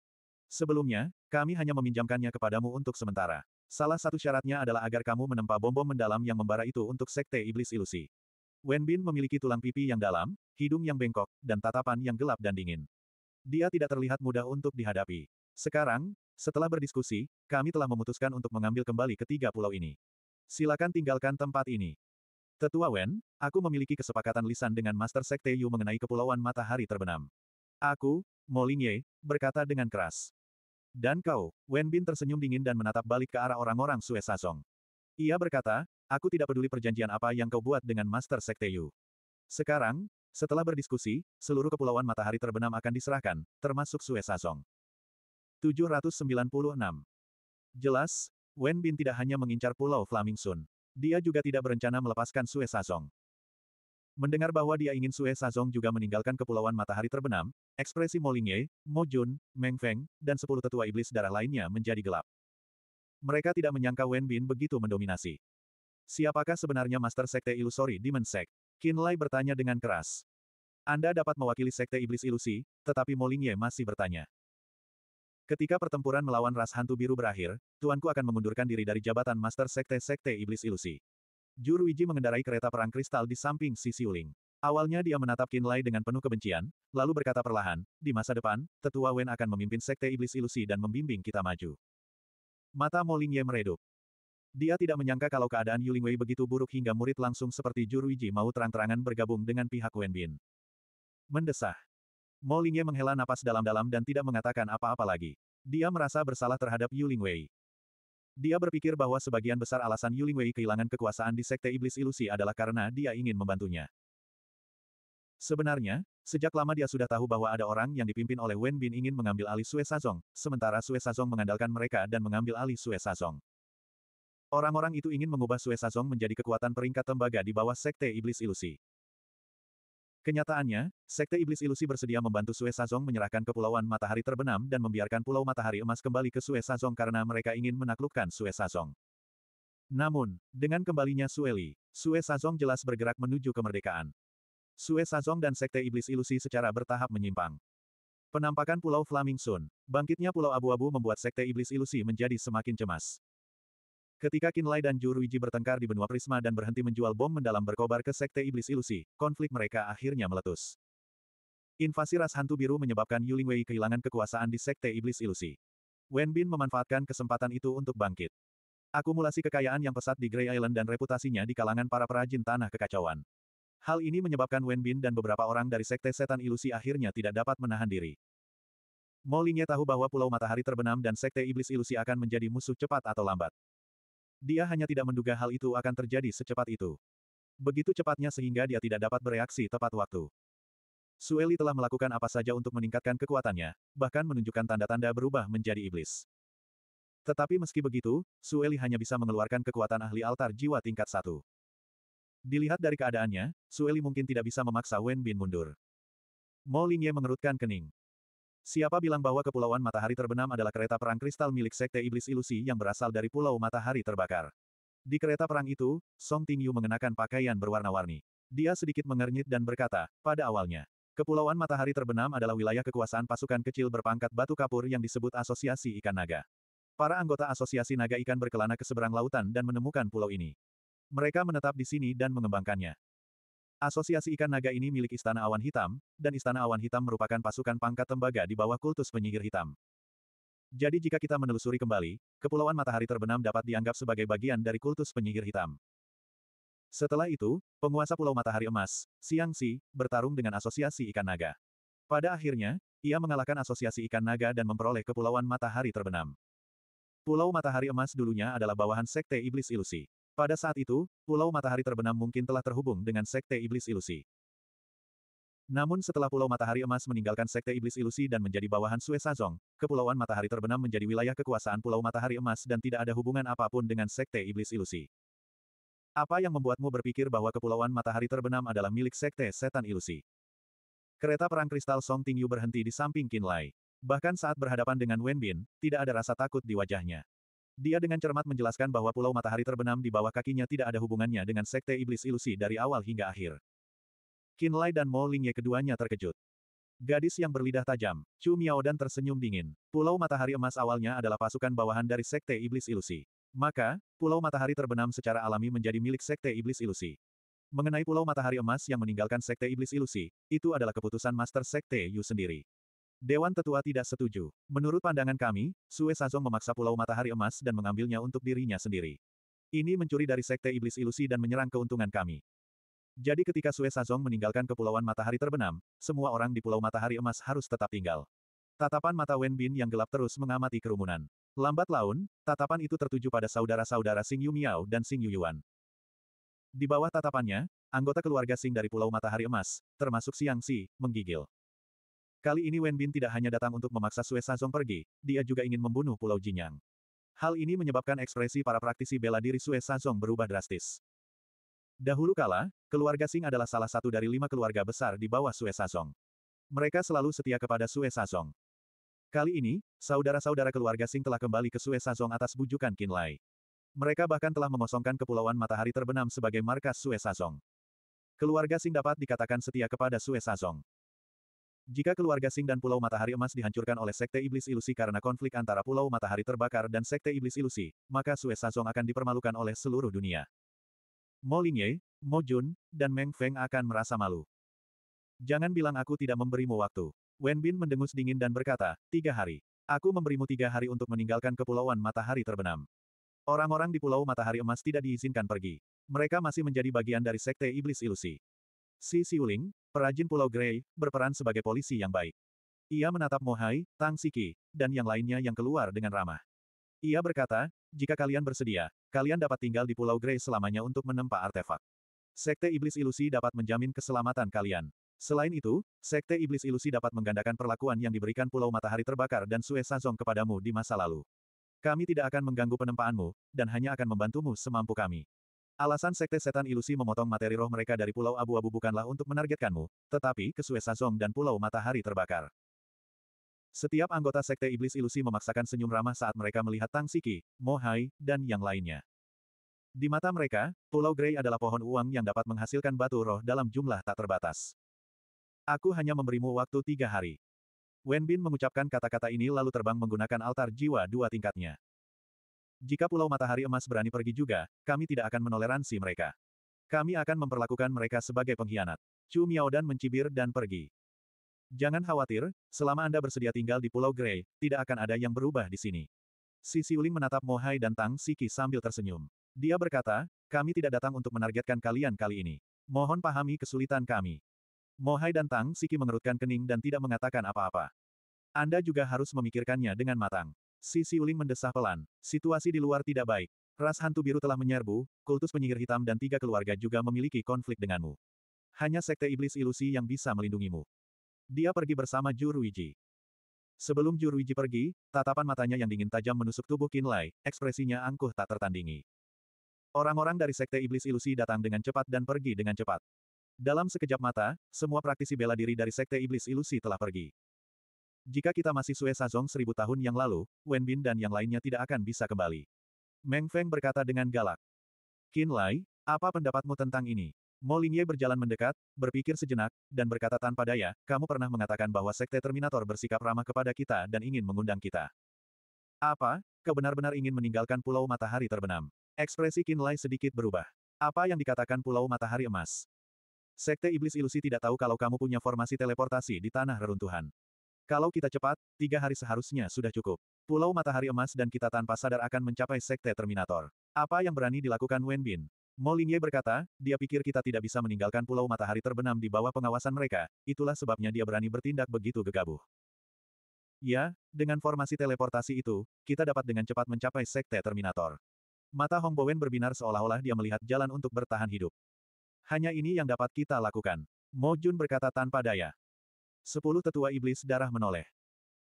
Sebelumnya, kami hanya meminjamkannya kepadamu untuk sementara. Salah satu syaratnya adalah agar kamu menempa bom-bom mendalam yang membara itu untuk sekte iblis ilusi. Wen Bin memiliki tulang pipi yang dalam, hidung yang bengkok, dan tatapan yang gelap dan dingin. Dia tidak terlihat mudah untuk dihadapi. Sekarang, setelah berdiskusi, kami telah memutuskan untuk mengambil kembali ketiga pulau ini. Silakan tinggalkan tempat ini. Tetua Wen, aku memiliki kesepakatan lisan dengan Master Sekte Yu mengenai Kepulauan Matahari Terbenam. Aku, Ye, berkata dengan keras. Dan kau, Wen Bin tersenyum dingin dan menatap balik ke arah orang-orang Sue Sasong. Ia berkata, aku tidak peduli perjanjian apa yang kau buat dengan Master Sekte Yu. Sekarang, setelah berdiskusi, seluruh kepulauan matahari terbenam akan diserahkan, termasuk Sue Sasong. 796. Jelas, Wen Bin tidak hanya mengincar pulau Flaming Sun. Dia juga tidak berencana melepaskan Sue Sasong. Mendengar bahwa dia ingin Sue Sazong juga meninggalkan kepulauan matahari terbenam, ekspresi Mo Molingye, Mo Jun, Meng Feng, dan sepuluh tetua iblis darah lainnya menjadi gelap. Mereka tidak menyangka Wen Bin begitu mendominasi. Siapakah sebenarnya Master Sekte Ilusori Demon Sek? Qin Lai bertanya dengan keras. Anda dapat mewakili Sekte Iblis Ilusi, tetapi Mo Molingye masih bertanya. Ketika pertempuran melawan ras hantu biru berakhir, tuanku akan mengundurkan diri dari jabatan Master Sekte Sekte Iblis Ilusi. Juruiji mengendarai kereta perang kristal di samping si Siuling. Awalnya dia menatap Qin Lai dengan penuh kebencian, lalu berkata perlahan, di masa depan, tetua Wen akan memimpin sekte iblis ilusi dan membimbing kita maju. Mata Mo Ye meredup. Dia tidak menyangka kalau keadaan Yuling Wei begitu buruk hingga murid langsung seperti Juruiji mau terang-terangan bergabung dengan pihak Wen Bin. Mendesah. Mo Ye menghela napas dalam-dalam dan tidak mengatakan apa-apa lagi. Dia merasa bersalah terhadap Yuling Wei. Dia berpikir bahwa sebagian besar alasan Yuling Wei kehilangan kekuasaan di Sekte Iblis Ilusi adalah karena dia ingin membantunya. Sebenarnya, sejak lama dia sudah tahu bahwa ada orang yang dipimpin oleh Wen Bin ingin mengambil alih Sue Sazong, sementara Sue Sazong mengandalkan mereka dan mengambil alih Sue Sazong. Orang-orang itu ingin mengubah Sue Sazong menjadi kekuatan peringkat tembaga di bawah Sekte Iblis Ilusi. Kenyataannya, Sekte Iblis Ilusi bersedia membantu Sue Sazong menyerahkan Kepulauan Matahari Terbenam dan membiarkan Pulau Matahari Emas kembali ke Sue Sazong karena mereka ingin menaklukkan Sue Sazong. Namun, dengan kembalinya Sueli, Sue Sazong jelas bergerak menuju kemerdekaan. Sue Sazong dan Sekte Iblis Ilusi secara bertahap menyimpang. Penampakan Pulau Flaming Sun, bangkitnya Pulau Abu-Abu membuat Sekte Iblis Ilusi menjadi semakin cemas. Ketika Kinlai dan Juruiji bertengkar di benua Prisma dan berhenti menjual bom mendalam berkobar ke Sekte Iblis Ilusi, konflik mereka akhirnya meletus. Invasi ras hantu biru menyebabkan Yulingwei kehilangan kekuasaan di Sekte Iblis Ilusi. Wen Bin memanfaatkan kesempatan itu untuk bangkit. Akumulasi kekayaan yang pesat di Grey Island dan reputasinya di kalangan para perajin tanah kekacauan. Hal ini menyebabkan Wen Bin dan beberapa orang dari Sekte Setan Ilusi akhirnya tidak dapat menahan diri. Molinye tahu bahwa Pulau Matahari Terbenam dan Sekte Iblis Ilusi akan menjadi musuh cepat atau lambat. Dia hanya tidak menduga hal itu akan terjadi secepat itu. Begitu cepatnya sehingga dia tidak dapat bereaksi tepat waktu. Sueli telah melakukan apa saja untuk meningkatkan kekuatannya, bahkan menunjukkan tanda-tanda berubah menjadi iblis. Tetapi meski begitu, Sueli hanya bisa mengeluarkan kekuatan ahli altar jiwa tingkat satu. Dilihat dari keadaannya, Sueli mungkin tidak bisa memaksa Wen Bin mundur. Mo Lingye mengerutkan kening. Siapa bilang bahwa Kepulauan Matahari Terbenam adalah kereta perang kristal milik Sekte Iblis Ilusi yang berasal dari Pulau Matahari Terbakar? Di kereta perang itu, Song Tingyu mengenakan pakaian berwarna-warni. Dia sedikit mengernyit dan berkata, pada awalnya, Kepulauan Matahari Terbenam adalah wilayah kekuasaan pasukan kecil berpangkat batu kapur yang disebut Asosiasi Ikan Naga. Para anggota Asosiasi Naga Ikan berkelana ke seberang lautan dan menemukan pulau ini. Mereka menetap di sini dan mengembangkannya. Asosiasi ikan naga ini milik Istana Awan Hitam, dan Istana Awan Hitam merupakan pasukan pangkat tembaga di bawah kultus penyihir hitam. Jadi jika kita menelusuri kembali, Kepulauan Matahari Terbenam dapat dianggap sebagai bagian dari kultus penyihir hitam. Setelah itu, penguasa Pulau Matahari Emas, Siang Siangsi, bertarung dengan Asosiasi Ikan Naga. Pada akhirnya, ia mengalahkan Asosiasi Ikan Naga dan memperoleh Kepulauan Matahari Terbenam. Pulau Matahari Emas dulunya adalah bawahan Sekte Iblis Ilusi. Pada saat itu, Pulau Matahari Terbenam mungkin telah terhubung dengan Sekte Iblis Ilusi. Namun setelah Pulau Matahari Emas meninggalkan Sekte Iblis Ilusi dan menjadi bawahan Sue Sazong, Kepulauan Matahari Terbenam menjadi wilayah kekuasaan Pulau Matahari Emas dan tidak ada hubungan apapun dengan Sekte Iblis Ilusi. Apa yang membuatmu berpikir bahwa Kepulauan Matahari Terbenam adalah milik Sekte Setan Ilusi? Kereta perang kristal Song Tingyu berhenti di samping Qin Lai. Bahkan saat berhadapan dengan Wen Bin, tidak ada rasa takut di wajahnya. Dia dengan cermat menjelaskan bahwa pulau matahari terbenam di bawah kakinya tidak ada hubungannya dengan sekte iblis ilusi dari awal hingga akhir. Lai dan Mo Lingye keduanya terkejut. Gadis yang berlidah tajam, Chu Miao Dan tersenyum dingin. Pulau Matahari Emas awalnya adalah pasukan bawahan dari sekte iblis ilusi. Maka, Pulau Matahari terbenam secara alami menjadi milik sekte iblis ilusi. Mengenai Pulau Matahari Emas yang meninggalkan sekte iblis ilusi, itu adalah keputusan master sekte Yu sendiri. Dewan Tetua tidak setuju. Menurut pandangan kami, Sue Sazong memaksa Pulau Matahari Emas dan mengambilnya untuk dirinya sendiri. Ini mencuri dari Sekte Iblis Ilusi dan menyerang keuntungan kami. Jadi ketika Sue Sazong meninggalkan Kepulauan Matahari Terbenam, semua orang di Pulau Matahari Emas harus tetap tinggal. Tatapan mata Wen Bin yang gelap terus mengamati kerumunan. Lambat laun, tatapan itu tertuju pada saudara-saudara Sing Yu Miao dan Sing Yu Yuan. Di bawah tatapannya, anggota keluarga Sing dari Pulau Matahari Emas, termasuk Siang Si, menggigil. Kali ini Wen Bin tidak hanya datang untuk memaksa Sue Sanzong pergi, dia juga ingin membunuh Pulau Jinyang. Hal ini menyebabkan ekspresi para praktisi bela diri Sue Sanzong berubah drastis. Dahulu kala, keluarga Sing adalah salah satu dari lima keluarga besar di bawah Sue Sanzong. Mereka selalu setia kepada Sue Sanzong. Kali ini, saudara-saudara keluarga Sing telah kembali ke Sue Sanzong atas bujukan Qin Lai. Mereka bahkan telah mengosongkan Kepulauan Matahari Terbenam sebagai markas Sue Sanzong. Keluarga Sing dapat dikatakan setia kepada Sue Sanzong. Jika keluarga Sing dan Pulau Matahari Emas dihancurkan oleh Sekte Iblis Ilusi karena konflik antara Pulau Matahari Terbakar dan Sekte Iblis Ilusi, maka Sue Sazong akan dipermalukan oleh seluruh dunia. Mo Lingye, Mo Jun, dan Meng Feng akan merasa malu. Jangan bilang aku tidak memberimu waktu. Wen Bin mendengus dingin dan berkata, tiga hari. Aku memberimu tiga hari untuk meninggalkan kepulauan matahari terbenam. Orang-orang di Pulau Matahari Emas tidak diizinkan pergi. Mereka masih menjadi bagian dari Sekte Iblis Ilusi. Si Siuling, perajin Pulau Grey, berperan sebagai polisi yang baik. Ia menatap Mohai, Tang Siki, dan yang lainnya yang keluar dengan ramah. Ia berkata, jika kalian bersedia, kalian dapat tinggal di Pulau Grey selamanya untuk menempa artefak. Sekte Iblis Ilusi dapat menjamin keselamatan kalian. Selain itu, Sekte Iblis Ilusi dapat menggandakan perlakuan yang diberikan Pulau Matahari Terbakar dan Sue Sazong kepadamu di masa lalu. Kami tidak akan mengganggu penempaanmu, dan hanya akan membantumu semampu kami. Alasan sekte setan ilusi memotong materi roh mereka dari Pulau Abu-Abu bukanlah untuk menargetkanmu, tetapi ke Sazong dan Pulau Matahari terbakar. Setiap anggota sekte iblis ilusi memaksakan senyum ramah saat mereka melihat Tang Siki, Mohai, dan yang lainnya. Di mata mereka, Pulau Grey adalah pohon uang yang dapat menghasilkan batu roh dalam jumlah tak terbatas. Aku hanya memberimu waktu tiga hari. Wen Bin mengucapkan kata-kata ini lalu terbang menggunakan altar jiwa dua tingkatnya. Jika Pulau Matahari Emas berani pergi juga, kami tidak akan menoleransi mereka. Kami akan memperlakukan mereka sebagai pengkhianat. Chu Miaodan mencibir dan pergi. Jangan khawatir, selama Anda bersedia tinggal di Pulau Grey, tidak akan ada yang berubah di sini. Si Siuling menatap Mohai dan Tang Siki sambil tersenyum. Dia berkata, kami tidak datang untuk menargetkan kalian kali ini. Mohon pahami kesulitan kami. Mohai dan Tang Siki mengerutkan kening dan tidak mengatakan apa-apa. Anda juga harus memikirkannya dengan matang. Si Siuling mendesah pelan. Situasi di luar tidak baik. Ras hantu biru telah menyerbu, kultus penyihir hitam dan tiga keluarga juga memiliki konflik denganmu. Hanya sekte iblis ilusi yang bisa melindungimu. Dia pergi bersama Ruiji. Sebelum Ruiji pergi, tatapan matanya yang dingin tajam menusuk tubuh Kinlay, ekspresinya angkuh tak tertandingi. Orang-orang dari sekte iblis ilusi datang dengan cepat dan pergi dengan cepat. Dalam sekejap mata, semua praktisi bela diri dari sekte iblis ilusi telah pergi. Jika kita masih Sue Sazong seribu tahun yang lalu, Wenbin dan yang lainnya tidak akan bisa kembali. Meng Feng berkata dengan galak. Qin Lai, apa pendapatmu tentang ini? Mo Lingye berjalan mendekat, berpikir sejenak, dan berkata tanpa daya, kamu pernah mengatakan bahwa Sekte Terminator bersikap ramah kepada kita dan ingin mengundang kita. Apa, kau benar-benar ingin meninggalkan Pulau Matahari Terbenam? Ekspresi Qin Lai sedikit berubah. Apa yang dikatakan Pulau Matahari Emas? Sekte Iblis Ilusi tidak tahu kalau kamu punya formasi teleportasi di tanah reruntuhan. Kalau kita cepat, tiga hari seharusnya sudah cukup. Pulau Matahari Emas dan kita tanpa sadar akan mencapai Sekte Terminator. Apa yang berani dilakukan Wen Bin? Mo Lingye berkata, dia pikir kita tidak bisa meninggalkan Pulau Matahari terbenam di bawah pengawasan mereka, itulah sebabnya dia berani bertindak begitu gegabah. Ya, dengan formasi teleportasi itu, kita dapat dengan cepat mencapai Sekte Terminator. Mata Hong Bowen berbinar seolah-olah dia melihat jalan untuk bertahan hidup. Hanya ini yang dapat kita lakukan. Mo Jun berkata tanpa daya. Sepuluh tetua iblis darah menoleh.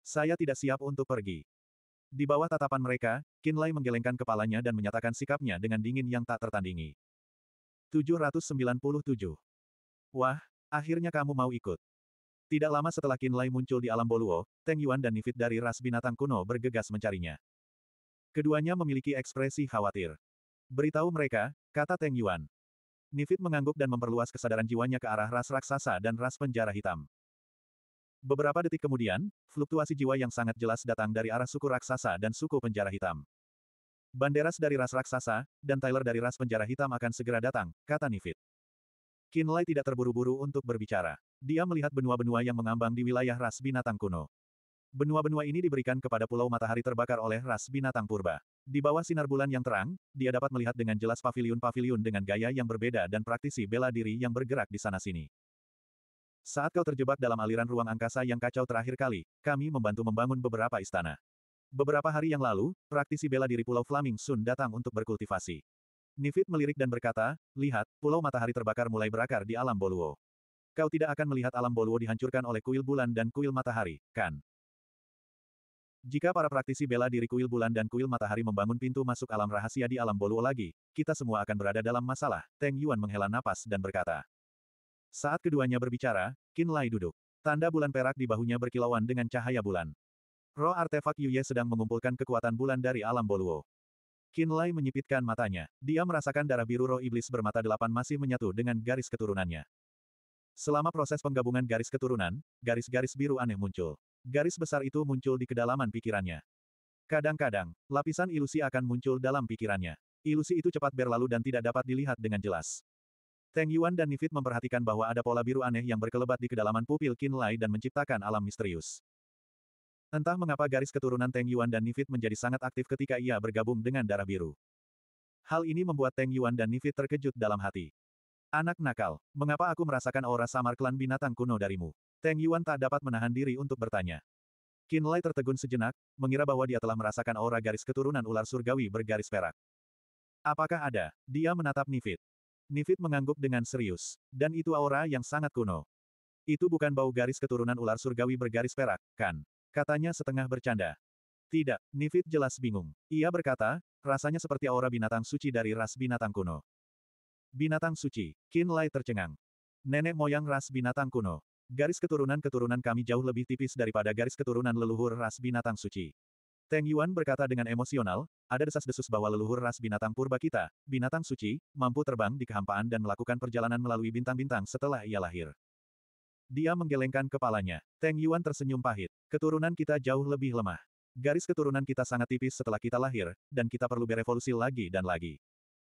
Saya tidak siap untuk pergi. Di bawah tatapan mereka, Kinlay menggelengkan kepalanya dan menyatakan sikapnya dengan dingin yang tak tertandingi. 797. Wah, akhirnya kamu mau ikut. Tidak lama setelah Kinlay muncul di alam Boluo, Teng Yuan dan Nifit dari ras binatang kuno bergegas mencarinya. Keduanya memiliki ekspresi khawatir. Beritahu mereka, kata Teng Yuan. Nifit mengangguk dan memperluas kesadaran jiwanya ke arah ras raksasa dan ras penjara hitam. Beberapa detik kemudian, fluktuasi jiwa yang sangat jelas datang dari arah suku raksasa dan suku penjara hitam. Banderas dari ras raksasa, dan Tyler dari ras penjara hitam akan segera datang, kata Nifit. Kinlay tidak terburu-buru untuk berbicara. Dia melihat benua-benua yang mengambang di wilayah ras binatang kuno. Benua-benua ini diberikan kepada pulau matahari terbakar oleh ras binatang purba. Di bawah sinar bulan yang terang, dia dapat melihat dengan jelas paviliun-paviliun dengan gaya yang berbeda dan praktisi bela diri yang bergerak di sana-sini. Saat kau terjebak dalam aliran ruang angkasa yang kacau terakhir kali, kami membantu membangun beberapa istana. Beberapa hari yang lalu, praktisi bela diri Pulau Flaming Sun datang untuk berkultivasi. Nifit melirik dan berkata, lihat, Pulau Matahari terbakar mulai berakar di alam Boluo. Kau tidak akan melihat alam Boluo dihancurkan oleh kuil bulan dan kuil matahari, kan? Jika para praktisi bela diri kuil bulan dan kuil matahari membangun pintu masuk alam rahasia di alam Boluo lagi, kita semua akan berada dalam masalah, Teng Yuan menghela napas dan berkata. Saat keduanya berbicara, Qin Lai duduk. Tanda bulan perak di bahunya berkilauan dengan cahaya bulan. Roh artefak Yuye sedang mengumpulkan kekuatan bulan dari alam Boluo. Qin Lai menyipitkan matanya. Dia merasakan darah biru roh iblis bermata delapan masih menyatu dengan garis keturunannya. Selama proses penggabungan garis keturunan, garis-garis biru aneh muncul. Garis besar itu muncul di kedalaman pikirannya. Kadang-kadang, lapisan ilusi akan muncul dalam pikirannya. Ilusi itu cepat berlalu dan tidak dapat dilihat dengan jelas. Teng Yuan dan Nifit memperhatikan bahwa ada pola biru aneh yang berkelebat di kedalaman pupil Qin Lai dan menciptakan alam misterius. Entah mengapa garis keturunan Teng Yuan dan Nifit menjadi sangat aktif ketika ia bergabung dengan darah biru. Hal ini membuat Teng Yuan dan Nifit terkejut dalam hati. Anak nakal, mengapa aku merasakan aura samar klan binatang kuno darimu? Teng Yuan tak dapat menahan diri untuk bertanya. Qin Lai tertegun sejenak, mengira bahwa dia telah merasakan aura garis keturunan ular surgawi bergaris perak. Apakah ada? Dia menatap Nifit. Nifit mengangguk dengan serius. Dan itu aura yang sangat kuno. Itu bukan bau garis keturunan ular surgawi bergaris perak, kan? Katanya setengah bercanda. Tidak, Nifit jelas bingung. Ia berkata, rasanya seperti aura binatang suci dari ras binatang kuno. Binatang suci, Kinlay Lai tercengang. Nenek moyang ras binatang kuno. Garis keturunan-keturunan kami jauh lebih tipis daripada garis keturunan leluhur ras binatang suci. Teng Yuan berkata dengan emosional, ada desas-desus bahwa leluhur ras binatang purba kita, binatang suci, mampu terbang di kehampaan dan melakukan perjalanan melalui bintang-bintang setelah ia lahir. Dia menggelengkan kepalanya. Teng Yuan tersenyum pahit. Keturunan kita jauh lebih lemah. Garis keturunan kita sangat tipis setelah kita lahir, dan kita perlu berevolusi lagi dan lagi.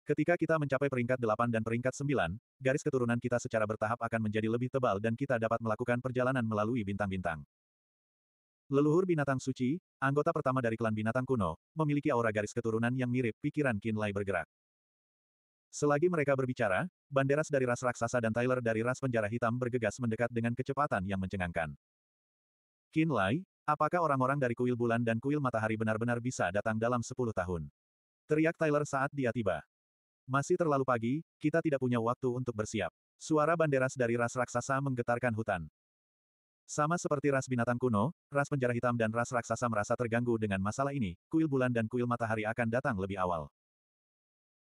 Ketika kita mencapai peringkat 8 dan peringkat 9, garis keturunan kita secara bertahap akan menjadi lebih tebal dan kita dapat melakukan perjalanan melalui bintang-bintang. Leluhur binatang suci, anggota pertama dari klan binatang kuno, memiliki aura garis keturunan yang mirip pikiran Lai bergerak. Selagi mereka berbicara, Banderas dari ras raksasa dan Tyler dari ras penjara hitam bergegas mendekat dengan kecepatan yang mencengangkan. Lai, apakah orang-orang dari kuil bulan dan kuil matahari benar-benar bisa datang dalam 10 tahun? Teriak Tyler saat dia tiba. Masih terlalu pagi, kita tidak punya waktu untuk bersiap. Suara Banderas dari ras raksasa menggetarkan hutan. Sama seperti ras binatang kuno, ras penjara hitam dan ras raksasa merasa terganggu dengan masalah ini, kuil bulan dan kuil matahari akan datang lebih awal.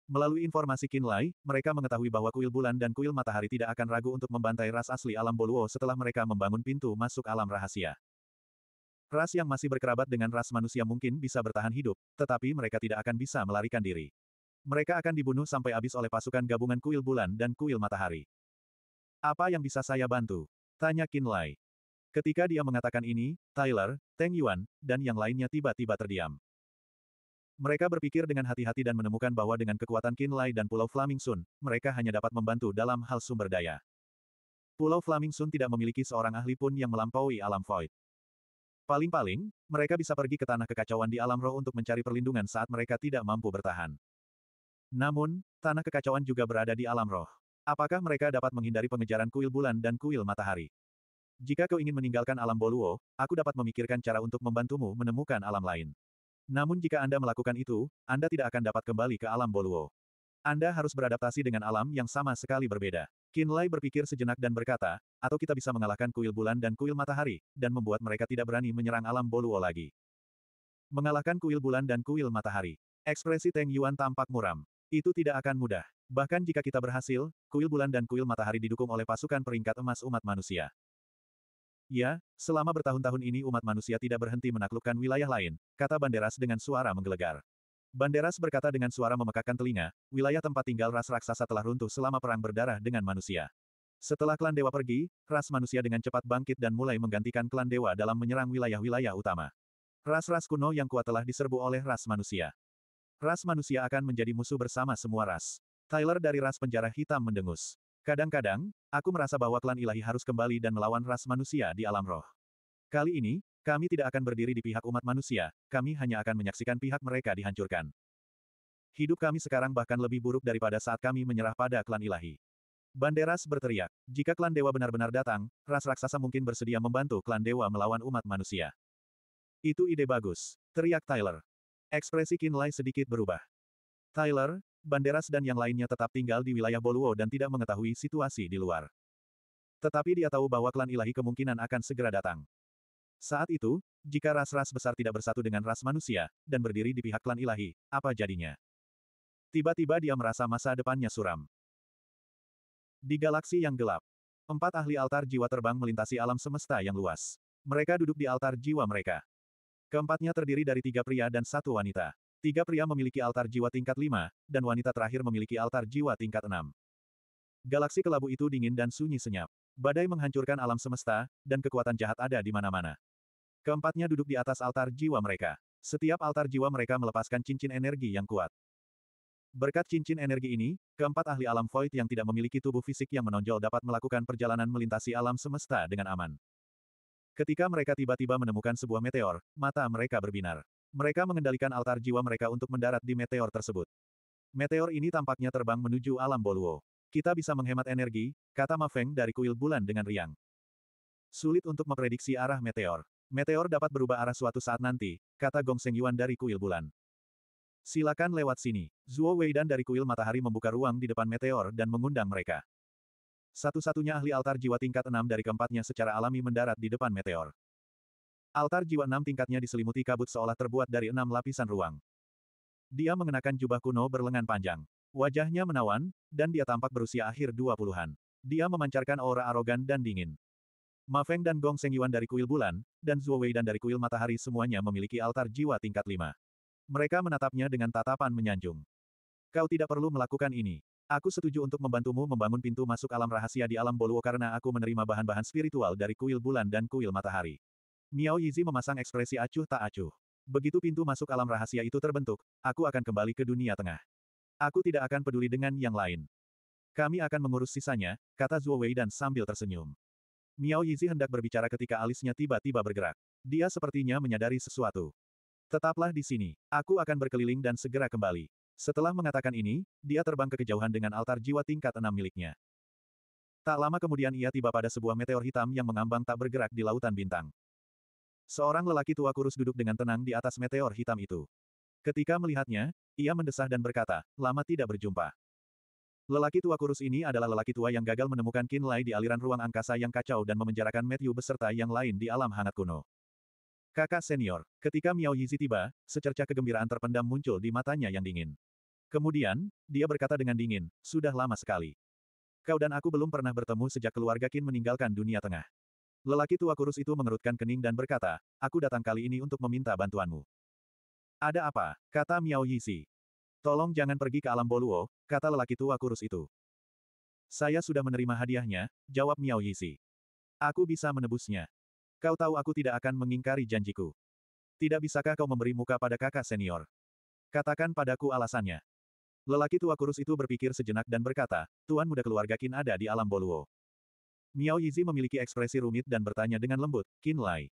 Melalui informasi Kinlay, mereka mengetahui bahwa kuil bulan dan kuil matahari tidak akan ragu untuk membantai ras asli alam Boluo setelah mereka membangun pintu masuk alam rahasia. Ras yang masih berkerabat dengan ras manusia mungkin bisa bertahan hidup, tetapi mereka tidak akan bisa melarikan diri. Mereka akan dibunuh sampai habis oleh pasukan gabungan kuil bulan dan kuil matahari. Apa yang bisa saya bantu? Tanya Kinlay. Ketika dia mengatakan ini, Tyler, Tang Yuan, dan yang lainnya tiba-tiba terdiam. Mereka berpikir dengan hati-hati dan menemukan bahwa dengan kekuatan Lai dan Pulau Flaming Sun, mereka hanya dapat membantu dalam hal sumber daya. Pulau Flaming Sun tidak memiliki seorang ahli pun yang melampaui alam void. Paling-paling, mereka bisa pergi ke tanah kekacauan di alam roh untuk mencari perlindungan saat mereka tidak mampu bertahan. Namun, tanah kekacauan juga berada di alam roh. Apakah mereka dapat menghindari pengejaran kuil bulan dan kuil matahari? Jika kau ingin meninggalkan alam Boluo, aku dapat memikirkan cara untuk membantumu menemukan alam lain. Namun jika Anda melakukan itu, Anda tidak akan dapat kembali ke alam Boluo. Anda harus beradaptasi dengan alam yang sama sekali berbeda. Lai berpikir sejenak dan berkata, atau kita bisa mengalahkan kuil bulan dan kuil matahari, dan membuat mereka tidak berani menyerang alam Boluo lagi. Mengalahkan kuil bulan dan kuil matahari. Ekspresi Teng Yuan tampak muram. Itu tidak akan mudah. Bahkan jika kita berhasil, kuil bulan dan kuil matahari didukung oleh pasukan peringkat emas umat manusia. Ya, selama bertahun-tahun ini umat manusia tidak berhenti menaklukkan wilayah lain, kata Banderas dengan suara menggelegar. Banderas berkata dengan suara memekakkan telinga, wilayah tempat tinggal ras raksasa telah runtuh selama perang berdarah dengan manusia. Setelah klan dewa pergi, ras manusia dengan cepat bangkit dan mulai menggantikan klan dewa dalam menyerang wilayah-wilayah utama. Ras-ras kuno yang kuat telah diserbu oleh ras manusia. Ras manusia akan menjadi musuh bersama semua ras. Tyler dari ras penjara hitam mendengus. Kadang-kadang, aku merasa bahwa klan ilahi harus kembali dan melawan ras manusia di alam roh. Kali ini, kami tidak akan berdiri di pihak umat manusia, kami hanya akan menyaksikan pihak mereka dihancurkan. Hidup kami sekarang bahkan lebih buruk daripada saat kami menyerah pada klan ilahi. Banderas berteriak, jika klan dewa benar-benar datang, ras raksasa mungkin bersedia membantu klan dewa melawan umat manusia. Itu ide bagus, teriak Tyler. Ekspresi Kinlay sedikit berubah. Tyler, Banderas dan yang lainnya tetap tinggal di wilayah Boluo dan tidak mengetahui situasi di luar. Tetapi dia tahu bahwa klan ilahi kemungkinan akan segera datang. Saat itu, jika ras-ras besar tidak bersatu dengan ras manusia, dan berdiri di pihak klan ilahi, apa jadinya? Tiba-tiba dia merasa masa depannya suram. Di galaksi yang gelap, empat ahli altar jiwa terbang melintasi alam semesta yang luas. Mereka duduk di altar jiwa mereka. Keempatnya terdiri dari tiga pria dan satu wanita. Tiga pria memiliki altar jiwa tingkat 5, dan wanita terakhir memiliki altar jiwa tingkat 6. Galaksi kelabu itu dingin dan sunyi senyap. Badai menghancurkan alam semesta, dan kekuatan jahat ada di mana-mana. Keempatnya duduk di atas altar jiwa mereka. Setiap altar jiwa mereka melepaskan cincin energi yang kuat. Berkat cincin energi ini, keempat ahli alam void yang tidak memiliki tubuh fisik yang menonjol dapat melakukan perjalanan melintasi alam semesta dengan aman. Ketika mereka tiba-tiba menemukan sebuah meteor, mata mereka berbinar. Mereka mengendalikan altar jiwa mereka untuk mendarat di meteor tersebut. Meteor ini tampaknya terbang menuju alam Boluo. Kita bisa menghemat energi, kata Ma Feng dari kuil bulan dengan riang. Sulit untuk memprediksi arah meteor. Meteor dapat berubah arah suatu saat nanti, kata Gong Seng Yuan dari kuil bulan. Silakan lewat sini. Zuo Wei dan dari kuil matahari membuka ruang di depan meteor dan mengundang mereka. Satu-satunya ahli altar jiwa tingkat enam dari keempatnya secara alami mendarat di depan meteor. Altar jiwa enam tingkatnya diselimuti kabut seolah terbuat dari enam lapisan ruang. Dia mengenakan jubah kuno berlengan panjang. Wajahnya menawan, dan dia tampak berusia akhir dua puluhan. Dia memancarkan aura arogan dan dingin. Ma Feng dan Gong Sengyuan dari kuil bulan, dan Zhuo dan dari kuil matahari semuanya memiliki altar jiwa tingkat lima. Mereka menatapnya dengan tatapan menyanjung. Kau tidak perlu melakukan ini. Aku setuju untuk membantumu membangun pintu masuk alam rahasia di alam Boluo karena aku menerima bahan-bahan spiritual dari kuil bulan dan kuil matahari. Miao Yizi memasang ekspresi acuh tak acuh. Begitu pintu masuk alam rahasia itu terbentuk, aku akan kembali ke dunia tengah. Aku tidak akan peduli dengan yang lain. Kami akan mengurus sisanya, kata Zhuo Wei dan sambil tersenyum. Miao Yizi hendak berbicara ketika alisnya tiba-tiba bergerak. Dia sepertinya menyadari sesuatu. Tetaplah di sini, aku akan berkeliling dan segera kembali. Setelah mengatakan ini, dia terbang ke kejauhan dengan altar jiwa tingkat enam miliknya. Tak lama kemudian ia tiba pada sebuah meteor hitam yang mengambang tak bergerak di lautan bintang. Seorang lelaki tua kurus duduk dengan tenang di atas meteor hitam itu. Ketika melihatnya, ia mendesah dan berkata, lama tidak berjumpa. Lelaki tua kurus ini adalah lelaki tua yang gagal menemukan Lai di aliran ruang angkasa yang kacau dan memenjarakan Matthew beserta yang lain di alam hangat kuno. Kakak senior, ketika Miao Yizi tiba, secerca kegembiraan terpendam muncul di matanya yang dingin. Kemudian, dia berkata dengan dingin, sudah lama sekali. Kau dan aku belum pernah bertemu sejak keluarga Qin meninggalkan dunia tengah. Lelaki tua kurus itu mengerutkan kening dan berkata, aku datang kali ini untuk meminta bantuanmu. Ada apa? kata Miao Yisi. Tolong jangan pergi ke alam Boluo, kata lelaki tua kurus itu. Saya sudah menerima hadiahnya, jawab Miao Yisi. Aku bisa menebusnya. Kau tahu aku tidak akan mengingkari janjiku. Tidak bisakah kau memberi muka pada kakak senior? Katakan padaku alasannya. Lelaki tua kurus itu berpikir sejenak dan berkata, Tuan muda keluarga Kin ada di alam Boluo. Miao Yizi memiliki ekspresi rumit dan bertanya dengan lembut, Qin Lai.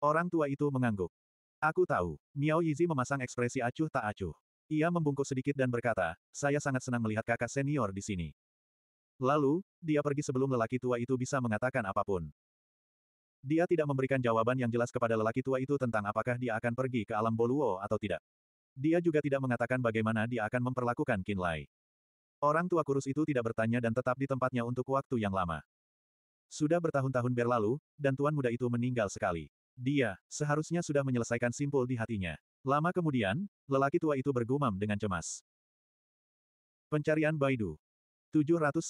Orang tua itu mengangguk. Aku tahu. Miao Yizi memasang ekspresi acuh tak acuh. Ia membungkuk sedikit dan berkata, saya sangat senang melihat kakak senior di sini. Lalu, dia pergi sebelum lelaki tua itu bisa mengatakan apapun. Dia tidak memberikan jawaban yang jelas kepada lelaki tua itu tentang apakah dia akan pergi ke alam Boluo atau tidak. Dia juga tidak mengatakan bagaimana dia akan memperlakukan Kinlay. Orang tua kurus itu tidak bertanya dan tetap di tempatnya untuk waktu yang lama. Sudah bertahun-tahun berlalu, dan tuan muda itu meninggal sekali. Dia, seharusnya sudah menyelesaikan simpul di hatinya. Lama kemudian, lelaki tua itu bergumam dengan cemas. Pencarian Baidu. 798.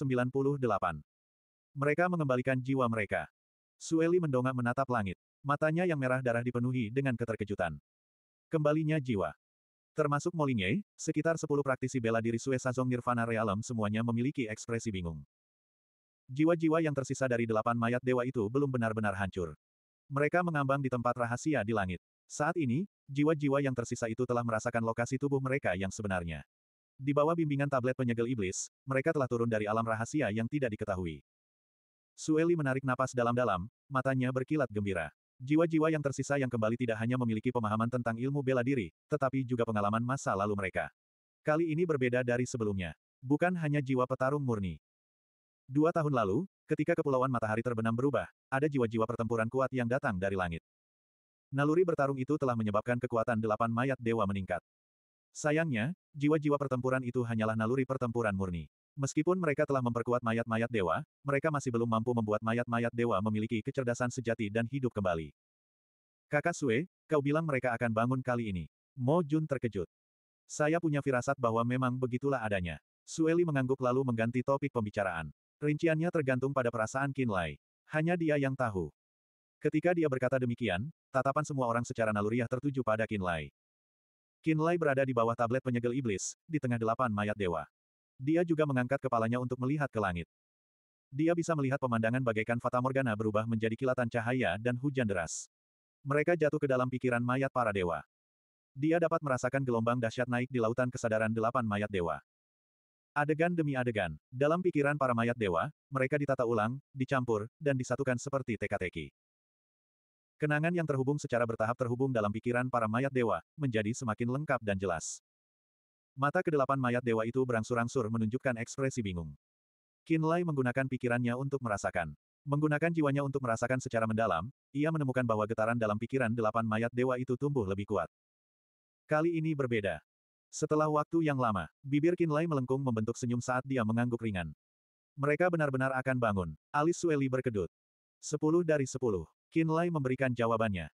Mereka mengembalikan jiwa mereka. Sueli mendongak menatap langit. Matanya yang merah darah dipenuhi dengan keterkejutan. Kembalinya jiwa. Termasuk Molinye, sekitar 10 praktisi bela diri Sue Sazong Nirvana Realem semuanya memiliki ekspresi bingung. Jiwa-jiwa yang tersisa dari delapan mayat dewa itu belum benar-benar hancur. Mereka mengambang di tempat rahasia di langit. Saat ini, jiwa-jiwa yang tersisa itu telah merasakan lokasi tubuh mereka yang sebenarnya. Di bawah bimbingan tablet penyegel iblis, mereka telah turun dari alam rahasia yang tidak diketahui. Sueli menarik napas dalam-dalam, matanya berkilat gembira. Jiwa-jiwa yang tersisa yang kembali tidak hanya memiliki pemahaman tentang ilmu bela diri, tetapi juga pengalaman masa lalu mereka. Kali ini berbeda dari sebelumnya. Bukan hanya jiwa petarung murni. Dua tahun lalu, ketika kepulauan matahari terbenam berubah, ada jiwa-jiwa pertempuran kuat yang datang dari langit. Naluri bertarung itu telah menyebabkan kekuatan delapan mayat dewa meningkat. Sayangnya, jiwa-jiwa pertempuran itu hanyalah naluri pertempuran murni. Meskipun mereka telah memperkuat mayat-mayat dewa, mereka masih belum mampu membuat mayat-mayat dewa memiliki kecerdasan sejati dan hidup kembali. Kakak Sue, kau bilang mereka akan bangun kali ini. Mo Jun terkejut. Saya punya firasat bahwa memang begitulah adanya. Sueli mengangguk lalu mengganti topik pembicaraan. Rinciannya tergantung pada perasaan Kinlay. Hanya dia yang tahu. Ketika dia berkata demikian, tatapan semua orang secara naluriah tertuju pada Kinlay. Kinlay berada di bawah tablet penyegel iblis, di tengah delapan mayat dewa. Dia juga mengangkat kepalanya untuk melihat ke langit. Dia bisa melihat pemandangan bagaikan Fata Morgana berubah menjadi kilatan cahaya dan hujan deras. Mereka jatuh ke dalam pikiran mayat para dewa. Dia dapat merasakan gelombang dahsyat naik di lautan kesadaran delapan mayat dewa. Adegan demi adegan, dalam pikiran para mayat dewa, mereka ditata ulang, dicampur, dan disatukan seperti teka-teki. Kenangan yang terhubung secara bertahap terhubung dalam pikiran para mayat dewa, menjadi semakin lengkap dan jelas. Mata kedelapan mayat dewa itu berangsur-angsur menunjukkan ekspresi bingung. Kinlay menggunakan pikirannya untuk merasakan. Menggunakan jiwanya untuk merasakan secara mendalam, ia menemukan bahwa getaran dalam pikiran delapan mayat dewa itu tumbuh lebih kuat. Kali ini berbeda. Setelah waktu yang lama, bibir Kinlay melengkung membentuk senyum saat dia mengangguk ringan. Mereka benar-benar akan bangun. Alis Sueli berkedut. Sepuluh dari sepuluh. Kinlay memberikan jawabannya.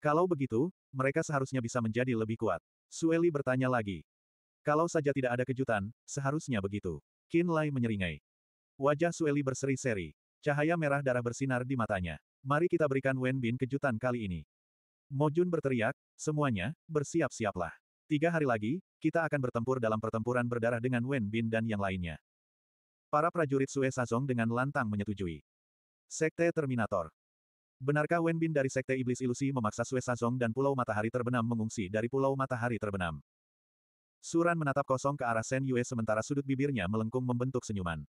Kalau begitu, mereka seharusnya bisa menjadi lebih kuat. Sueli bertanya lagi. Kalau saja tidak ada kejutan, seharusnya begitu. Kinlay menyeringai. Wajah Sueli berseri-seri. Cahaya merah darah bersinar di matanya. Mari kita berikan Wen Bin kejutan kali ini. Mojun berteriak, semuanya, bersiap-siaplah. Tiga hari lagi, kita akan bertempur dalam pertempuran berdarah dengan Wen Bin dan yang lainnya. Para prajurit Sue Sazong dengan lantang menyetujui. Sekte Terminator Benarkah Wen Bin dari Sekte Iblis Ilusi memaksa Sue Sazong dan Pulau Matahari Terbenam mengungsi dari Pulau Matahari Terbenam? Suran menatap kosong ke arah Sen Yue sementara sudut bibirnya melengkung membentuk senyuman.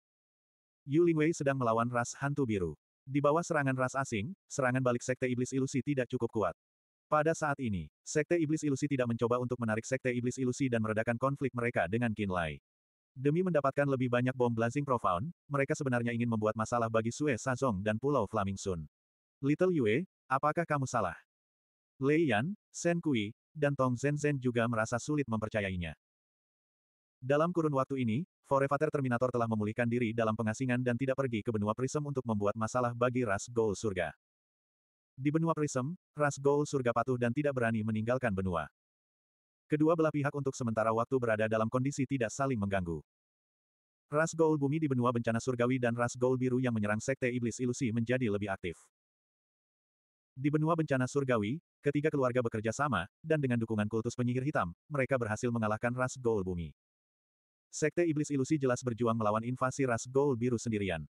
Yu Lingwei sedang melawan ras hantu biru. Di bawah serangan ras asing, serangan balik Sekte Iblis Ilusi tidak cukup kuat. Pada saat ini, Sekte Iblis Ilusi tidak mencoba untuk menarik Sekte Iblis Ilusi dan meredakan konflik mereka dengan Kinlay. Demi mendapatkan lebih banyak bom Blazing Profound, mereka sebenarnya ingin membuat masalah bagi Sue Sazong dan Pulau Flaming Sun. Little Yue, apakah kamu salah? Lei Yan, Shen Kui, dan Tong Zhen Zhen juga merasa sulit mempercayainya. Dalam kurun waktu ini, Forevater Terminator telah memulihkan diri dalam pengasingan dan tidak pergi ke benua Prism untuk membuat masalah bagi ras Gol Surga. Di benua Prism, ras Gol surga patuh dan tidak berani meninggalkan benua. Kedua belah pihak untuk sementara waktu berada dalam kondisi tidak saling mengganggu. Ras Gol bumi di benua bencana surgawi dan ras Gol biru yang menyerang sekte iblis ilusi menjadi lebih aktif. Di benua bencana surgawi, ketiga keluarga bekerja sama, dan dengan dukungan kultus penyihir hitam, mereka berhasil mengalahkan ras Gol bumi. Sekte iblis ilusi jelas berjuang melawan invasi ras Gol biru sendirian.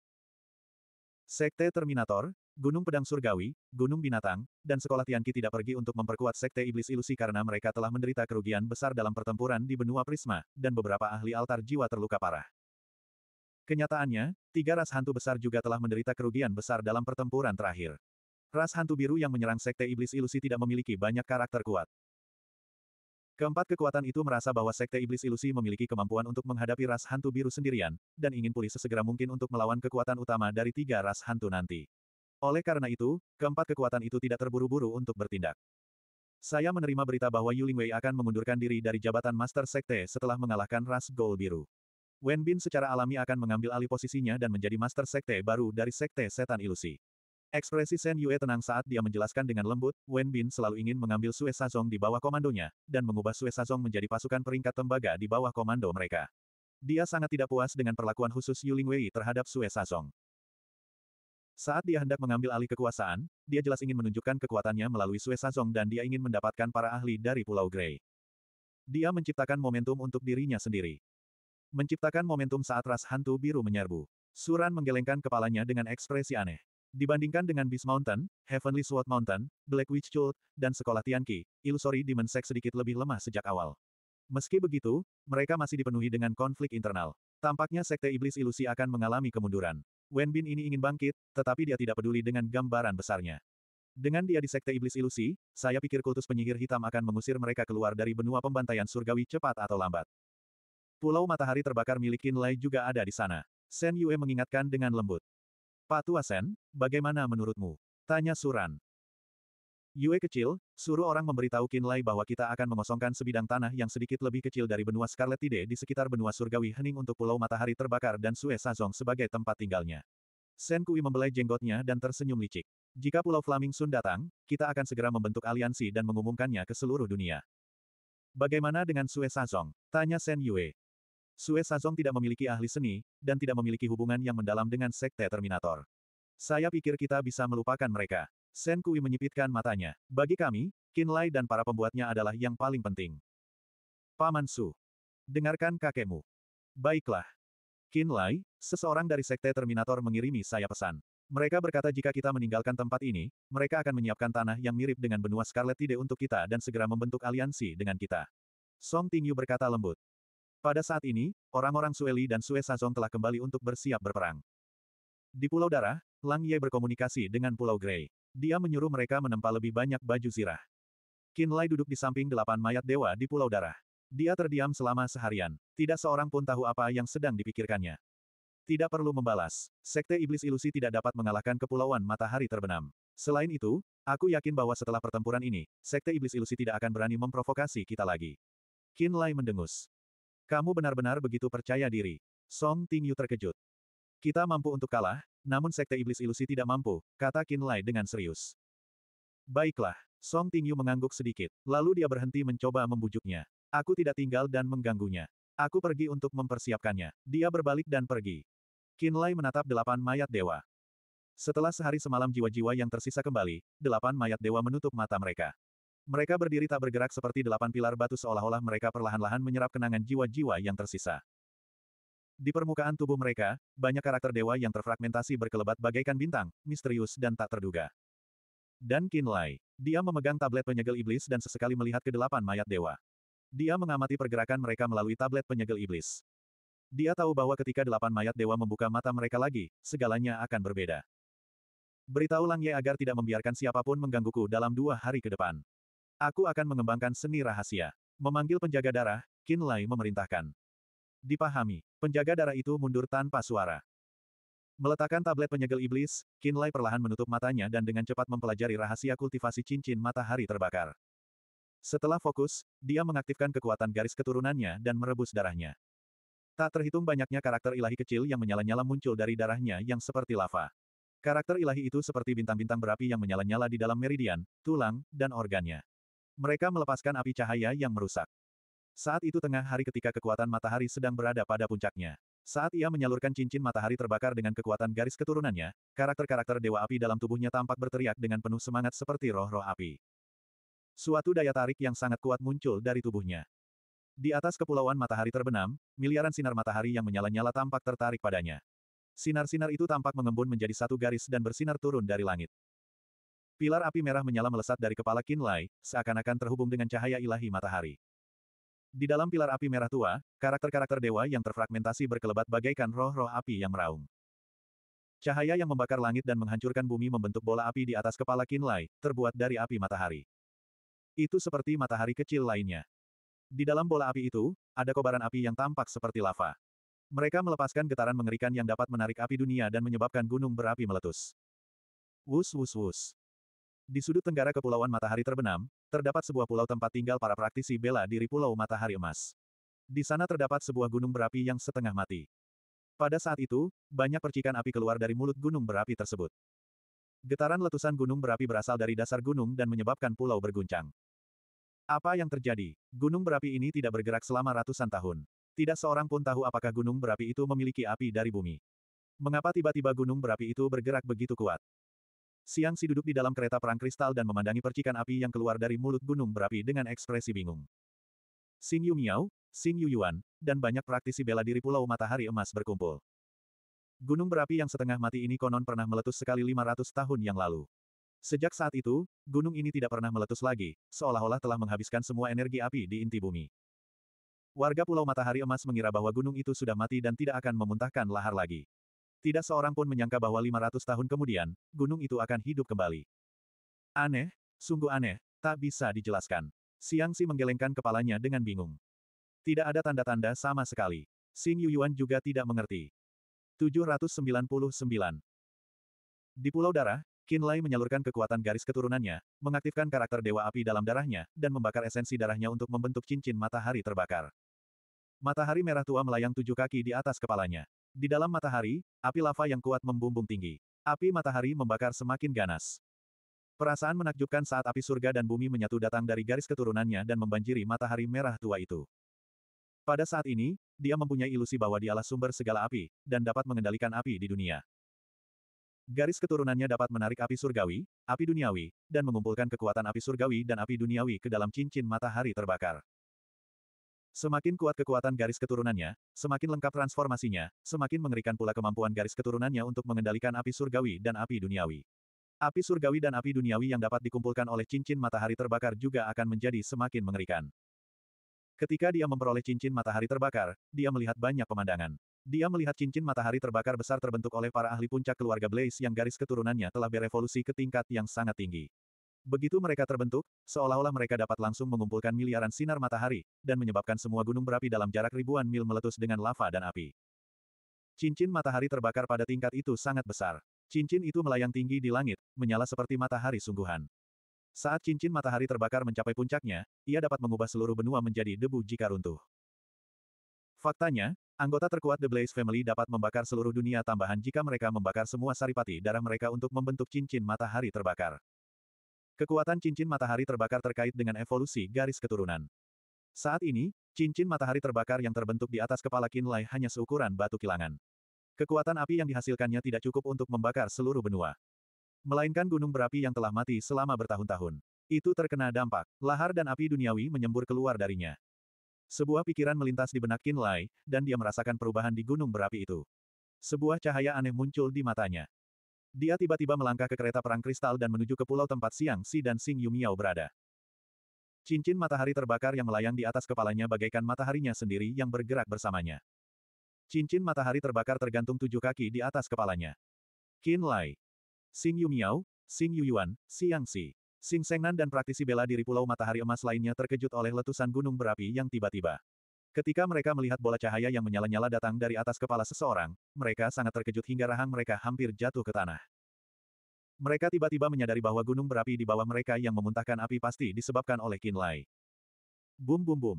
Sekte Terminator, Gunung Pedang Surgawi, Gunung Binatang, dan Sekolah Tianqi tidak pergi untuk memperkuat Sekte Iblis Ilusi karena mereka telah menderita kerugian besar dalam pertempuran di benua Prisma, dan beberapa ahli altar jiwa terluka parah. Kenyataannya, tiga ras hantu besar juga telah menderita kerugian besar dalam pertempuran terakhir. Ras hantu biru yang menyerang Sekte Iblis Ilusi tidak memiliki banyak karakter kuat. Keempat kekuatan itu merasa bahwa Sekte Iblis Ilusi memiliki kemampuan untuk menghadapi ras hantu biru sendirian, dan ingin pulih sesegera mungkin untuk melawan kekuatan utama dari tiga ras hantu nanti. Oleh karena itu, keempat kekuatan itu tidak terburu-buru untuk bertindak. Saya menerima berita bahwa Yu Lingwei akan mengundurkan diri dari jabatan Master Sekte setelah mengalahkan Ras Gol Biru. Wen Bin secara alami akan mengambil alih posisinya dan menjadi Master Sekte baru dari Sekte Setan Ilusi. Ekspresi Shen Yue tenang saat dia menjelaskan dengan lembut, Wen Bin selalu ingin mengambil Sue Sazong di bawah komandonya, dan mengubah Sue Sazong menjadi pasukan peringkat tembaga di bawah komando mereka. Dia sangat tidak puas dengan perlakuan khusus Yu Lingwei terhadap Sue Sazong. Saat dia hendak mengambil alih kekuasaan, dia jelas ingin menunjukkan kekuatannya melalui Sue Sazong dan dia ingin mendapatkan para ahli dari Pulau Grey. Dia menciptakan momentum untuk dirinya sendiri. Menciptakan momentum saat ras hantu biru menyerbu. Suran menggelengkan kepalanya dengan ekspresi aneh. Dibandingkan dengan Beast Mountain, Heavenly Sword Mountain, Black Witch Cult, dan Sekolah Tianqi, Illusory Demon Sect sedikit lebih lemah sejak awal. Meski begitu, mereka masih dipenuhi dengan konflik internal. Tampaknya Sekte Iblis Ilusi akan mengalami kemunduran. Wen Bin ini ingin bangkit, tetapi dia tidak peduli dengan gambaran besarnya. Dengan dia di Sekte Iblis Ilusi, saya pikir kultus penyihir hitam akan mengusir mereka keluar dari benua pembantaian surgawi cepat atau lambat. Pulau matahari terbakar milik Kinlay juga ada di sana. Sen Yue mengingatkan dengan lembut. tua Sen, bagaimana menurutmu? Tanya Suran. Yue kecil, suruh orang memberitahu Kinlay bahwa kita akan mengosongkan sebidang tanah yang sedikit lebih kecil dari benua Scarlet Tide di sekitar benua surgawi hening untuk pulau matahari terbakar dan Sue Sazong sebagai tempat tinggalnya. Sen Kui membelai jenggotnya dan tersenyum licik. Jika Pulau Flaming Sun datang, kita akan segera membentuk aliansi dan mengumumkannya ke seluruh dunia. Bagaimana dengan Sue Sazong? Tanya Sen Yue. Sue Sazong tidak memiliki ahli seni, dan tidak memiliki hubungan yang mendalam dengan Sekte Terminator. Saya pikir kita bisa melupakan mereka. Shen Kui menyipitkan matanya. Bagi kami, Lai dan para pembuatnya adalah yang paling penting. Paman Su. Dengarkan kakekmu. Baiklah. Lai, seseorang dari Sekte Terminator mengirimi saya pesan. Mereka berkata jika kita meninggalkan tempat ini, mereka akan menyiapkan tanah yang mirip dengan benua Scarlet Tide untuk kita dan segera membentuk aliansi dengan kita. Song Tingyu berkata lembut. Pada saat ini, orang-orang Sueli dan Sue Sazong telah kembali untuk bersiap berperang. Di Pulau Darah, Lang Ye berkomunikasi dengan Pulau Grey. Dia menyuruh mereka menempa lebih banyak baju zirah. Qin Lai duduk di samping delapan mayat dewa di Pulau Darah. Dia terdiam selama seharian. Tidak seorang pun tahu apa yang sedang dipikirkannya. Tidak perlu membalas. Sekte Iblis Ilusi tidak dapat mengalahkan kepulauan matahari terbenam. Selain itu, aku yakin bahwa setelah pertempuran ini, Sekte Iblis Ilusi tidak akan berani memprovokasi kita lagi. Qin Lai mendengus. Kamu benar-benar begitu percaya diri. Song Tingyu terkejut. Kita mampu untuk kalah, namun sekte iblis ilusi tidak mampu, kata Qin Lai dengan serius. Baiklah, Song Tingyu mengangguk sedikit, lalu dia berhenti mencoba membujuknya. Aku tidak tinggal dan mengganggunya. Aku pergi untuk mempersiapkannya. Dia berbalik dan pergi. Qin Lai menatap delapan mayat dewa. Setelah sehari semalam jiwa-jiwa yang tersisa kembali, delapan mayat dewa menutup mata mereka. Mereka berdiri tak bergerak seperti delapan pilar batu seolah-olah mereka perlahan-lahan menyerap kenangan jiwa-jiwa yang tersisa. Di permukaan tubuh mereka, banyak karakter dewa yang terfragmentasi berkelebat bagaikan bintang, misterius dan tak terduga. Dan Kinlay, Dia memegang tablet penyegel iblis dan sesekali melihat kedelapan mayat dewa. Dia mengamati pergerakan mereka melalui tablet penyegel iblis. Dia tahu bahwa ketika delapan mayat dewa membuka mata mereka lagi, segalanya akan berbeda. Beritahu Lang Ye agar tidak membiarkan siapapun menggangguku dalam dua hari ke depan. Aku akan mengembangkan seni rahasia. Memanggil penjaga darah, Kinlay Lai memerintahkan. Dipahami, penjaga darah itu mundur tanpa suara. Meletakkan tablet penyegel iblis, Kinlay perlahan menutup matanya dan dengan cepat mempelajari rahasia kultivasi cincin matahari terbakar. Setelah fokus, dia mengaktifkan kekuatan garis keturunannya dan merebus darahnya. Tak terhitung banyaknya karakter ilahi kecil yang menyala-nyala muncul dari darahnya yang seperti lava. Karakter ilahi itu seperti bintang-bintang berapi yang menyala-nyala di dalam meridian, tulang, dan organnya. Mereka melepaskan api cahaya yang merusak. Saat itu tengah hari ketika kekuatan matahari sedang berada pada puncaknya. Saat ia menyalurkan cincin matahari terbakar dengan kekuatan garis keturunannya, karakter-karakter dewa api dalam tubuhnya tampak berteriak dengan penuh semangat seperti roh-roh api. Suatu daya tarik yang sangat kuat muncul dari tubuhnya. Di atas kepulauan matahari terbenam, miliaran sinar matahari yang menyala-nyala tampak tertarik padanya. Sinar-sinar itu tampak mengembun menjadi satu garis dan bersinar turun dari langit. Pilar api merah menyala melesat dari kepala Kinlay, seakan-akan terhubung dengan cahaya ilahi matahari. Di dalam pilar api merah tua, karakter-karakter dewa yang terfragmentasi berkelebat bagaikan roh-roh api yang meraung. Cahaya yang membakar langit dan menghancurkan bumi membentuk bola api di atas kepala Kinlai, terbuat dari api matahari. Itu seperti matahari kecil lainnya. Di dalam bola api itu, ada kobaran api yang tampak seperti lava. Mereka melepaskan getaran mengerikan yang dapat menarik api dunia dan menyebabkan gunung berapi meletus. Wus wus wus. Di sudut tenggara kepulauan matahari terbenam, terdapat sebuah pulau tempat tinggal para praktisi bela diri Pulau Matahari Emas. Di sana terdapat sebuah gunung berapi yang setengah mati. Pada saat itu, banyak percikan api keluar dari mulut gunung berapi tersebut. Getaran letusan gunung berapi berasal dari dasar gunung dan menyebabkan pulau berguncang. Apa yang terjadi? Gunung berapi ini tidak bergerak selama ratusan tahun. Tidak seorang pun tahu apakah gunung berapi itu memiliki api dari bumi. Mengapa tiba-tiba gunung berapi itu bergerak begitu kuat? Siang Si duduk di dalam kereta perang kristal dan memandangi percikan api yang keluar dari mulut gunung berapi dengan ekspresi bingung. Xing Yu Miao, Xing Yu Yuan, dan banyak praktisi bela diri Pulau Matahari Emas berkumpul. Gunung berapi yang setengah mati ini konon pernah meletus sekali 500 tahun yang lalu. Sejak saat itu, gunung ini tidak pernah meletus lagi, seolah-olah telah menghabiskan semua energi api di inti bumi. Warga Pulau Matahari Emas mengira bahwa gunung itu sudah mati dan tidak akan memuntahkan lahar lagi. Tidak seorang pun menyangka bahwa 500 tahun kemudian, gunung itu akan hidup kembali. Aneh, sungguh aneh, tak bisa dijelaskan. Siang Si menggelengkan kepalanya dengan bingung. Tidak ada tanda-tanda sama sekali. Xing Yuyuan juga tidak mengerti. 799. Di Pulau Darah, Qin Lai menyalurkan kekuatan garis keturunannya, mengaktifkan karakter Dewa Api dalam darahnya, dan membakar esensi darahnya untuk membentuk cincin matahari terbakar. Matahari merah tua melayang tujuh kaki di atas kepalanya. Di dalam matahari, api lava yang kuat membumbung tinggi. Api matahari membakar semakin ganas. Perasaan menakjubkan saat api surga dan bumi menyatu datang dari garis keturunannya dan membanjiri matahari merah tua itu. Pada saat ini, dia mempunyai ilusi bahwa dialah sumber segala api, dan dapat mengendalikan api di dunia. Garis keturunannya dapat menarik api surgawi, api duniawi, dan mengumpulkan kekuatan api surgawi dan api duniawi ke dalam cincin matahari terbakar. Semakin kuat kekuatan garis keturunannya, semakin lengkap transformasinya, semakin mengerikan pula kemampuan garis keturunannya untuk mengendalikan api surgawi dan api duniawi. Api surgawi dan api duniawi yang dapat dikumpulkan oleh cincin matahari terbakar juga akan menjadi semakin mengerikan. Ketika dia memperoleh cincin matahari terbakar, dia melihat banyak pemandangan. Dia melihat cincin matahari terbakar besar terbentuk oleh para ahli puncak keluarga Blaze yang garis keturunannya telah berevolusi ke tingkat yang sangat tinggi. Begitu mereka terbentuk, seolah-olah mereka dapat langsung mengumpulkan miliaran sinar matahari, dan menyebabkan semua gunung berapi dalam jarak ribuan mil meletus dengan lava dan api. Cincin matahari terbakar pada tingkat itu sangat besar. Cincin itu melayang tinggi di langit, menyala seperti matahari sungguhan. Saat cincin matahari terbakar mencapai puncaknya, ia dapat mengubah seluruh benua menjadi debu jika runtuh. Faktanya, anggota terkuat The Blaze Family dapat membakar seluruh dunia tambahan jika mereka membakar semua saripati darah mereka untuk membentuk cincin matahari terbakar. Kekuatan cincin matahari terbakar terkait dengan evolusi garis keturunan. Saat ini, cincin matahari terbakar yang terbentuk di atas kepala Kinlay hanya seukuran batu kilangan. Kekuatan api yang dihasilkannya tidak cukup untuk membakar seluruh benua. Melainkan gunung berapi yang telah mati selama bertahun-tahun. Itu terkena dampak. Lahar dan api duniawi menyembur keluar darinya. Sebuah pikiran melintas di benak Kinlay, dan dia merasakan perubahan di gunung berapi itu. Sebuah cahaya aneh muncul di matanya. Dia tiba-tiba melangkah ke kereta perang kristal dan menuju ke pulau tempat Siang Si dan Sing Yumiao berada. Cincin matahari terbakar yang melayang di atas kepalanya bagaikan mataharinya sendiri yang bergerak bersamanya. Cincin matahari terbakar tergantung tujuh kaki di atas kepalanya. Qin Lai, Sing Yumiao, Sing Yuyuan, Siang Si, Sing Sengnan dan praktisi bela diri Pulau Matahari Emas lainnya terkejut oleh letusan gunung berapi yang tiba-tiba. Ketika mereka melihat bola cahaya yang menyala-nyala datang dari atas kepala seseorang, mereka sangat terkejut hingga rahang mereka hampir jatuh ke tanah. Mereka tiba-tiba menyadari bahwa gunung berapi di bawah mereka yang memuntahkan api pasti disebabkan oleh Kinlay. Bum bum bum.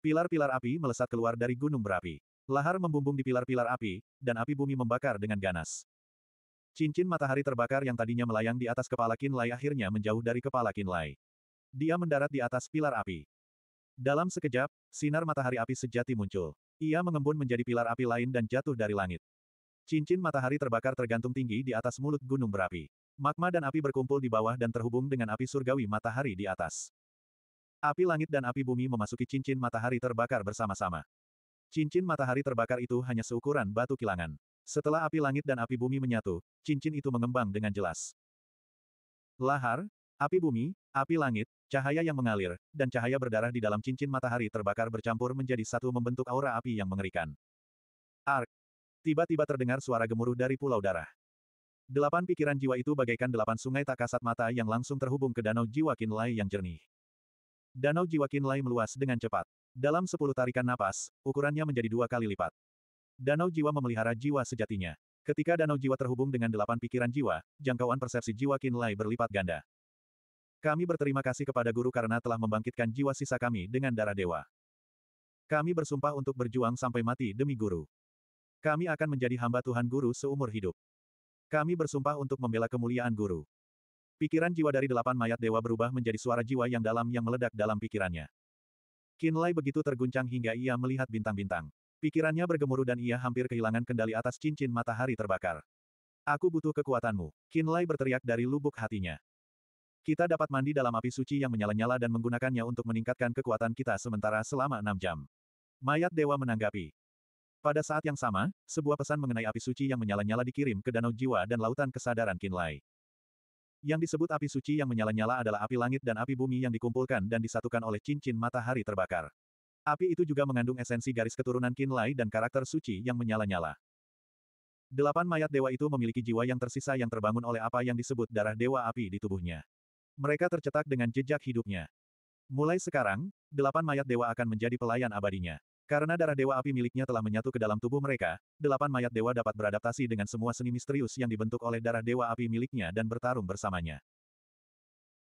Pilar-pilar api melesat keluar dari gunung berapi. Lahar membumbung di pilar-pilar api, dan api bumi membakar dengan ganas. Cincin matahari terbakar yang tadinya melayang di atas kepala Kinlay akhirnya menjauh dari kepala Kinlay. Dia mendarat di atas pilar api. Dalam sekejap, sinar matahari api sejati muncul. Ia mengembun menjadi pilar api lain dan jatuh dari langit. Cincin matahari terbakar tergantung tinggi di atas mulut gunung berapi. Magma dan api berkumpul di bawah dan terhubung dengan api surgawi matahari di atas. Api langit dan api bumi memasuki cincin matahari terbakar bersama-sama. Cincin matahari terbakar itu hanya seukuran batu kilangan. Setelah api langit dan api bumi menyatu, cincin itu mengembang dengan jelas. Lahar, api bumi, Api langit, cahaya yang mengalir, dan cahaya berdarah di dalam cincin matahari terbakar bercampur menjadi satu membentuk aura api yang mengerikan. Ark. Tiba-tiba terdengar suara gemuruh dari pulau darah. Delapan pikiran jiwa itu bagaikan delapan sungai tak kasat mata yang langsung terhubung ke danau jiwa Kinlai yang jernih. Danau jiwa Kinlai meluas dengan cepat. Dalam sepuluh tarikan napas, ukurannya menjadi dua kali lipat. Danau jiwa memelihara jiwa sejatinya. Ketika danau jiwa terhubung dengan delapan pikiran jiwa, jangkauan persepsi jiwa Kinlai berlipat ganda. Kami berterima kasih kepada guru karena telah membangkitkan jiwa sisa kami dengan darah dewa. Kami bersumpah untuk berjuang sampai mati demi guru. Kami akan menjadi hamba Tuhan guru seumur hidup. Kami bersumpah untuk membela kemuliaan guru. Pikiran jiwa dari delapan mayat dewa berubah menjadi suara jiwa yang dalam yang meledak dalam pikirannya. Kinlay begitu terguncang hingga ia melihat bintang-bintang. Pikirannya bergemuruh dan ia hampir kehilangan kendali atas cincin matahari terbakar. Aku butuh kekuatanmu. Kinlay berteriak dari lubuk hatinya. Kita dapat mandi dalam api suci yang menyala-nyala dan menggunakannya untuk meningkatkan kekuatan kita sementara selama enam jam. Mayat dewa menanggapi. Pada saat yang sama, sebuah pesan mengenai api suci yang menyala-nyala dikirim ke Danau Jiwa dan Lautan Kesadaran Kinlai. Yang disebut api suci yang menyala-nyala adalah api langit dan api bumi yang dikumpulkan dan disatukan oleh cincin matahari terbakar. Api itu juga mengandung esensi garis keturunan Kinlai dan karakter suci yang menyala-nyala. Delapan mayat dewa itu memiliki jiwa yang tersisa yang terbangun oleh apa yang disebut darah dewa api di tubuhnya mereka tercetak dengan jejak hidupnya. Mulai sekarang, delapan mayat dewa akan menjadi pelayan abadinya. Karena darah dewa api miliknya telah menyatu ke dalam tubuh mereka, delapan mayat dewa dapat beradaptasi dengan semua seni misterius yang dibentuk oleh darah dewa api miliknya dan bertarung bersamanya.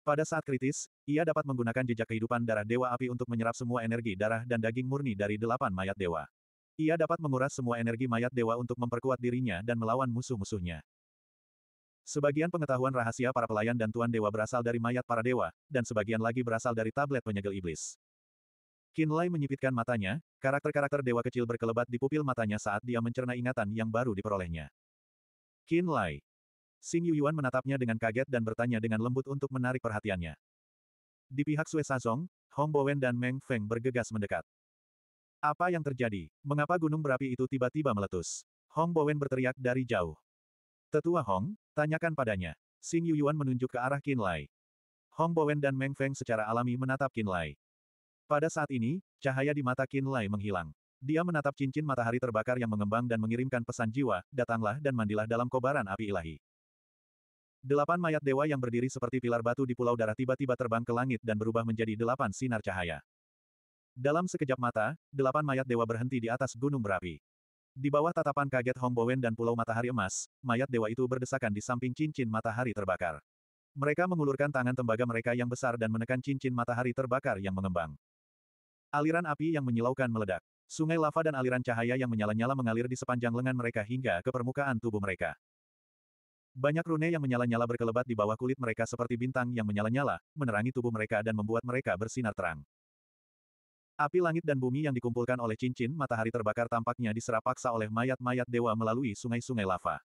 Pada saat kritis, ia dapat menggunakan jejak kehidupan darah dewa api untuk menyerap semua energi darah dan daging murni dari delapan mayat dewa. Ia dapat menguras semua energi mayat dewa untuk memperkuat dirinya dan melawan musuh-musuhnya. Sebagian pengetahuan rahasia para pelayan dan Tuan Dewa berasal dari mayat para dewa, dan sebagian lagi berasal dari tablet penyegel iblis. Lai menyipitkan matanya, karakter-karakter dewa kecil berkelebat di pupil matanya saat dia mencerna ingatan yang baru diperolehnya. Lai. Xing Yuyuan menatapnya dengan kaget dan bertanya dengan lembut untuk menarik perhatiannya. Di pihak Sue Sazong, Hong Bowen dan Meng Feng bergegas mendekat. Apa yang terjadi? Mengapa gunung berapi itu tiba-tiba meletus? Hong Bowen berteriak dari jauh. Tetua Hong, tanyakan padanya. Xing Yuyuan menunjuk ke arah Qin Lai. Hong Bowen dan Meng Feng secara alami menatap Qin Lai. Pada saat ini, cahaya di mata Qin Lai menghilang. Dia menatap cincin matahari terbakar yang mengembang dan mengirimkan pesan jiwa, datanglah dan mandilah dalam kobaran api ilahi. Delapan mayat dewa yang berdiri seperti pilar batu di pulau darah tiba-tiba terbang ke langit dan berubah menjadi delapan sinar cahaya. Dalam sekejap mata, delapan mayat dewa berhenti di atas gunung berapi. Di bawah tatapan kaget Hong Bowen dan pulau matahari emas, mayat dewa itu berdesakan di samping cincin matahari terbakar. Mereka mengulurkan tangan tembaga mereka yang besar dan menekan cincin matahari terbakar yang mengembang. Aliran api yang menyilaukan meledak. Sungai lava dan aliran cahaya yang menyala-nyala mengalir di sepanjang lengan mereka hingga ke permukaan tubuh mereka. Banyak rune yang menyala-nyala berkelebat di bawah kulit mereka seperti bintang yang menyala-nyala, menerangi tubuh mereka dan membuat mereka bersinar terang. Api langit dan bumi yang dikumpulkan oleh cincin matahari terbakar tampaknya diserap paksa oleh mayat-mayat dewa melalui sungai-sungai lava.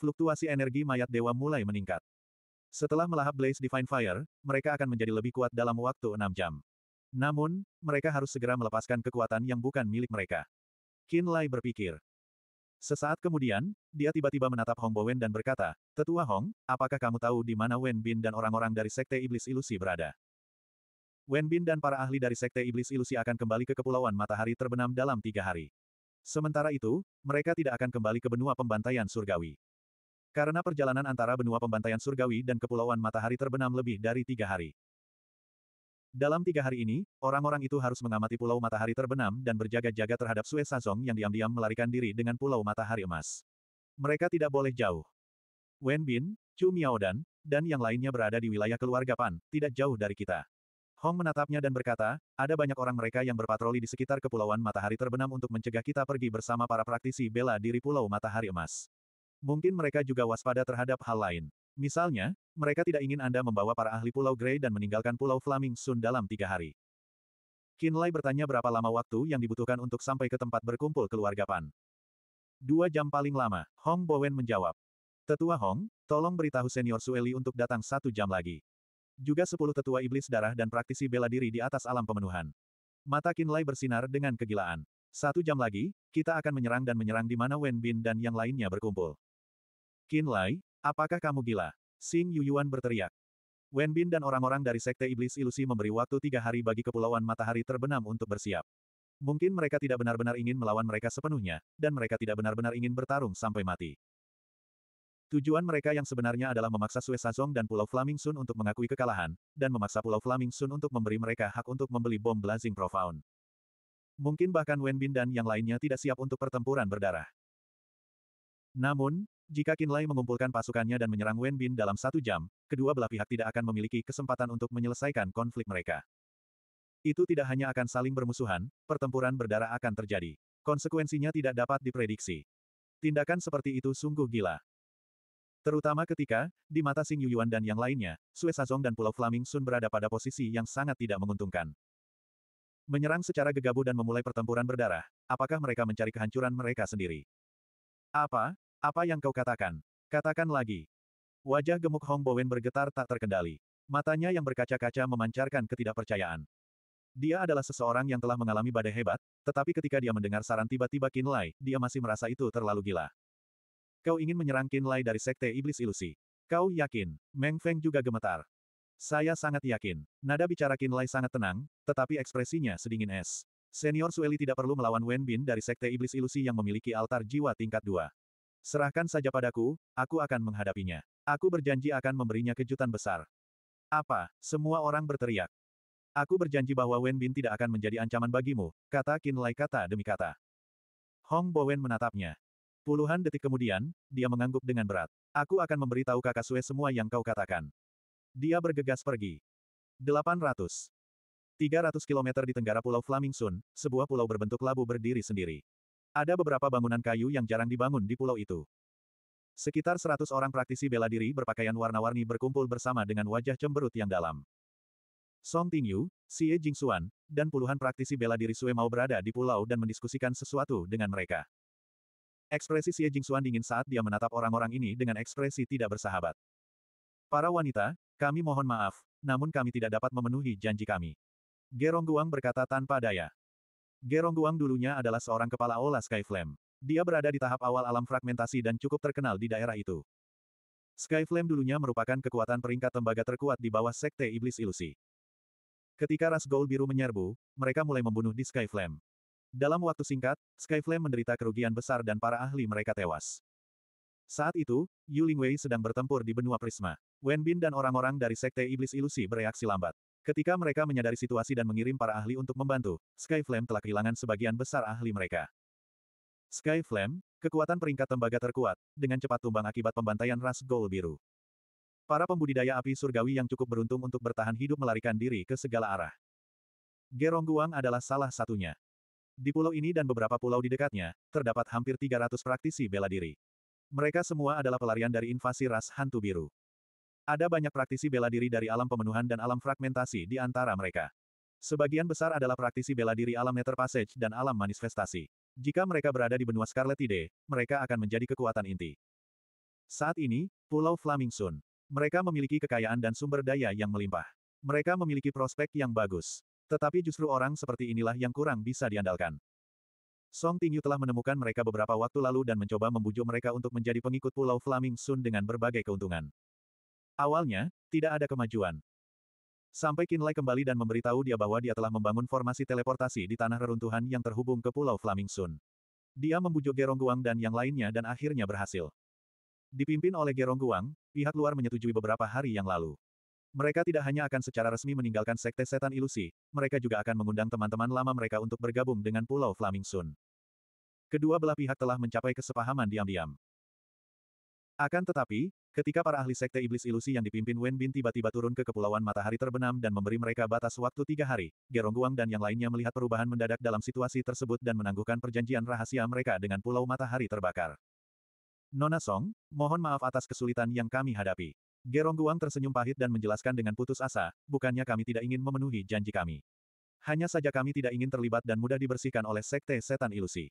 Fluktuasi energi mayat dewa mulai meningkat. Setelah melahap Blaze Divine Fire, mereka akan menjadi lebih kuat dalam waktu enam jam. Namun, mereka harus segera melepaskan kekuatan yang bukan milik mereka. Qin Lai berpikir. Sesaat kemudian, dia tiba-tiba menatap Hong Bowen dan berkata, Tetua Hong, apakah kamu tahu di mana Wen Bin dan orang-orang dari Sekte Iblis Ilusi berada? Wen Bin dan para ahli dari Sekte Iblis Ilusi akan kembali ke Kepulauan Matahari terbenam dalam tiga hari. Sementara itu, mereka tidak akan kembali ke benua pembantaian surgawi. Karena perjalanan antara benua pembantaian surgawi dan Kepulauan Matahari terbenam lebih dari tiga hari. Dalam tiga hari ini, orang-orang itu harus mengamati Pulau Matahari terbenam dan berjaga-jaga terhadap Sue Sazong yang diam-diam melarikan diri dengan Pulau Matahari Emas. Mereka tidak boleh jauh. Wen Bin, Chu Miaodan, dan yang lainnya berada di wilayah keluarga Pan, tidak jauh dari kita. Hong menatapnya dan berkata, ada banyak orang mereka yang berpatroli di sekitar Kepulauan Matahari Terbenam untuk mencegah kita pergi bersama para praktisi bela diri Pulau Matahari Emas. Mungkin mereka juga waspada terhadap hal lain. Misalnya, mereka tidak ingin Anda membawa para ahli Pulau Grey dan meninggalkan Pulau Flaming Sun dalam tiga hari. Lai bertanya berapa lama waktu yang dibutuhkan untuk sampai ke tempat berkumpul keluarga Pan. Dua jam paling lama, Hong Bowen menjawab. Tetua Hong, tolong beritahu senior Sueli untuk datang satu jam lagi. Juga sepuluh tetua iblis darah dan praktisi bela diri di atas alam pemenuhan. Mata Lai bersinar dengan kegilaan. Satu jam lagi, kita akan menyerang dan menyerang di mana Wen Bin dan yang lainnya berkumpul. Lai, apakah kamu gila? Sing Yuyuan berteriak. Wen Bin dan orang-orang dari Sekte Iblis Ilusi memberi waktu tiga hari bagi Kepulauan Matahari Terbenam untuk bersiap. Mungkin mereka tidak benar-benar ingin melawan mereka sepenuhnya, dan mereka tidak benar-benar ingin bertarung sampai mati. Tujuan mereka yang sebenarnya adalah memaksa Sue Sazong dan Pulau Flaming Sun untuk mengakui kekalahan, dan memaksa Pulau Flaming Sun untuk memberi mereka hak untuk membeli bom Blazing Profound. Mungkin bahkan Wen Bin dan yang lainnya tidak siap untuk pertempuran berdarah. Namun, jika Lai mengumpulkan pasukannya dan menyerang Wen Bin dalam satu jam, kedua belah pihak tidak akan memiliki kesempatan untuk menyelesaikan konflik mereka. Itu tidak hanya akan saling bermusuhan, pertempuran berdarah akan terjadi. Konsekuensinya tidak dapat diprediksi. Tindakan seperti itu sungguh gila. Terutama ketika, di mata Xing Yuan dan yang lainnya, Sue Sazong dan Pulau Flaming Sun berada pada posisi yang sangat tidak menguntungkan. Menyerang secara gegabah dan memulai pertempuran berdarah, apakah mereka mencari kehancuran mereka sendiri? Apa? Apa yang kau katakan? Katakan lagi. Wajah gemuk Hong Bowen bergetar tak terkendali. Matanya yang berkaca-kaca memancarkan ketidakpercayaan. Dia adalah seseorang yang telah mengalami badai hebat, tetapi ketika dia mendengar saran tiba-tiba Kinlay, dia masih merasa itu terlalu gila. Kau ingin menyerang Qin Lai dari Sekte Iblis Ilusi. Kau yakin? Meng Feng juga gemetar. Saya sangat yakin. Nada bicara Qin Lai sangat tenang, tetapi ekspresinya sedingin es. Senior Sueli tidak perlu melawan Wen Bin dari Sekte Iblis Ilusi yang memiliki altar jiwa tingkat 2. Serahkan saja padaku, aku akan menghadapinya. Aku berjanji akan memberinya kejutan besar. Apa? Semua orang berteriak. Aku berjanji bahwa Wen Bin tidak akan menjadi ancaman bagimu, kata Qin Lai kata demi kata. Hong Bowen menatapnya. Puluhan detik kemudian, dia mengangguk dengan berat. Aku akan memberitahu kakak Sue semua yang kau katakan. Dia bergegas pergi. 800. 300 km di tenggara Pulau Flaming Sun, sebuah pulau berbentuk labu berdiri sendiri. Ada beberapa bangunan kayu yang jarang dibangun di pulau itu. Sekitar 100 orang praktisi bela diri berpakaian warna-warni berkumpul bersama dengan wajah cemberut yang dalam. Song Tingyu, Xie Jingxuan, dan puluhan praktisi bela diri Sue mau berada di pulau dan mendiskusikan sesuatu dengan mereka. Ekspresi Xie Jingxuan dingin saat dia menatap orang-orang ini dengan ekspresi tidak bersahabat. Para wanita, kami mohon maaf, namun kami tidak dapat memenuhi janji kami. Gerong Guang berkata tanpa daya. Gerong Guang dulunya adalah seorang kepala Ola Skyflame. Dia berada di tahap awal alam fragmentasi dan cukup terkenal di daerah itu. Skyflame dulunya merupakan kekuatan peringkat tembaga terkuat di bawah Sekte Iblis Ilusi. Ketika ras Gold Biru menyerbu, mereka mulai membunuh di Skyflame. Dalam waktu singkat, Skyflame menderita kerugian besar dan para ahli mereka tewas. Saat itu, Yu Lingwei sedang bertempur di benua Prisma. Wen Bin dan orang-orang dari Sekte Iblis Ilusi bereaksi lambat. Ketika mereka menyadari situasi dan mengirim para ahli untuk membantu, Skyflame telah kehilangan sebagian besar ahli mereka. Skyflame, kekuatan peringkat tembaga terkuat, dengan cepat tumbang akibat pembantaian ras Gol Biru. Para pembudidaya api surgawi yang cukup beruntung untuk bertahan hidup melarikan diri ke segala arah. Gerong Guang adalah salah satunya. Di pulau ini dan beberapa pulau di dekatnya, terdapat hampir 300 praktisi bela diri. Mereka semua adalah pelarian dari invasi ras hantu biru. Ada banyak praktisi bela diri dari alam pemenuhan dan alam fragmentasi di antara mereka. Sebagian besar adalah praktisi bela diri alam Nether Passage dan alam manifestasi. Jika mereka berada di benua Scarlet Ide, mereka akan menjadi kekuatan inti. Saat ini, Pulau Flaming Sun. Mereka memiliki kekayaan dan sumber daya yang melimpah. Mereka memiliki prospek yang bagus. Tetapi justru orang seperti inilah yang kurang bisa diandalkan. Song Tingyu telah menemukan mereka beberapa waktu lalu dan mencoba membujuk mereka untuk menjadi pengikut Pulau Flaming Sun dengan berbagai keuntungan. Awalnya, tidak ada kemajuan. Sampai Kinlay kembali dan memberitahu dia bahwa dia telah membangun formasi teleportasi di tanah reruntuhan yang terhubung ke Pulau Flaming Sun. Dia membujuk Gerong Guang dan yang lainnya dan akhirnya berhasil. Dipimpin oleh Gerong Guang, pihak luar menyetujui beberapa hari yang lalu. Mereka tidak hanya akan secara resmi meninggalkan sekte setan ilusi, mereka juga akan mengundang teman-teman lama mereka untuk bergabung dengan Pulau Flaming Sun. Kedua belah pihak telah mencapai kesepahaman diam-diam. Akan tetapi, ketika para ahli sekte iblis ilusi yang dipimpin Wen Bin tiba-tiba turun ke Kepulauan Matahari Terbenam dan memberi mereka batas waktu tiga hari, Gerong Guang dan yang lainnya melihat perubahan mendadak dalam situasi tersebut dan menangguhkan perjanjian rahasia mereka dengan Pulau Matahari Terbakar. Nona Song, mohon maaf atas kesulitan yang kami hadapi. Gerong Guang tersenyum pahit dan menjelaskan dengan putus asa, bukannya kami tidak ingin memenuhi janji kami. Hanya saja kami tidak ingin terlibat dan mudah dibersihkan oleh sekte setan ilusi.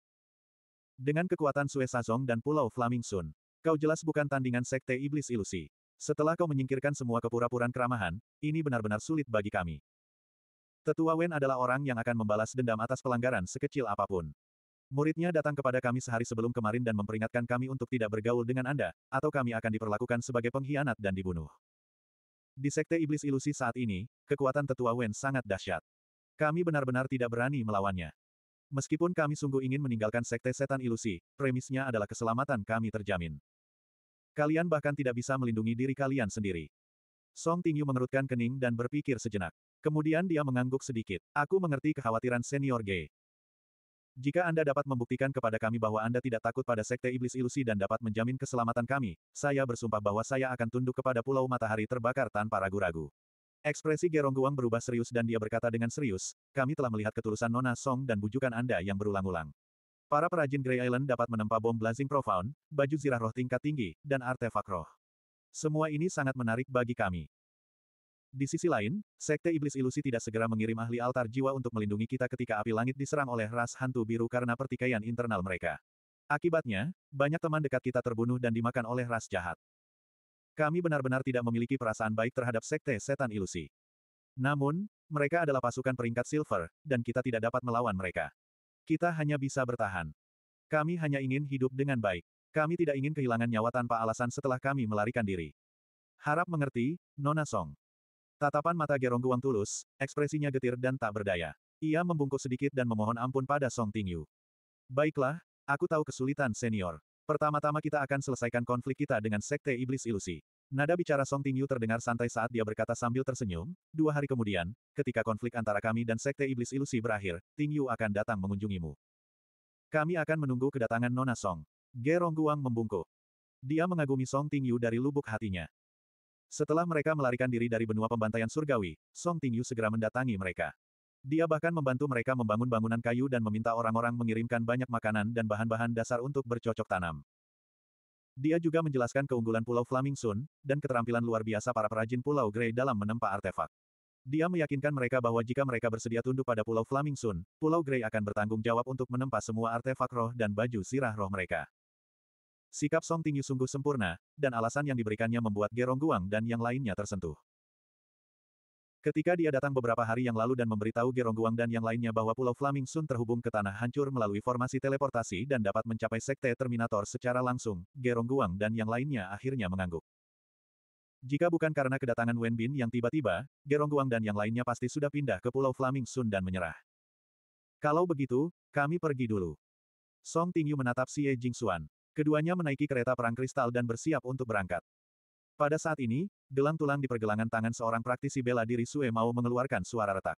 Dengan kekuatan Sue Sazong dan Pulau Flaming Sun, kau jelas bukan tandingan sekte iblis ilusi. Setelah kau menyingkirkan semua kepura-puraan keramahan, ini benar-benar sulit bagi kami. Tetua Wen adalah orang yang akan membalas dendam atas pelanggaran sekecil apapun. Muridnya datang kepada kami sehari sebelum kemarin dan memperingatkan kami untuk tidak bergaul dengan Anda, atau kami akan diperlakukan sebagai pengkhianat dan dibunuh. Di Sekte Iblis Ilusi saat ini, kekuatan tetua Wen sangat dahsyat. Kami benar-benar tidak berani melawannya. Meskipun kami sungguh ingin meninggalkan Sekte Setan Ilusi, premisnya adalah keselamatan kami terjamin. Kalian bahkan tidak bisa melindungi diri kalian sendiri. Song Tingyu mengerutkan kening dan berpikir sejenak. Kemudian dia mengangguk sedikit. Aku mengerti kekhawatiran senior gay. Jika Anda dapat membuktikan kepada kami bahwa Anda tidak takut pada sekte iblis ilusi dan dapat menjamin keselamatan kami, saya bersumpah bahwa saya akan tunduk kepada pulau matahari terbakar tanpa ragu-ragu. Ekspresi Gerong berubah serius dan dia berkata dengan serius, kami telah melihat ketulusan Nona Song dan bujukan Anda yang berulang-ulang. Para perajin Grey Island dapat menempa bom Blazing Profound, baju zirah roh tingkat tinggi, dan artefak roh. Semua ini sangat menarik bagi kami. Di sisi lain, Sekte Iblis Ilusi tidak segera mengirim ahli altar jiwa untuk melindungi kita ketika api langit diserang oleh ras hantu biru karena pertikaian internal mereka. Akibatnya, banyak teman dekat kita terbunuh dan dimakan oleh ras jahat. Kami benar-benar tidak memiliki perasaan baik terhadap Sekte Setan Ilusi. Namun, mereka adalah pasukan peringkat silver, dan kita tidak dapat melawan mereka. Kita hanya bisa bertahan. Kami hanya ingin hidup dengan baik. Kami tidak ingin kehilangan nyawa tanpa alasan setelah kami melarikan diri. Harap mengerti, Nona Song. Tatapan mata Gerong Guang tulus, ekspresinya getir dan tak berdaya. Ia membungkuk sedikit dan memohon ampun pada Song Tingyu. Baiklah, aku tahu kesulitan senior. Pertama-tama kita akan selesaikan konflik kita dengan Sekte Iblis Ilusi. Nada bicara Song Tingyu terdengar santai saat dia berkata sambil tersenyum, dua hari kemudian, ketika konflik antara kami dan Sekte Iblis Ilusi berakhir, Tingyu akan datang mengunjungimu. Kami akan menunggu kedatangan Nona Song. Gerong Guang membungkuk. Dia mengagumi Song Tingyu dari lubuk hatinya. Setelah mereka melarikan diri dari benua pembantaian surgawi, Song Tingyu segera mendatangi mereka. Dia bahkan membantu mereka membangun bangunan kayu dan meminta orang-orang mengirimkan banyak makanan dan bahan-bahan dasar untuk bercocok tanam. Dia juga menjelaskan keunggulan Pulau Flaming Sun, dan keterampilan luar biasa para perajin Pulau Grey dalam menempa artefak. Dia meyakinkan mereka bahwa jika mereka bersedia tunduk pada Pulau Flaming Sun, Pulau Grey akan bertanggung jawab untuk menempa semua artefak roh dan baju sirah roh mereka. Sikap Song Tingyu sungguh sempurna, dan alasan yang diberikannya membuat Gerong Guang dan yang lainnya tersentuh. Ketika dia datang beberapa hari yang lalu dan memberitahu Gerong Guang dan yang lainnya bahwa Pulau Flaming Sun terhubung ke tanah hancur melalui formasi teleportasi dan dapat mencapai Sekte Terminator secara langsung, Gerong Guang dan yang lainnya akhirnya mengangguk. Jika bukan karena kedatangan Wen Bin yang tiba-tiba, Gerong Guang dan yang lainnya pasti sudah pindah ke Pulau Flaming Sun dan menyerah. Kalau begitu, kami pergi dulu. Song Tingyu menatap Xie Xuan. Keduanya menaiki kereta perang kristal dan bersiap untuk berangkat. Pada saat ini, gelang tulang di pergelangan tangan seorang praktisi bela diri Sue mau mengeluarkan suara retak.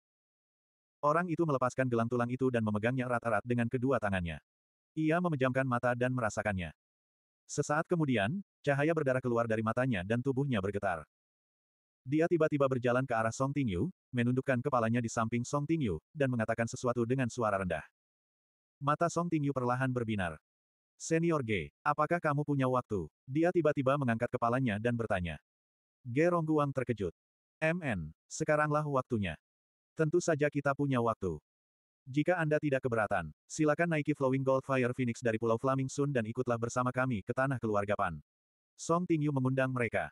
Orang itu melepaskan gelang tulang itu dan memegangnya erat-erat dengan kedua tangannya. Ia memejamkan mata dan merasakannya. Sesaat kemudian, cahaya berdarah keluar dari matanya dan tubuhnya bergetar. Dia tiba-tiba berjalan ke arah Song Tingyu, menundukkan kepalanya di samping Song Tingyu, dan mengatakan sesuatu dengan suara rendah. Mata Song Tingyu perlahan berbinar. Senior G, apakah kamu punya waktu? Dia tiba-tiba mengangkat kepalanya dan bertanya. G Rongguang terkejut. MN, sekaranglah waktunya. Tentu saja kita punya waktu. Jika Anda tidak keberatan, silakan naiki Flowing Gold Fire Phoenix dari Pulau Flaming Sun dan ikutlah bersama kami ke tanah keluarga Pan. Song Tingyu mengundang mereka.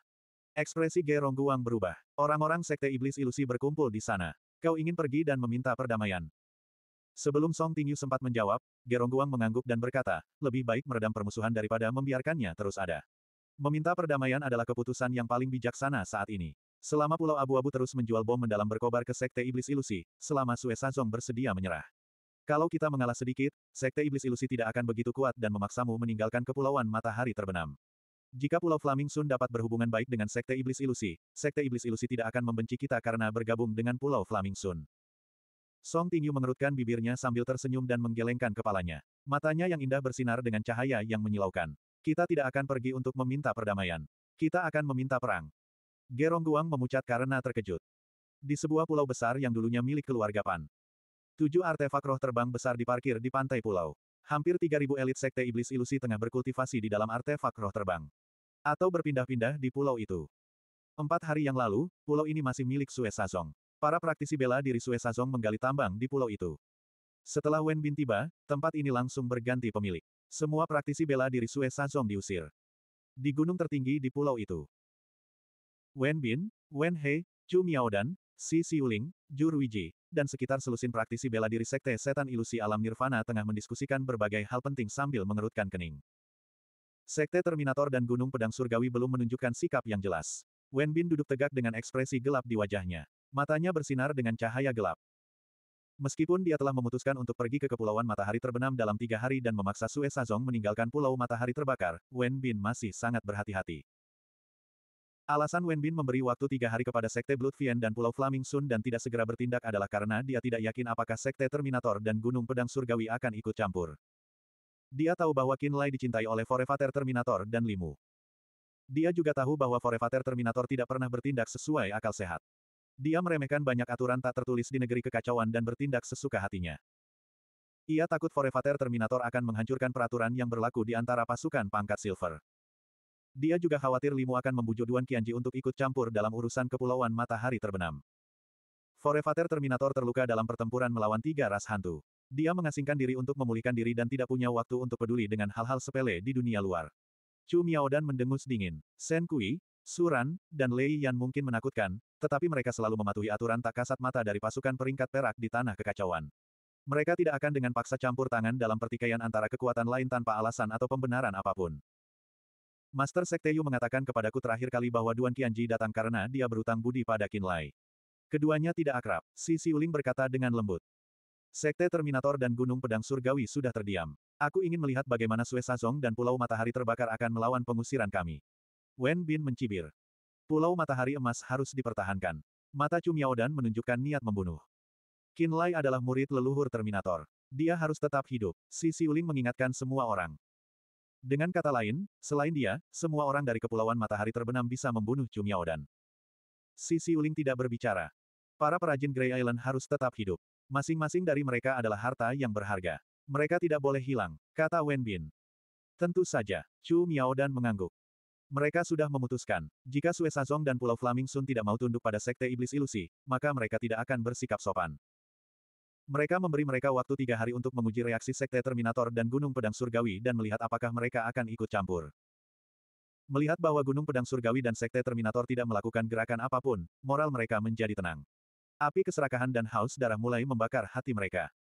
Ekspresi G Rongguang berubah. Orang-orang sekte iblis ilusi berkumpul di sana. Kau ingin pergi dan meminta perdamaian. Sebelum Song Tingyu sempat menjawab, Gerong Guang mengangguk dan berkata, lebih baik meredam permusuhan daripada membiarkannya terus ada. Meminta perdamaian adalah keputusan yang paling bijaksana saat ini. Selama Pulau Abu-Abu terus menjual bom mendalam berkobar ke Sekte Iblis Ilusi, selama Sue Sazong bersedia menyerah. Kalau kita mengalah sedikit, Sekte Iblis Ilusi tidak akan begitu kuat dan memaksamu meninggalkan Kepulauan Matahari Terbenam. Jika Pulau Flaming Sun dapat berhubungan baik dengan Sekte Iblis Ilusi, Sekte Iblis Ilusi tidak akan membenci kita karena bergabung dengan Pulau Flaming Sun. Song Tingyu mengerutkan bibirnya sambil tersenyum dan menggelengkan kepalanya. Matanya yang indah bersinar dengan cahaya yang menyilaukan. Kita tidak akan pergi untuk meminta perdamaian. Kita akan meminta perang. Gerong Guang memucat karena terkejut. Di sebuah pulau besar yang dulunya milik keluarga Pan. Tujuh artefak roh terbang besar diparkir di pantai pulau. Hampir 3.000 elit sekte iblis ilusi tengah berkultivasi di dalam artefak roh terbang. Atau berpindah-pindah di pulau itu. Empat hari yang lalu, pulau ini masih milik Sue Sazong. Para praktisi bela diri Sue Sazong menggali tambang di pulau itu. Setelah Wen Bin tiba, tempat ini langsung berganti pemilik. Semua praktisi bela diri Sue Sazong diusir. Di gunung tertinggi di pulau itu. Wen Bin, Wen He, Chu Miao dan Si Siuling, Ju Ruiji, dan sekitar selusin praktisi bela diri Sekte Setan Ilusi Alam Nirvana tengah mendiskusikan berbagai hal penting sambil mengerutkan kening. Sekte Terminator dan Gunung Pedang Surgawi belum menunjukkan sikap yang jelas. Wen Bin duduk tegak dengan ekspresi gelap di wajahnya. Matanya bersinar dengan cahaya gelap. Meskipun dia telah memutuskan untuk pergi ke Kepulauan Matahari Terbenam dalam tiga hari dan memaksa Sue Sazong meninggalkan Pulau Matahari Terbakar, Wen Bin masih sangat berhati-hati. Alasan Wen Bin memberi waktu tiga hari kepada Sekte Bloodfien dan Pulau Flaming Sun dan tidak segera bertindak adalah karena dia tidak yakin apakah Sekte Terminator dan Gunung Pedang Surgawi akan ikut campur. Dia tahu bahwa Kinlai dicintai oleh Forevater Terminator dan Limu. Dia juga tahu bahwa Forevater Terminator tidak pernah bertindak sesuai akal sehat. Dia meremehkan banyak aturan tak tertulis di negeri kekacauan dan bertindak sesuka hatinya. Ia takut Forevater Terminator akan menghancurkan peraturan yang berlaku di antara pasukan pangkat Silver. Dia juga khawatir Limu akan membujuk Duan Qianji untuk ikut campur dalam urusan Kepulauan Matahari Terbenam. Forevater Terminator terluka dalam pertempuran melawan tiga ras hantu. Dia mengasingkan diri untuk memulihkan diri dan tidak punya waktu untuk peduli dengan hal-hal sepele di dunia luar. Chu Miao dan mendengus dingin. Sen Kui, Suran, dan Lei Yan mungkin menakutkan, tetapi mereka selalu mematuhi aturan tak kasat mata dari pasukan peringkat perak di tanah kekacauan. Mereka tidak akan dengan paksa campur tangan dalam pertikaian antara kekuatan lain tanpa alasan atau pembenaran apapun. Master Sekte Yu mengatakan kepadaku terakhir kali bahwa Duan Tianji datang karena dia berutang budi pada Qin Lai. Keduanya tidak akrab, si Siuling berkata dengan lembut. Sekte Terminator dan Gunung Pedang Surgawi sudah terdiam. Aku ingin melihat bagaimana Sue Sazong dan Pulau Matahari Terbakar akan melawan pengusiran kami. Wen Bin mencibir. Pulau Matahari Emas harus dipertahankan. Mata Cumiao dan menunjukkan niat membunuh. Qin Lai adalah murid leluhur Terminator. Dia harus tetap hidup. Si Siuling mengingatkan semua orang. Dengan kata lain, selain dia, semua orang dari Kepulauan Matahari Terbenam bisa membunuh Cumiao dan. Si Siuling tidak berbicara. Para perajin Grey Island harus tetap hidup. Masing-masing dari mereka adalah harta yang berharga. Mereka tidak boleh hilang, kata Wen Bin. Tentu saja, Chu Miao dan mengangguk. Mereka sudah memutuskan, jika Sue Sazong dan Pulau Flaming Sun tidak mau tunduk pada sekte iblis ilusi, maka mereka tidak akan bersikap sopan. Mereka memberi mereka waktu tiga hari untuk menguji reaksi sekte Terminator dan Gunung Pedang Surgawi dan melihat apakah mereka akan ikut campur. Melihat bahwa Gunung Pedang Surgawi dan sekte Terminator tidak melakukan gerakan apapun, moral mereka menjadi tenang. Api keserakahan dan haus darah mulai membakar hati mereka.